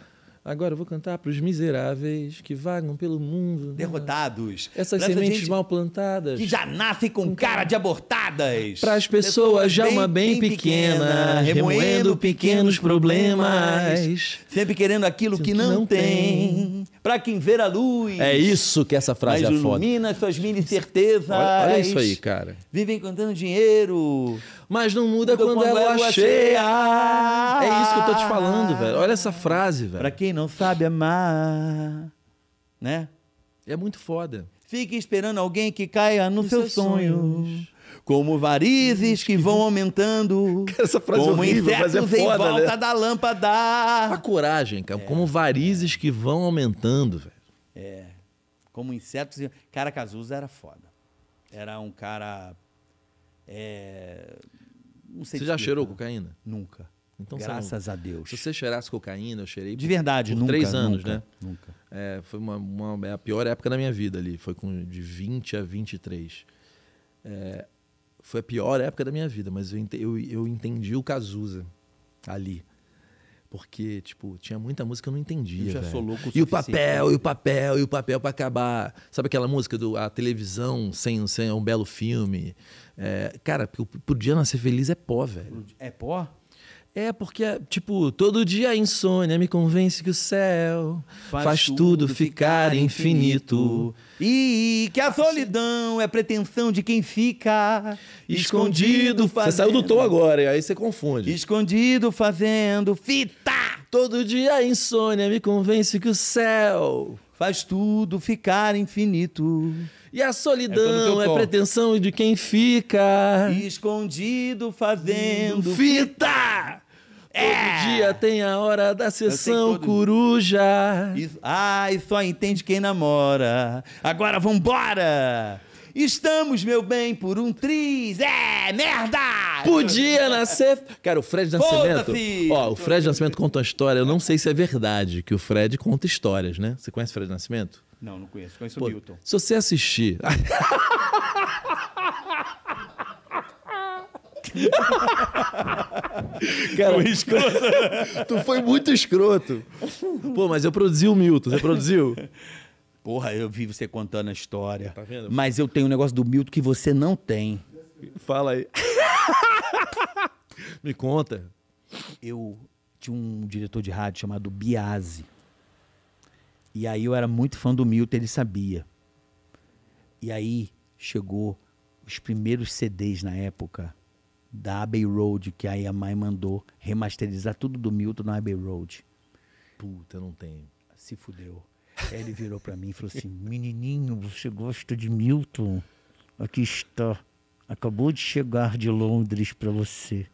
Agora eu vou cantar para os miseráveis que vagam pelo mundo. Né? Derrotados. Né? Essas sementes mal plantadas. Que já nascem com, com cara de abortadas. Para as pessoas já uma bem, bem pequena, pequena remoendo pequenos problemas. Sempre querendo aquilo que, que não, não tem. tem para quem ver a luz. É isso que essa frase mas é foda. ilumina suas mini certezas. Olha, olha, isso aí, cara. Vivem contando dinheiro. Mas não muda, quando, quando ela é cheia. É isso que eu tô te falando, velho. Olha essa frase, velho. Para quem não sabe amar, né? É muito foda. Fique esperando alguém que caia nos no seus, seus sonhos. sonhos como varizes que vão aumentando, cara, essa frase é como horrível, é insetos é foda, em volta né? da lâmpada. A coragem, cara, é. como varizes que vão aumentando, velho. É, como insetos... Cara, Cazuza era foda. Era um cara... É... Não sei Você já cheirou cocaína? Nunca. Então, Graças a Deus. Se você cheirasse cocaína, eu cheirei. De verdade, por nunca. três anos, nunca, né? Nunca. É, foi uma, uma, é a pior época da minha vida ali. Foi com, de 20 a 23. É, foi a pior época da minha vida, mas eu, eu, eu entendi o Cazuza ali. Porque, tipo, tinha muita música que eu não entendia. Eu já sou louco o E o papel, e o papel, e o papel para acabar. Sabe aquela música do A Televisão Sem, sem é um Belo Filme? É, cara, pro, pro Dia Nascer Feliz é pó, velho. É pó? É, porque, tipo, todo dia a insônia me convence que o céu faz, faz tudo, ficar infinito. E que a solidão é pretensão de quem fica escondido, escondido fazendo... Você saiu do tom agora, aí você confunde. Escondido fazendo fita! Todo dia a insônia me convence que o céu faz tudo ficar infinito. E a solidão é, é pretensão de quem fica escondido fazendo fita. É. Todo dia tem a hora da sessão todo... coruja. Isso... Ah, e só entende quem namora. Agora vambora! Estamos, meu bem, por um triz. É, merda! Podia nascer. Cara, o Fred Nascimento. Ó, o Fred Nascimento conta uma história. Eu não sei se é verdade que o Fred conta histórias, né? Você conhece o Fred Nascimento? Não, não conheço. Conheço Pô, o Milton. Se você assistir. Cara, foi escroto. tu foi muito escroto. Pô, mas eu produzi o Milton. Você produziu? Porra, eu vi você contando a história. Tá vendo? Mas eu tenho um negócio do Milton que você não tem. Fala aí. Me conta. Eu tinha um diretor de rádio chamado Biase. E aí eu era muito fã do Milton, ele sabia. E aí chegou os primeiros CDs na época da Abbey Road, que a mãe mandou remasterizar tudo do Milton na Abbey Road. Puta, não tenho. Se fudeu. Aí ele virou para mim e falou assim: Menininho, você gosta de Milton? Aqui está. Acabou de chegar de Londres para você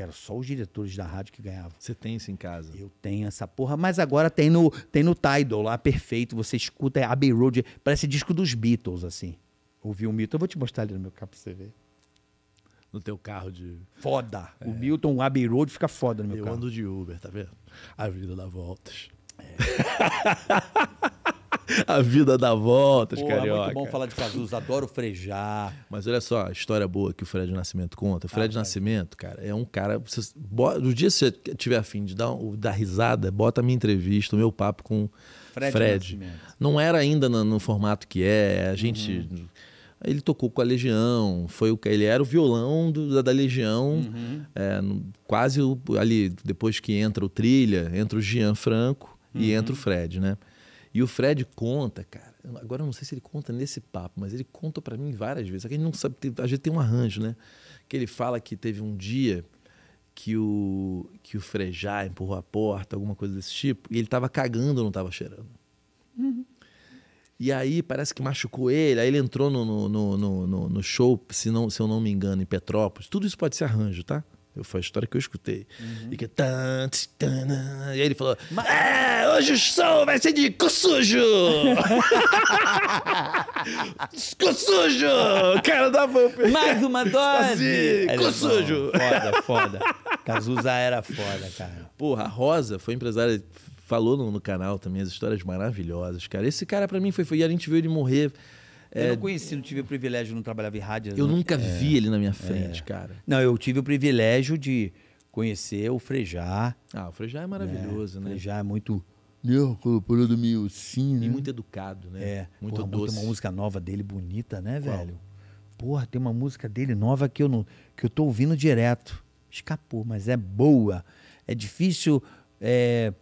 que eram só os diretores da rádio que ganhavam. Você tem isso em casa? Eu tenho essa porra, mas agora tem no, tem no Tidal lá, perfeito. Você escuta é Abbey Road, parece disco dos Beatles, assim. Ouvi o Milton, eu vou te mostrar ali no meu carro pra você ver. No teu carro de... Foda! É. O Milton, o Abbey Road fica foda no meu eu carro. Eu ando de Uber, tá vendo? A vida dá voltas. É. a vida dá voltas, é carioca. É muito bom falar de Cazuza, adoro frejar. Mas olha só, a história boa que o Fred Nascimento conta. O ah, Fred ah, Nascimento, cara, é um cara. Você, no dia que você tiver afim de dar, dar risada, bota a minha entrevista, o meu papo com Fred. Fred. Não era ainda no, no, formato que é. A gente. Uhum. Ele tocou com a Legião, foi o ele era o violão do, da, da, Legião, uhum. é, quase o, ali depois que entra o Trilha, entra o Gian Franco uhum. e entra o Fred, né? E o Fred conta, cara. Agora eu não sei se ele conta nesse papo, mas ele conta para mim várias vezes. a gente não sabe, a gente tem um arranjo, né? Que ele fala que teve um dia que o que o Frejá empurrou a porta, alguma coisa desse tipo, e ele tava cagando, não tava cheirando. Uhum. E aí parece que machucou ele, aí ele entrou no, no, no, no, no show, se, não, se eu não me engano, em Petrópolis. Tudo isso pode ser arranjo, tá? Eu foi a história que eu escutei. Uhum. E, que, é tan, tan, e aí ele falou: Mas... É, hoje o som vai ser de cu sujo! cu sujo! Cara, dá pra... Mais uma dose! Assim, cu sujo! Foda, foda. Cazuza era foda, cara. Porra, a Rosa foi empresária, falou no, no canal também as histórias maravilhosas, cara. Esse cara para mim foi, foi. E a gente viu ele morrer eu não é, conheci, não tive o privilégio, não trabalhava em rádio. Eu não... Né? nunca é. vi ele na minha frente, é. cara. Não, eu tive o privilégio de conhecer o Frejá. Ah, o Frejá é né? maravilhoso, né? O Frejá é muito... Meu, né, colocou do meu sim, E muito educado, né? É. Muito Porra, doce. Tem uma música nova dele bonita, né, velho? Porra, tem uma música dele nova que eu, não, que eu tô ouvindo direto. Escapou, mas é boa. É difícil... É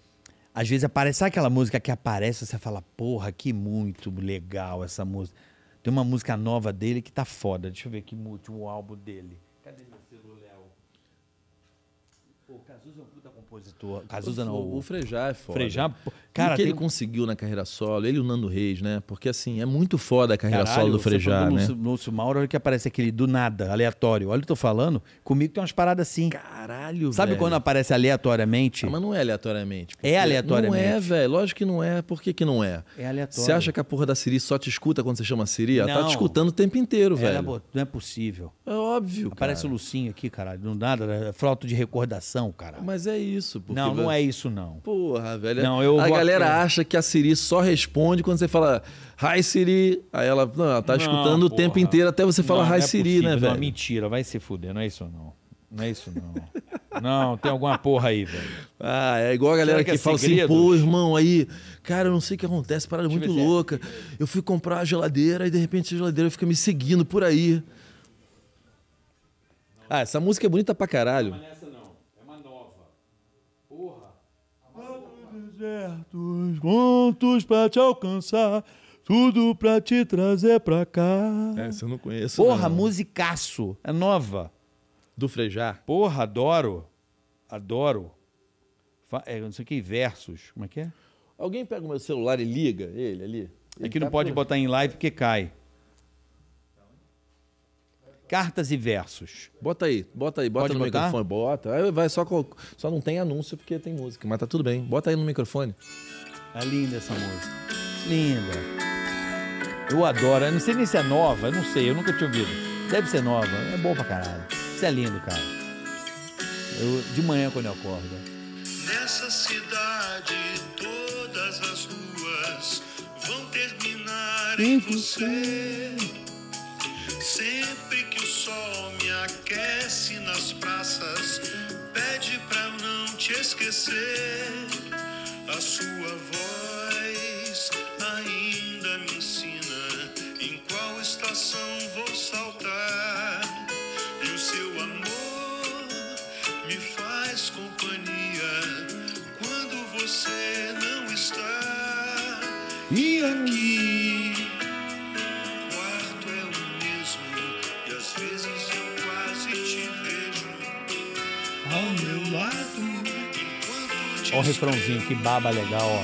às vezes aparece sabe aquela música que aparece, você fala, porra, que muito legal essa música. Tem uma música nova dele que tá foda. Deixa eu ver aqui o tipo, último álbum dele. Cadê ele? compositor. Cazuza não. O, o Frejá é foda. Frejá, cara, o que tem... ele conseguiu na carreira solo, ele e o Nando Reis, né? Porque assim, é muito foda a carreira Caralho, solo do Frejá, né? Lúcio, Lúcio Mauro, olha que aparece aquele do nada, aleatório. Olha o que eu tô falando. Comigo tem umas paradas assim. Caralho, Sabe velho. quando aparece aleatoriamente? Ah, mas não é aleatoriamente. É, é aleatoriamente. Não é, velho. Lógico que não é. Por que que não é? É aleatório. Você acha que a porra da Siri só te escuta quando você chama a Siri? Ela tá te escutando o tempo inteiro, é, velho. Não é possível. É óbvio, Aparece cara. o Lucinho aqui, caralho. Do nada, é de recordação, cara. Mas é isso isso. não, não é isso, não. Porra, velho. Não, eu a galera acha que a Siri só responde quando você fala Hi Siri. Aí ela, não, ela tá não, escutando porra. o tempo inteiro até você falar Hi é Siri, possível, né, é velho? Não, mentira, vai se fuder, não é isso não. Não é isso não. não, tem alguma porra aí, velho. Ah, é igual a galera que, é que é fala assim, segredo? assim, pô, irmão, aí, cara, eu não sei o que acontece, parada muito é louca. Eu fui comprar a geladeira e de repente a geladeira fica me seguindo por aí. Ah, essa música é bonita pra caralho. desertos, contos pra te alcançar, tudo pra te trazer pra cá. É, essa eu não conheço. Porra, não. musicaço. É nova. Do Frejar. Porra, adoro. Adoro. Fa é, não sei o que, versos. Como é que é? Alguém pega o meu celular e liga ele ali? Ele é que tá não pode por... botar em live porque cai. Cartas e versos. Bota aí, bota aí, bota Pode no botar? microfone, bota. Aí vai só, só não tem anúncio porque tem música, mas tá tudo bem. Bota aí no microfone. É linda essa música. Linda. Eu adoro. Eu não sei nem se é nova, eu não sei, eu nunca tinha ouvido. Deve ser nova, é bom pra caralho. Isso é lindo, cara. Eu, de manhã quando eu acordo. Nessa cidade, todas as ruas vão terminar em você. Sempre sol me aquece nas praças, pede pra eu não te esquecer. A sua voz ainda me ensina em qual estação vou saltar. E o seu amor me faz companhia quando você não está. E aqui Olha o refrãozinho, que baba legal, ó.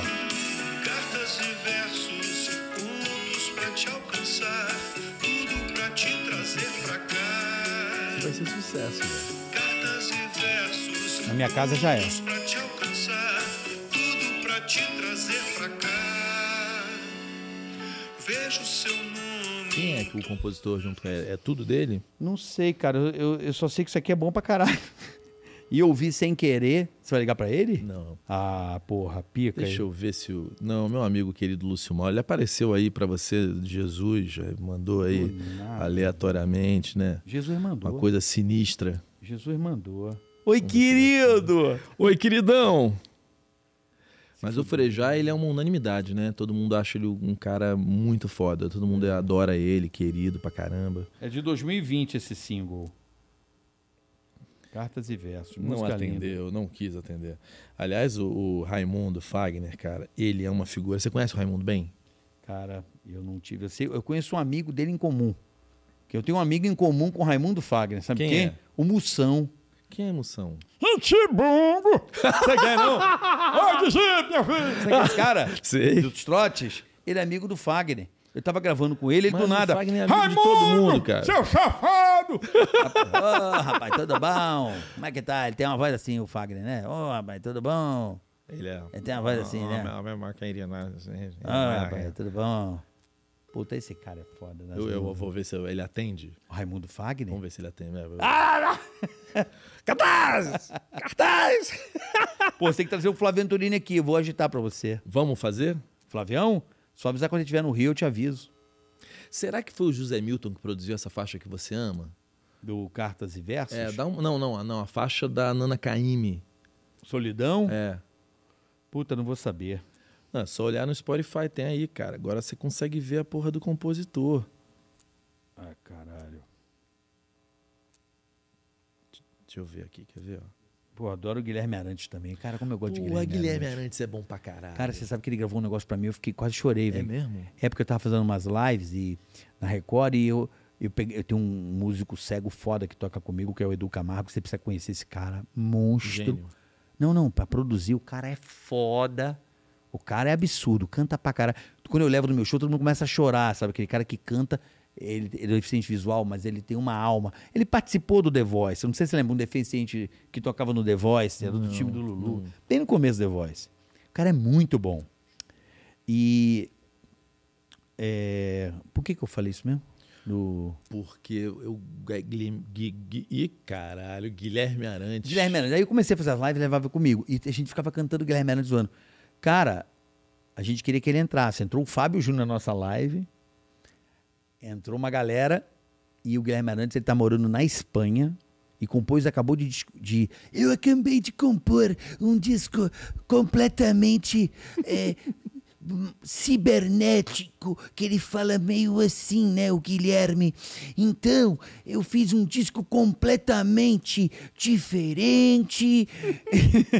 Vai ser sucesso, né? velho. Na minha casa já é. Quem é que o compositor junto com ele? É tudo dele? Não sei, cara. Eu, eu só sei que isso aqui é bom pra caralho e ouvir sem querer, você vai ligar para ele? Não. Ah, porra, pica. Deixa eu ver se o. Não, meu amigo querido Lúcio Mauro, ele apareceu aí para você, Jesus, mandou aí aleatoriamente, né? Jesus mandou. Uma coisa sinistra. Jesus mandou. Oi, querido! Oi, queridão! Mas o Frejá, ele é uma unanimidade, né? Todo mundo acha ele um cara muito foda. Todo mundo é. adora ele, querido pra caramba. É de 2020 esse single. Cartas e versos. Não atendeu, linda. não quis atender. Aliás, o, o, Raimundo Fagner, cara, ele é uma figura. Você conhece o Raimundo bem? Cara, eu não tive. Eu, assim. sei, eu conheço um amigo dele em comum. Que eu tenho um amigo em comum com o Raimundo Fagner. Sabe quem? quem? É? O Mussão. Quem é Moção? Itibungo! Você quer, não? Pode meu filho! Você quer esse cara? Dos trotes? Ele é amigo do Fagner. Eu tava gravando com ele, ele do nada. Wagner é de todo mundo, cara. Seu safado! Ô, oh, rapaz, tudo bom? Como é que tá? Ele tem uma voz assim, o Fagner, né? Ô, oh, rapaz, tudo bom? Ele é. Ele tem uma voz assim, né? A minha marca Ah, rapaz, tudo bom? Puta, esse cara é foda. Né? Eu, eu vou ver se ele atende. Raimundo Fagner? Vamos ver se ele atende. Né? Ah! Cartaz! Cartaz! Pô, você tem que trazer o Flaventurini aqui. Eu vou agitar pra você. Vamos fazer? Flavião? Só avisar quando estiver no Rio, eu te aviso. Será que foi o José Milton que produziu essa faixa que você ama? Do Cartas e Versos? É, dá um, não, não, não, a faixa da Nana Caymmi. Solidão? É. Puta, não vou saber. Não, é só olhar no Spotify, tem aí, cara. Agora você consegue ver a porra do compositor. Ah, caralho. Deixa eu ver aqui, quer ver, ó. Pô, adoro o Guilherme Arantes também. Cara, como eu gosto Pô, de Guilherme Arantes. O Guilherme Arantes. Arantes é bom pra caralho. Cara, você sabe que ele gravou um negócio pra mim, eu fiquei quase chorei, velho. É mesmo? É porque eu tava fazendo umas lives e, na Record e eu, eu, peguei, eu tenho um músico cego foda que toca comigo, que é o Edu Camargo. Você precisa conhecer esse cara. Monstro. Gênio. Não, não, pra produzir, o cara é foda. O cara é absurdo, canta pra caralho. Quando eu levo no meu show, todo mundo começa a chorar, sabe? Aquele cara que canta ele, ele é deficiente visual, mas ele tem uma alma. Ele participou do The Voice. Eu não sei se você lembra, um deficiente que tocava no The Voice, era do time do Lulu. Não. Bem no começo do The Voice. O cara é muito bom. E. É, por que, que eu falei isso mesmo? Do... Porque eu. Guilherme, Gui, caralho, Guilherme Arantes. Guilherme Arantes. Aí eu comecei a fazer as lives e levava comigo. E a gente ficava cantando Guilherme Arantes zoando. Cara, a gente queria que ele entrasse. Entrou o Fábio Júnior na nossa live entrou uma galera e o Guilherme Arantes ele tá morando na Espanha e compôs, acabou de, de eu acabei de compor um disco completamente é, cibernético, que ele fala meio assim, né, o Guilherme. Então, eu fiz um disco completamente diferente.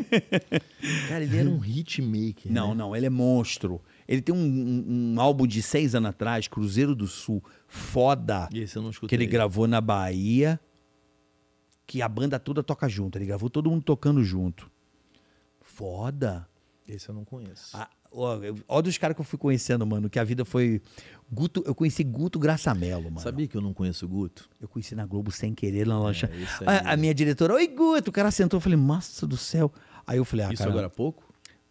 Cara, ele era um hitmaker. Não, né? não, ele é monstro. Ele tem um, um, um, álbum de seis anos atrás, Cruzeiro do Sul, foda. Esse eu não escutei. Que ele gravou na Bahia, que a banda toda toca junto. Ele gravou todo mundo tocando junto. Foda. Esse eu não conheço. A, ah, os dos caras que eu fui conhecendo, mano, que a vida foi. Guto, eu conheci Guto Graçamelo, mano. Sabia que eu não conheço o Guto? Eu conheci na Globo sem querer, na lancha. É, a, a, minha diretora, oi, Guto, o cara sentou, eu falei, massa do céu. Aí eu falei, ah, Isso cara, agora há pouco?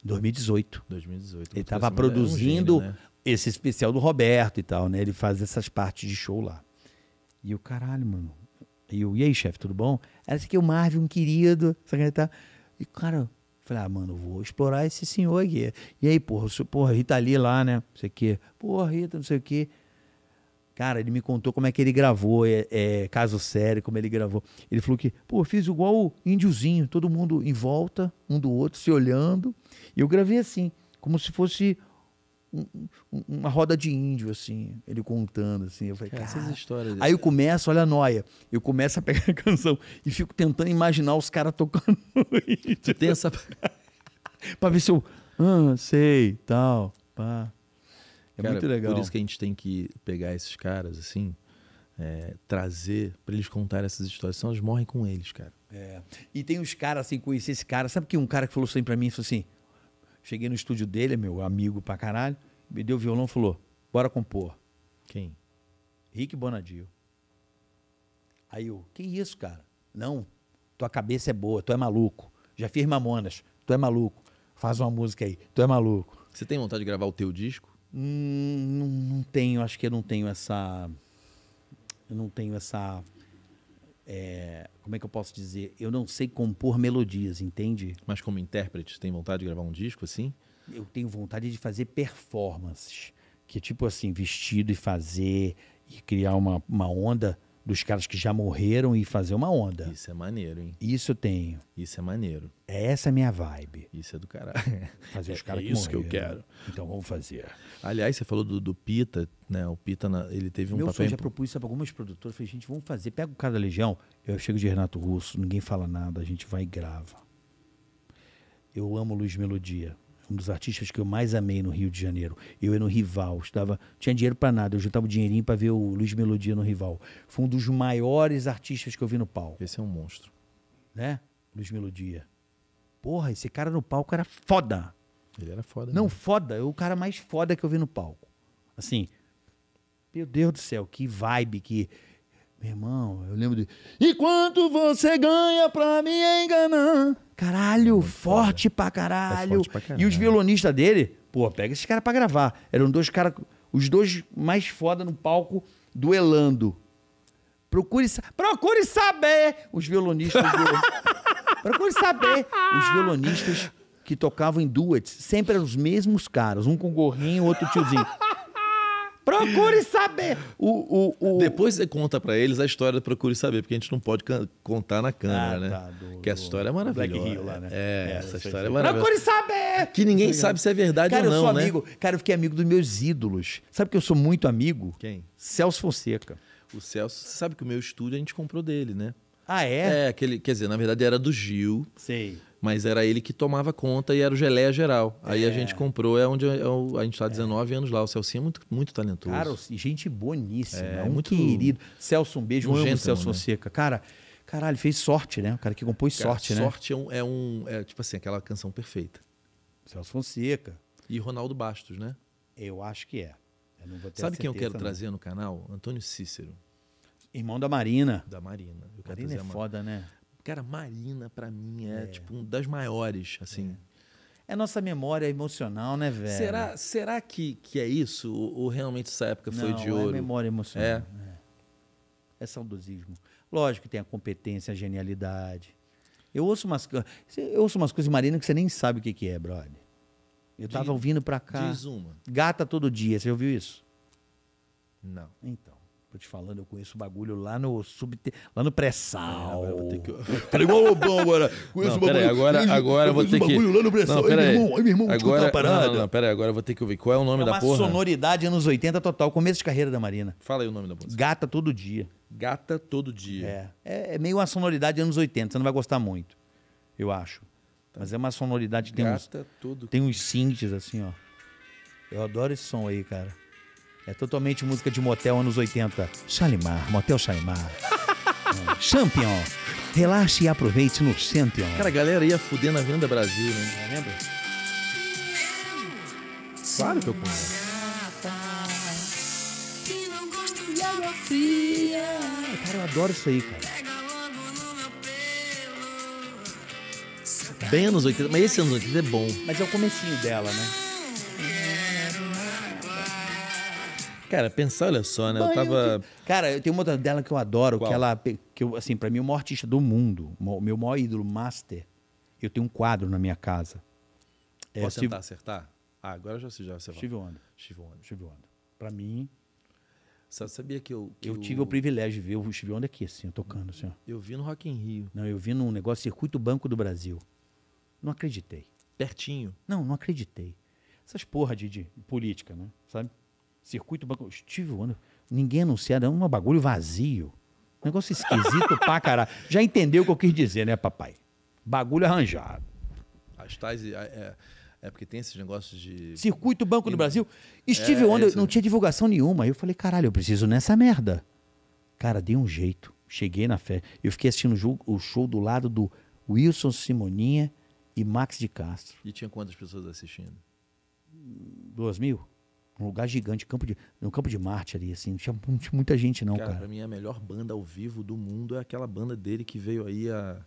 2018. 2018. Ele estava produzindo assim, né? é um gênio, né? esse especial do Roberto e tal, né? Ele faz essas partes de show lá. E o caralho, mano. E o, e aí, chefe, tudo bom? Era ah, Esse aqui é o Marvin, um querido. Sabe, tá? E, cara, Falei, ah, mano, vou explorar esse senhor aqui. E aí, porra, sou, porra, Rita ali lá, né? Não sei o quê. Porra, Rita, não sei o quê. Cara, ele me contou como é que ele gravou, é, é, caso sério, como ele gravou. Ele falou que, pô, fiz igual o índiozinho, todo mundo em volta, um do outro, se olhando. E eu gravei assim, como se fosse um, uma roda de índio, assim, ele contando, assim. Eu falei, cara, essas histórias. Aí eu começo, olha a noia, eu começo a pegar a canção e fico tentando imaginar os caras tocando. Tu tem essa. pra ver se eu. Ah, sei, tal, pá. É cara, muito legal. Por isso que a gente tem que pegar esses caras, assim, é, trazer para eles contar essas histórias, senão eles morrem com eles, cara. É. E tem uns caras, assim, conhecer esse cara. Sabe que um cara que falou assim para mim, falou assim, Cheguei no estúdio dele, meu amigo pra caralho, me deu o violão e falou: bora compor. Quem? Rick Bonadio. Aí eu, que isso, cara? Não, tua cabeça é boa, tu é maluco. Já fiz Mamonas, tu é maluco. Faz uma música aí, tu é maluco. Você tem vontade de gravar o teu disco? Hum, não, não tenho, acho que eu não tenho essa. Eu não tenho essa é, como é que eu posso dizer? Eu não sei compor melodias, entende? Mas como intérprete, tem vontade de gravar um disco assim? Eu tenho vontade de fazer performances, que é tipo assim, vestido e fazer e criar uma, uma onda dos caras que já morreram e fazer uma onda. Isso é maneiro, hein? Isso eu tenho. Isso é maneiro. É essa a minha vibe. Isso é do caralho. Fazer é, os caras é que isso morreram. que eu quero. Então vamos fazer. Aliás, você falou do, do Pita, né? O Pita, na, ele teve um Meu papel... Meu já propus isso para algumas produtoras. Eu falei, gente, vamos fazer. Pega o cara da Legião. Eu chego de Renato Russo, ninguém fala nada, a gente vai e grava. Eu amo Luiz Melodia um dos artistas que eu mais amei no Rio de Janeiro. Eu era no Rival, estava, tinha dinheiro para nada, eu juntava o dinheirinho para ver o Luiz Melodia no Rival. Foi um dos maiores artistas que eu vi no palco. Esse é um monstro. Né? Luiz Melodia. Porra, esse cara no palco era foda. Ele era foda. Não, mesmo. Né? foda, é o cara mais foda que eu vi no palco. Assim, meu Deus do céu, que vibe, que meu irmão, eu lembro de. E quanto você ganha pra me enganar? Caralho, é forte, pra caralho. É forte pra caralho. E os violonistas dele, pô, pega esse cara pra gravar. Eram dois caras, os dois mais foda no palco, duelando. Procure, procure saber os violonistas. violon... procure saber os violonistas que tocavam em duets. Sempre eram os mesmos caras, um com gorrinho, outro tiozinho. Procure saber! O, o, o... Depois você conta para eles a história do Procure Saber, porque a gente não pode contar na câmera, ah, né? Tá, do, que essa história é maravilhosa. Black Hill, lá, né? É, é essa história é maravilhosa. Procure saber! Que ninguém sabe se é verdade cara, ou não, eu sou né? Cara, eu fiquei amigo dos meus ídolos. Sabe que eu sou muito amigo? Quem? Celso Fonseca. O Celso, você sabe que o meu estúdio a gente comprou dele, né? Ah, é? É, aquele, quer dizer, na verdade era do Gil. Sei mas era ele que tomava conta e era o Geleia Geral. Aí a é. gente comprou, é onde eu, é a gente está há 19 é. anos lá. O Celcinho é muito, muito talentoso. Cara, gente boníssima, é, um muito querido. Celso, um beijo, um amo Celso né? Fonseca. Né? Cara, caralho, fez sorte, né? O cara que compôs cara, sorte, sorte, né? Sorte é um, é, um é, tipo assim, aquela canção perfeita. Celso Fonseca. E Ronaldo Bastos, né? Eu acho que é. Sabe quem eu quero não. trazer no canal? Antônio Cícero. Irmão da Marina. Da Marina. Eu Marina é foda, né? Cara, Marina, para mim, é, é, tipo um das maiores, assim. É. é nossa memória emocional, né, velho? Será, será que, que é isso? Ou, realmente essa época Não, foi de é ouro? Não, é memória emocional. É. é. É saudosismo. Lógico que tem a competência, a genialidade. Eu ouço umas, eu ouço umas coisas, Marina, que você nem sabe o que, que é, brother. Eu tava ouvindo pra cá. Diz uma. Gata todo dia, você ouviu isso? Não. Então. Tô te falando, eu conheço o bagulho lá no subte... lá no pré-sal. Falei igual o Lobão agora. Conheço o bagulho. agora, agora eu vou ter que. bagulho lá no pré-sal. Não, pera aí, meu irmão, meu irmão, agora... parada. Não, não, pera agora eu vou ter que ouvir. Qual é o nome é da porra? sonoridade anos 80 total, começo de carreira da Marina. Fala aí o nome da música. Gata Todo Dia. Gata Todo Dia. É. É, é meio uma sonoridade anos 80, você não vai gostar muito, eu acho. Tá. Mas é uma sonoridade que tem Gata uns. Todo... Tem uns synths assim, ó. Eu adoro esse som aí, cara. É totalmente música de motel anos 80. Chalimar, Motel Chalimar. Champion. Relaxe e aproveite no Champion. Cara, a galera ia fuder na Venda Brasil, né? Lembra? Tá claro que eu conheço. Cara, eu adoro isso aí, cara. Bem anos 80, mas esse anos 80 é bom. Mas é o comecinho dela, né? Cara, pensar, olha só, né? eu tava. Que... Cara, eu tenho uma dela que eu adoro, Qual? que ela. Que eu, assim, pra mim, é o maior artista do mundo, o meu maior ídolo, master, eu tenho um quadro na minha casa. É, Posso é, tentar Steve... acertar? Ah, agora já se já acertou. Steve Wonder. Steve Wonder. Steve Wonder. Pra mim. Você sabia que eu. Que eu, eu tive o privilégio de ver o Steve Wonder aqui, assim, tocando, assim. Ó. Eu vi no Rock in Rio. Não, eu vi num negócio Circuito Banco do Brasil. Não acreditei. Pertinho? Não, não acreditei. Essas porra de, de política, né? Sabe? Circuito Banco. Steve Wonder. Ninguém anunciado, é um bagulho vazio. Negócio esquisito pra caralho. Já entendeu o que eu quis dizer, né, papai? Bagulho arranjado. As tais. É, é, é porque tem esses negócios de. Circuito Banco no Brasil. É, Steve é, Wonder, não tinha divulgação nenhuma. Eu falei, caralho, eu preciso nessa merda. Cara, dei um jeito. Cheguei na fé. Eu fiquei assistindo o, jogo, o show do lado do Wilson Simoninha e Max de Castro. E tinha quantas pessoas assistindo? Duas mil? Um lugar gigante, campo de, no campo de Marte ali, assim. Não tinha, não tinha muita gente, não, cara. Cara, pra mim a melhor banda ao vivo do mundo é aquela banda dele que veio aí a.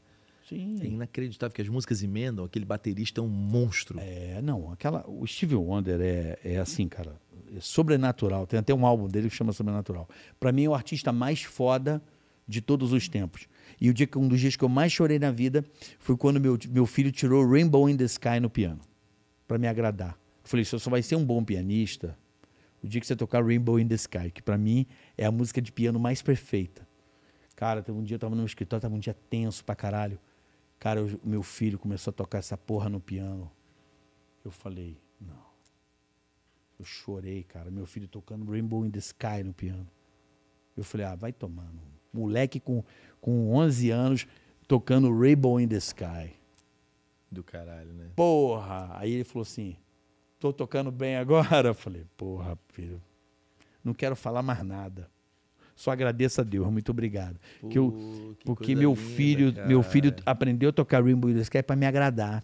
Sim. É inacreditável que as músicas emendam, aquele baterista é um monstro. É, não, aquela. O Steve Wonder é, é assim, cara, é sobrenatural. Tem até um álbum dele que chama Sobrenatural. para mim é o artista mais foda de todos os tempos. E o dia que um dos dias que eu mais chorei na vida foi quando meu, meu filho tirou Rainbow in the Sky no piano, para me agradar. Eu falei, você só vai ser um bom pianista o dia que você tocar Rainbow in the Sky, que para mim é a música de piano mais perfeita. Cara, teve um dia eu tava no meu escritório, tava um dia tenso pra caralho. Cara, o meu filho começou a tocar essa porra no piano. Eu falei, não. Eu chorei, cara. Meu filho tocando Rainbow in the Sky no piano. Eu falei, ah, vai tomando. Moleque com, com 11 anos tocando Rainbow in the Sky. Do caralho, né? Porra! Aí ele falou assim: Estou tocando bem agora? Eu falei, porra, filho, não quero falar mais nada. Só agradeço a Deus, muito obrigado. Pô, que eu, que porque meu linda, filho, cara. meu filho aprendeu a tocar Rainbow Sky para me agradar.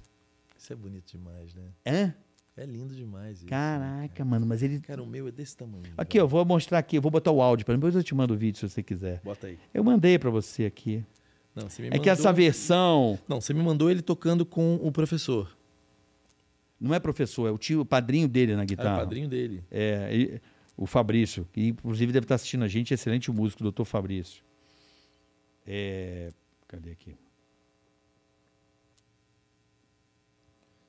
Isso é bonito demais, né? Hã? É lindo demais isso. Né, Caraca, cara. mano, mas ele. Cara, o meu é desse tamanho. Aqui, eu vou mostrar aqui, eu vou botar o áudio para depois eu te mando o vídeo se você quiser. Bota aí. Eu mandei para você aqui. Não, você me mandou... É que essa versão. Não, você me mandou ele tocando com o professor. Não é professor, é o tio, o padrinho dele na guitarra. É o padrinho dele. É, o Fabrício, que inclusive deve estar assistindo a gente, excelente músico, doutor Fabrício. É, cadê aqui?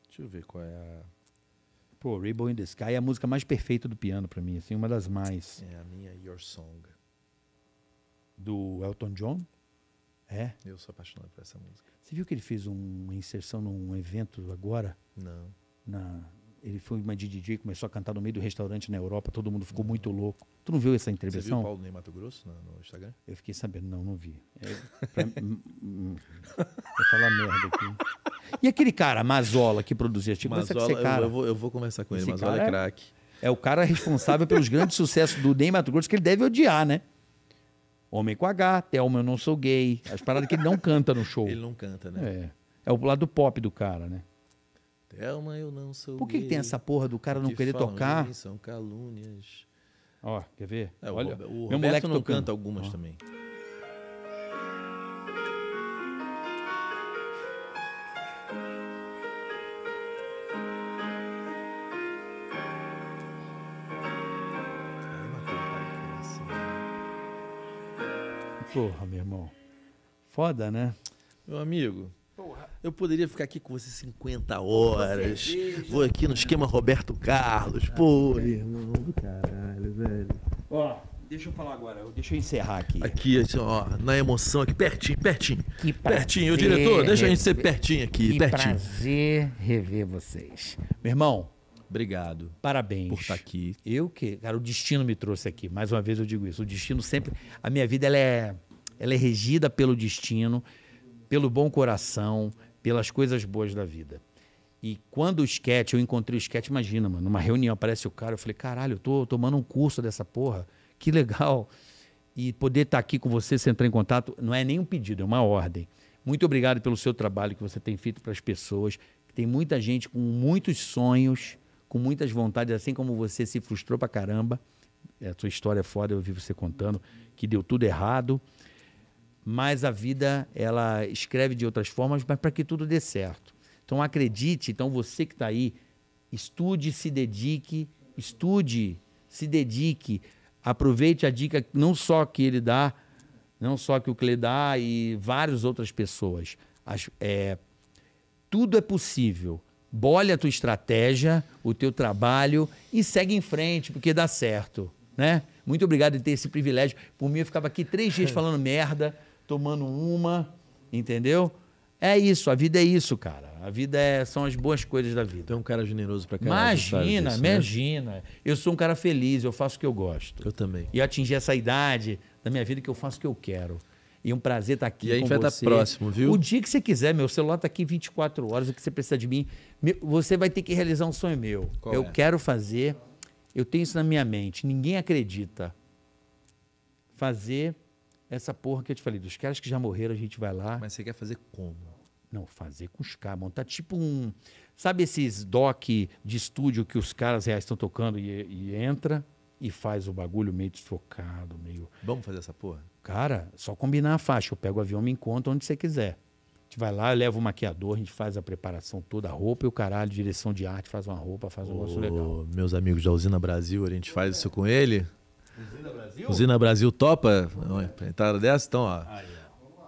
Deixa eu ver qual é a. Pô, Rainbow in the Sky é a música mais perfeita do piano para mim, assim, uma das mais. É a minha Your Song. Do Elton John? É. Eu sou apaixonado por essa música. Você viu que ele fez um, uma inserção num evento agora? Não na, ele foi uma DJ, começou a cantar no meio do restaurante na Europa, todo mundo ficou muito louco. Tu não viu essa entrevista? Você viu o Paulo Mato Grosso no, no, Instagram? Eu fiquei sabendo, não, não vi. É, pra, falar merda aqui. E aquele cara, Mazola, que produzia tipo, Mazola, esse cara. Eu, eu, vou, eu vou conversar com ele, esse Mazola é, é craque. É o cara responsável pelos grandes sucessos do Ney Mato Grosso, que ele deve odiar, né? Homem com H, Thelma, eu não sou gay. As paradas que ele não canta no show. Ele não canta, né? É. É o lado pop do cara, né? Thelma, eu não sou Por que, que tem essa porra do cara não que querer tocar? são calúnias. Ó, quer ver? É, Olha, o, o meu Roberto moleque não tocando. canta algumas também. Porra, meu irmão. Foda, né? Meu amigo, eu poderia ficar aqui com você 50 horas. Vou aqui no esquema Roberto Carlos. Pô, irmão do caralho, velho. Ó, deixa eu falar agora. Deixa eu encerrar aqui. Aqui, assim, ó, na emoção, aqui, pertinho, pertinho. Que prazer. Pertinho, o diretor, deixa a gente ser pertinho aqui, que pertinho. prazer rever vocês. Meu irmão, Obrigado. Parabéns. Por estar tá aqui. Eu que. Cara, o destino me trouxe aqui. Mais uma vez eu digo isso. O destino sempre. A minha vida ela é, ela é regida pelo destino, pelo bom coração, pelas coisas boas da vida. E quando o sketch, eu encontrei o sketch, imagina, mano, numa reunião aparece o cara, eu falei, caralho, eu tô tomando um curso dessa porra, que legal. E poder estar tá aqui com você, você entrar em contato, não é nem um pedido, é uma ordem. Muito obrigado pelo seu trabalho que você tem feito para as pessoas. Tem muita gente com muitos sonhos, com muitas vontades, assim como você se frustrou pra caramba. É, a sua história é foda, eu ouvi você contando que deu tudo errado mas a vida ela escreve de outras formas, mas para que tudo dê certo. Então acredite, então você que está aí, estude, se dedique, estude, se dedique, aproveite a dica não só que ele dá, não só que o Cle dá e várias outras pessoas. As, é, tudo é possível. Bole a tua estratégia, o teu trabalho e segue em frente, porque dá certo, né? Muito obrigado de ter esse privilégio. Por mim, eu ficava aqui três dias falando merda, tomando uma, entendeu? É isso, a vida é isso, cara. A vida é, são as boas coisas da vida. Então é um cara generoso pra caramba. Imagina, disso, né? imagina. Né? Eu sou um cara feliz, eu faço o que eu gosto. Eu também. E eu atingi essa idade da minha vida que eu faço o que eu quero. E um prazer estar tá aqui. E a gente vai estar tá próximo, viu? O dia que você quiser, meu celular está aqui 24 horas, o que você precisa de mim. Você vai ter que realizar um sonho meu. Qual eu é? quero fazer, eu tenho isso na minha mente, ninguém acredita. Fazer essa porra que eu te falei, dos caras que já morreram, a gente vai lá. Mas você quer fazer como? Não, fazer com os caras, montar tipo um. Sabe esses doc de estúdio que os caras reais estão tocando e, e entra e faz o bagulho meio desfocado, meio. Vamos fazer essa porra? Cara, só combinar a faixa. Eu pego o avião, me encontro onde você quiser. A gente vai lá, leva o maquiador, a gente faz a preparação toda, a roupa e o caralho, direção de arte, faz uma roupa, faz um negócio legal. Meus amigos da Usina Brasil, a gente faz isso com ele? Usina Brasil? Usina Brasil topa uma dessa? Então, ó. Aí, ah, é.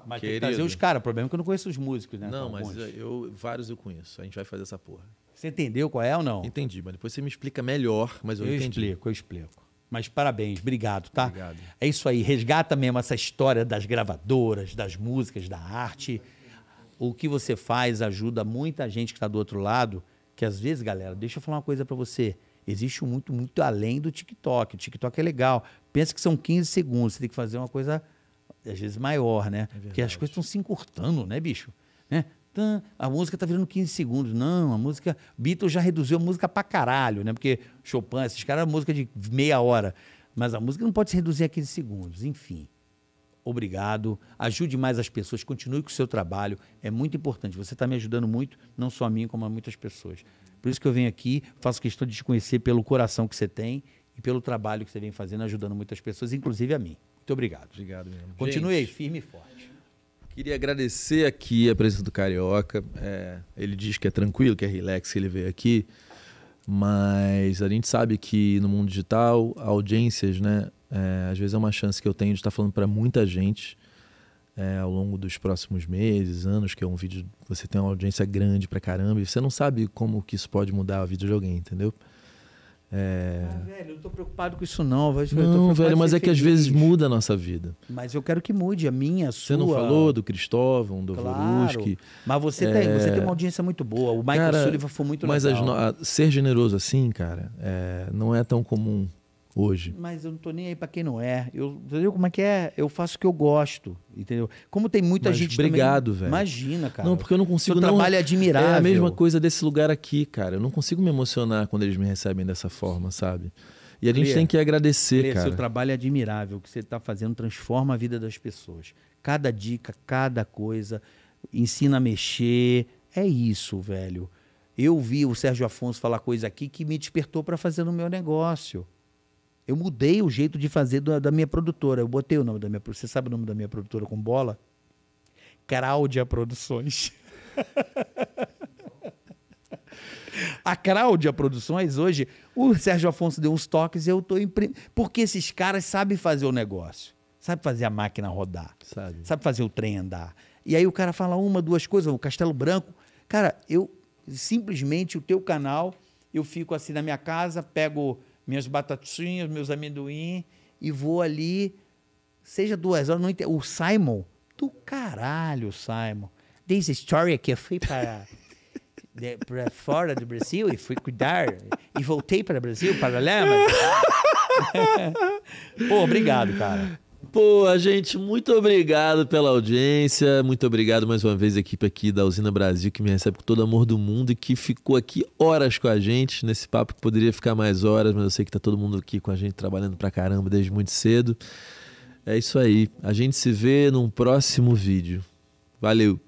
Mas querido. tem que trazer os caras. O problema é que eu não conheço os músicos, né? Não, mas eu, vários eu conheço. A gente vai fazer essa porra. Você entendeu qual é ou não? Entendi, mas depois você me explica melhor, mas eu, eu entendi. explico, eu explico. Mas parabéns, obrigado, tá? Obrigado. É isso aí, resgata mesmo essa história das gravadoras, das músicas, da arte. O que você faz ajuda muita gente que está do outro lado, que às vezes, galera, deixa eu falar uma coisa para você. Existe muito, muito além do TikTok. O TikTok é legal. Pensa que são 15 segundos, você tem que fazer uma coisa, às vezes, maior, né? É Porque as coisas estão se encurtando, né, bicho? Né? a música tá virando 15 segundos. Não, a música. Beatles já reduziu a música pra caralho, né? Porque Chopin, esses caras, a é música de meia hora. Mas a música não pode se reduzir a 15 segundos. Enfim. Obrigado. Ajude mais as pessoas. Continue com o seu trabalho. É muito importante. Você está me ajudando muito, não só a mim, como a muitas pessoas. Por isso que eu venho aqui, faço questão de te conhecer pelo coração que você tem e pelo trabalho que você vem fazendo, ajudando muitas pessoas, inclusive a mim. Muito obrigado. Obrigado mesmo. Continue aí, firme e forte. Queria agradecer aqui a presença do Carioca. É, ele diz que é tranquilo, que é relax que ele veio aqui, mas a gente sabe que no mundo digital, audiências, né? É, às vezes é uma chance que eu tenho de estar falando para muita gente é, ao longo dos próximos meses, anos, que é um vídeo você tem uma audiência grande pra caramba e você não sabe como que isso pode mudar a vida de alguém, entendeu? É... Ah, velho, eu não tô preocupado com isso não. Velho. Não, velho, mas é que às vezes muda a nossa vida. Mas eu quero que mude a minha, a sua. Você não falou do Cristóvão, do claro. Voruski. Mas você, é... tem, você tem uma audiência muito boa. O Michael cara, Sullivan foi muito mas legal. Mas no... ser generoso assim, cara, é... não é tão comum hoje. Mas eu não tô nem aí para quem não é. Eu, entendeu como é que é? Eu faço o que eu gosto, entendeu? Como tem muita Mas gente obrigado, velho. Imagina, cara. Não, porque eu não consigo Seu não. trabalho é admirável. É a mesma coisa desse lugar aqui, cara. Eu não consigo me emocionar quando eles me recebem dessa forma, sabe? E a gente tem que agradecer, Lê, cara. Seu trabalho é admirável, o que você está fazendo transforma a vida das pessoas. Cada dica, cada coisa, ensina a mexer. É isso, velho. Eu vi o Sérgio Afonso falar coisa aqui que me despertou para fazer no meu negócio. Eu mudei o jeito de fazer da, da minha produtora. Eu botei o nome da minha Você sabe o nome da minha produtora com bola? Cláudia Produções. a Cláudia Produções hoje, o Sérgio Afonso deu uns toques e eu estou imprimindo. Porque esses caras sabem fazer o negócio. Sabe fazer a máquina rodar. Sabe. Sabe fazer o trem andar. E aí o cara fala uma, duas coisas, o Castelo Branco. Cara, eu simplesmente o teu canal, eu fico assim na minha casa, pego minhas batatinhas, meus amendoim e vou ali, seja duas horas, não entendo. O Simon, do caralho, Simon. Desde a história que eu fui para, de, para fora do Brasil e fui cuidar e voltei para o Brasil para Lema. Pô, obrigado, cara. Pô, gente, muito obrigado pela audiência. Muito obrigado mais uma vez a equipe aqui da Usina Brasil que me recebe com todo amor do mundo e que ficou aqui horas com a gente nesse papo que poderia ficar mais horas, mas eu sei que tá todo mundo aqui com a gente trabalhando pra caramba desde muito cedo. É isso aí. A gente se vê num próximo vídeo. Valeu.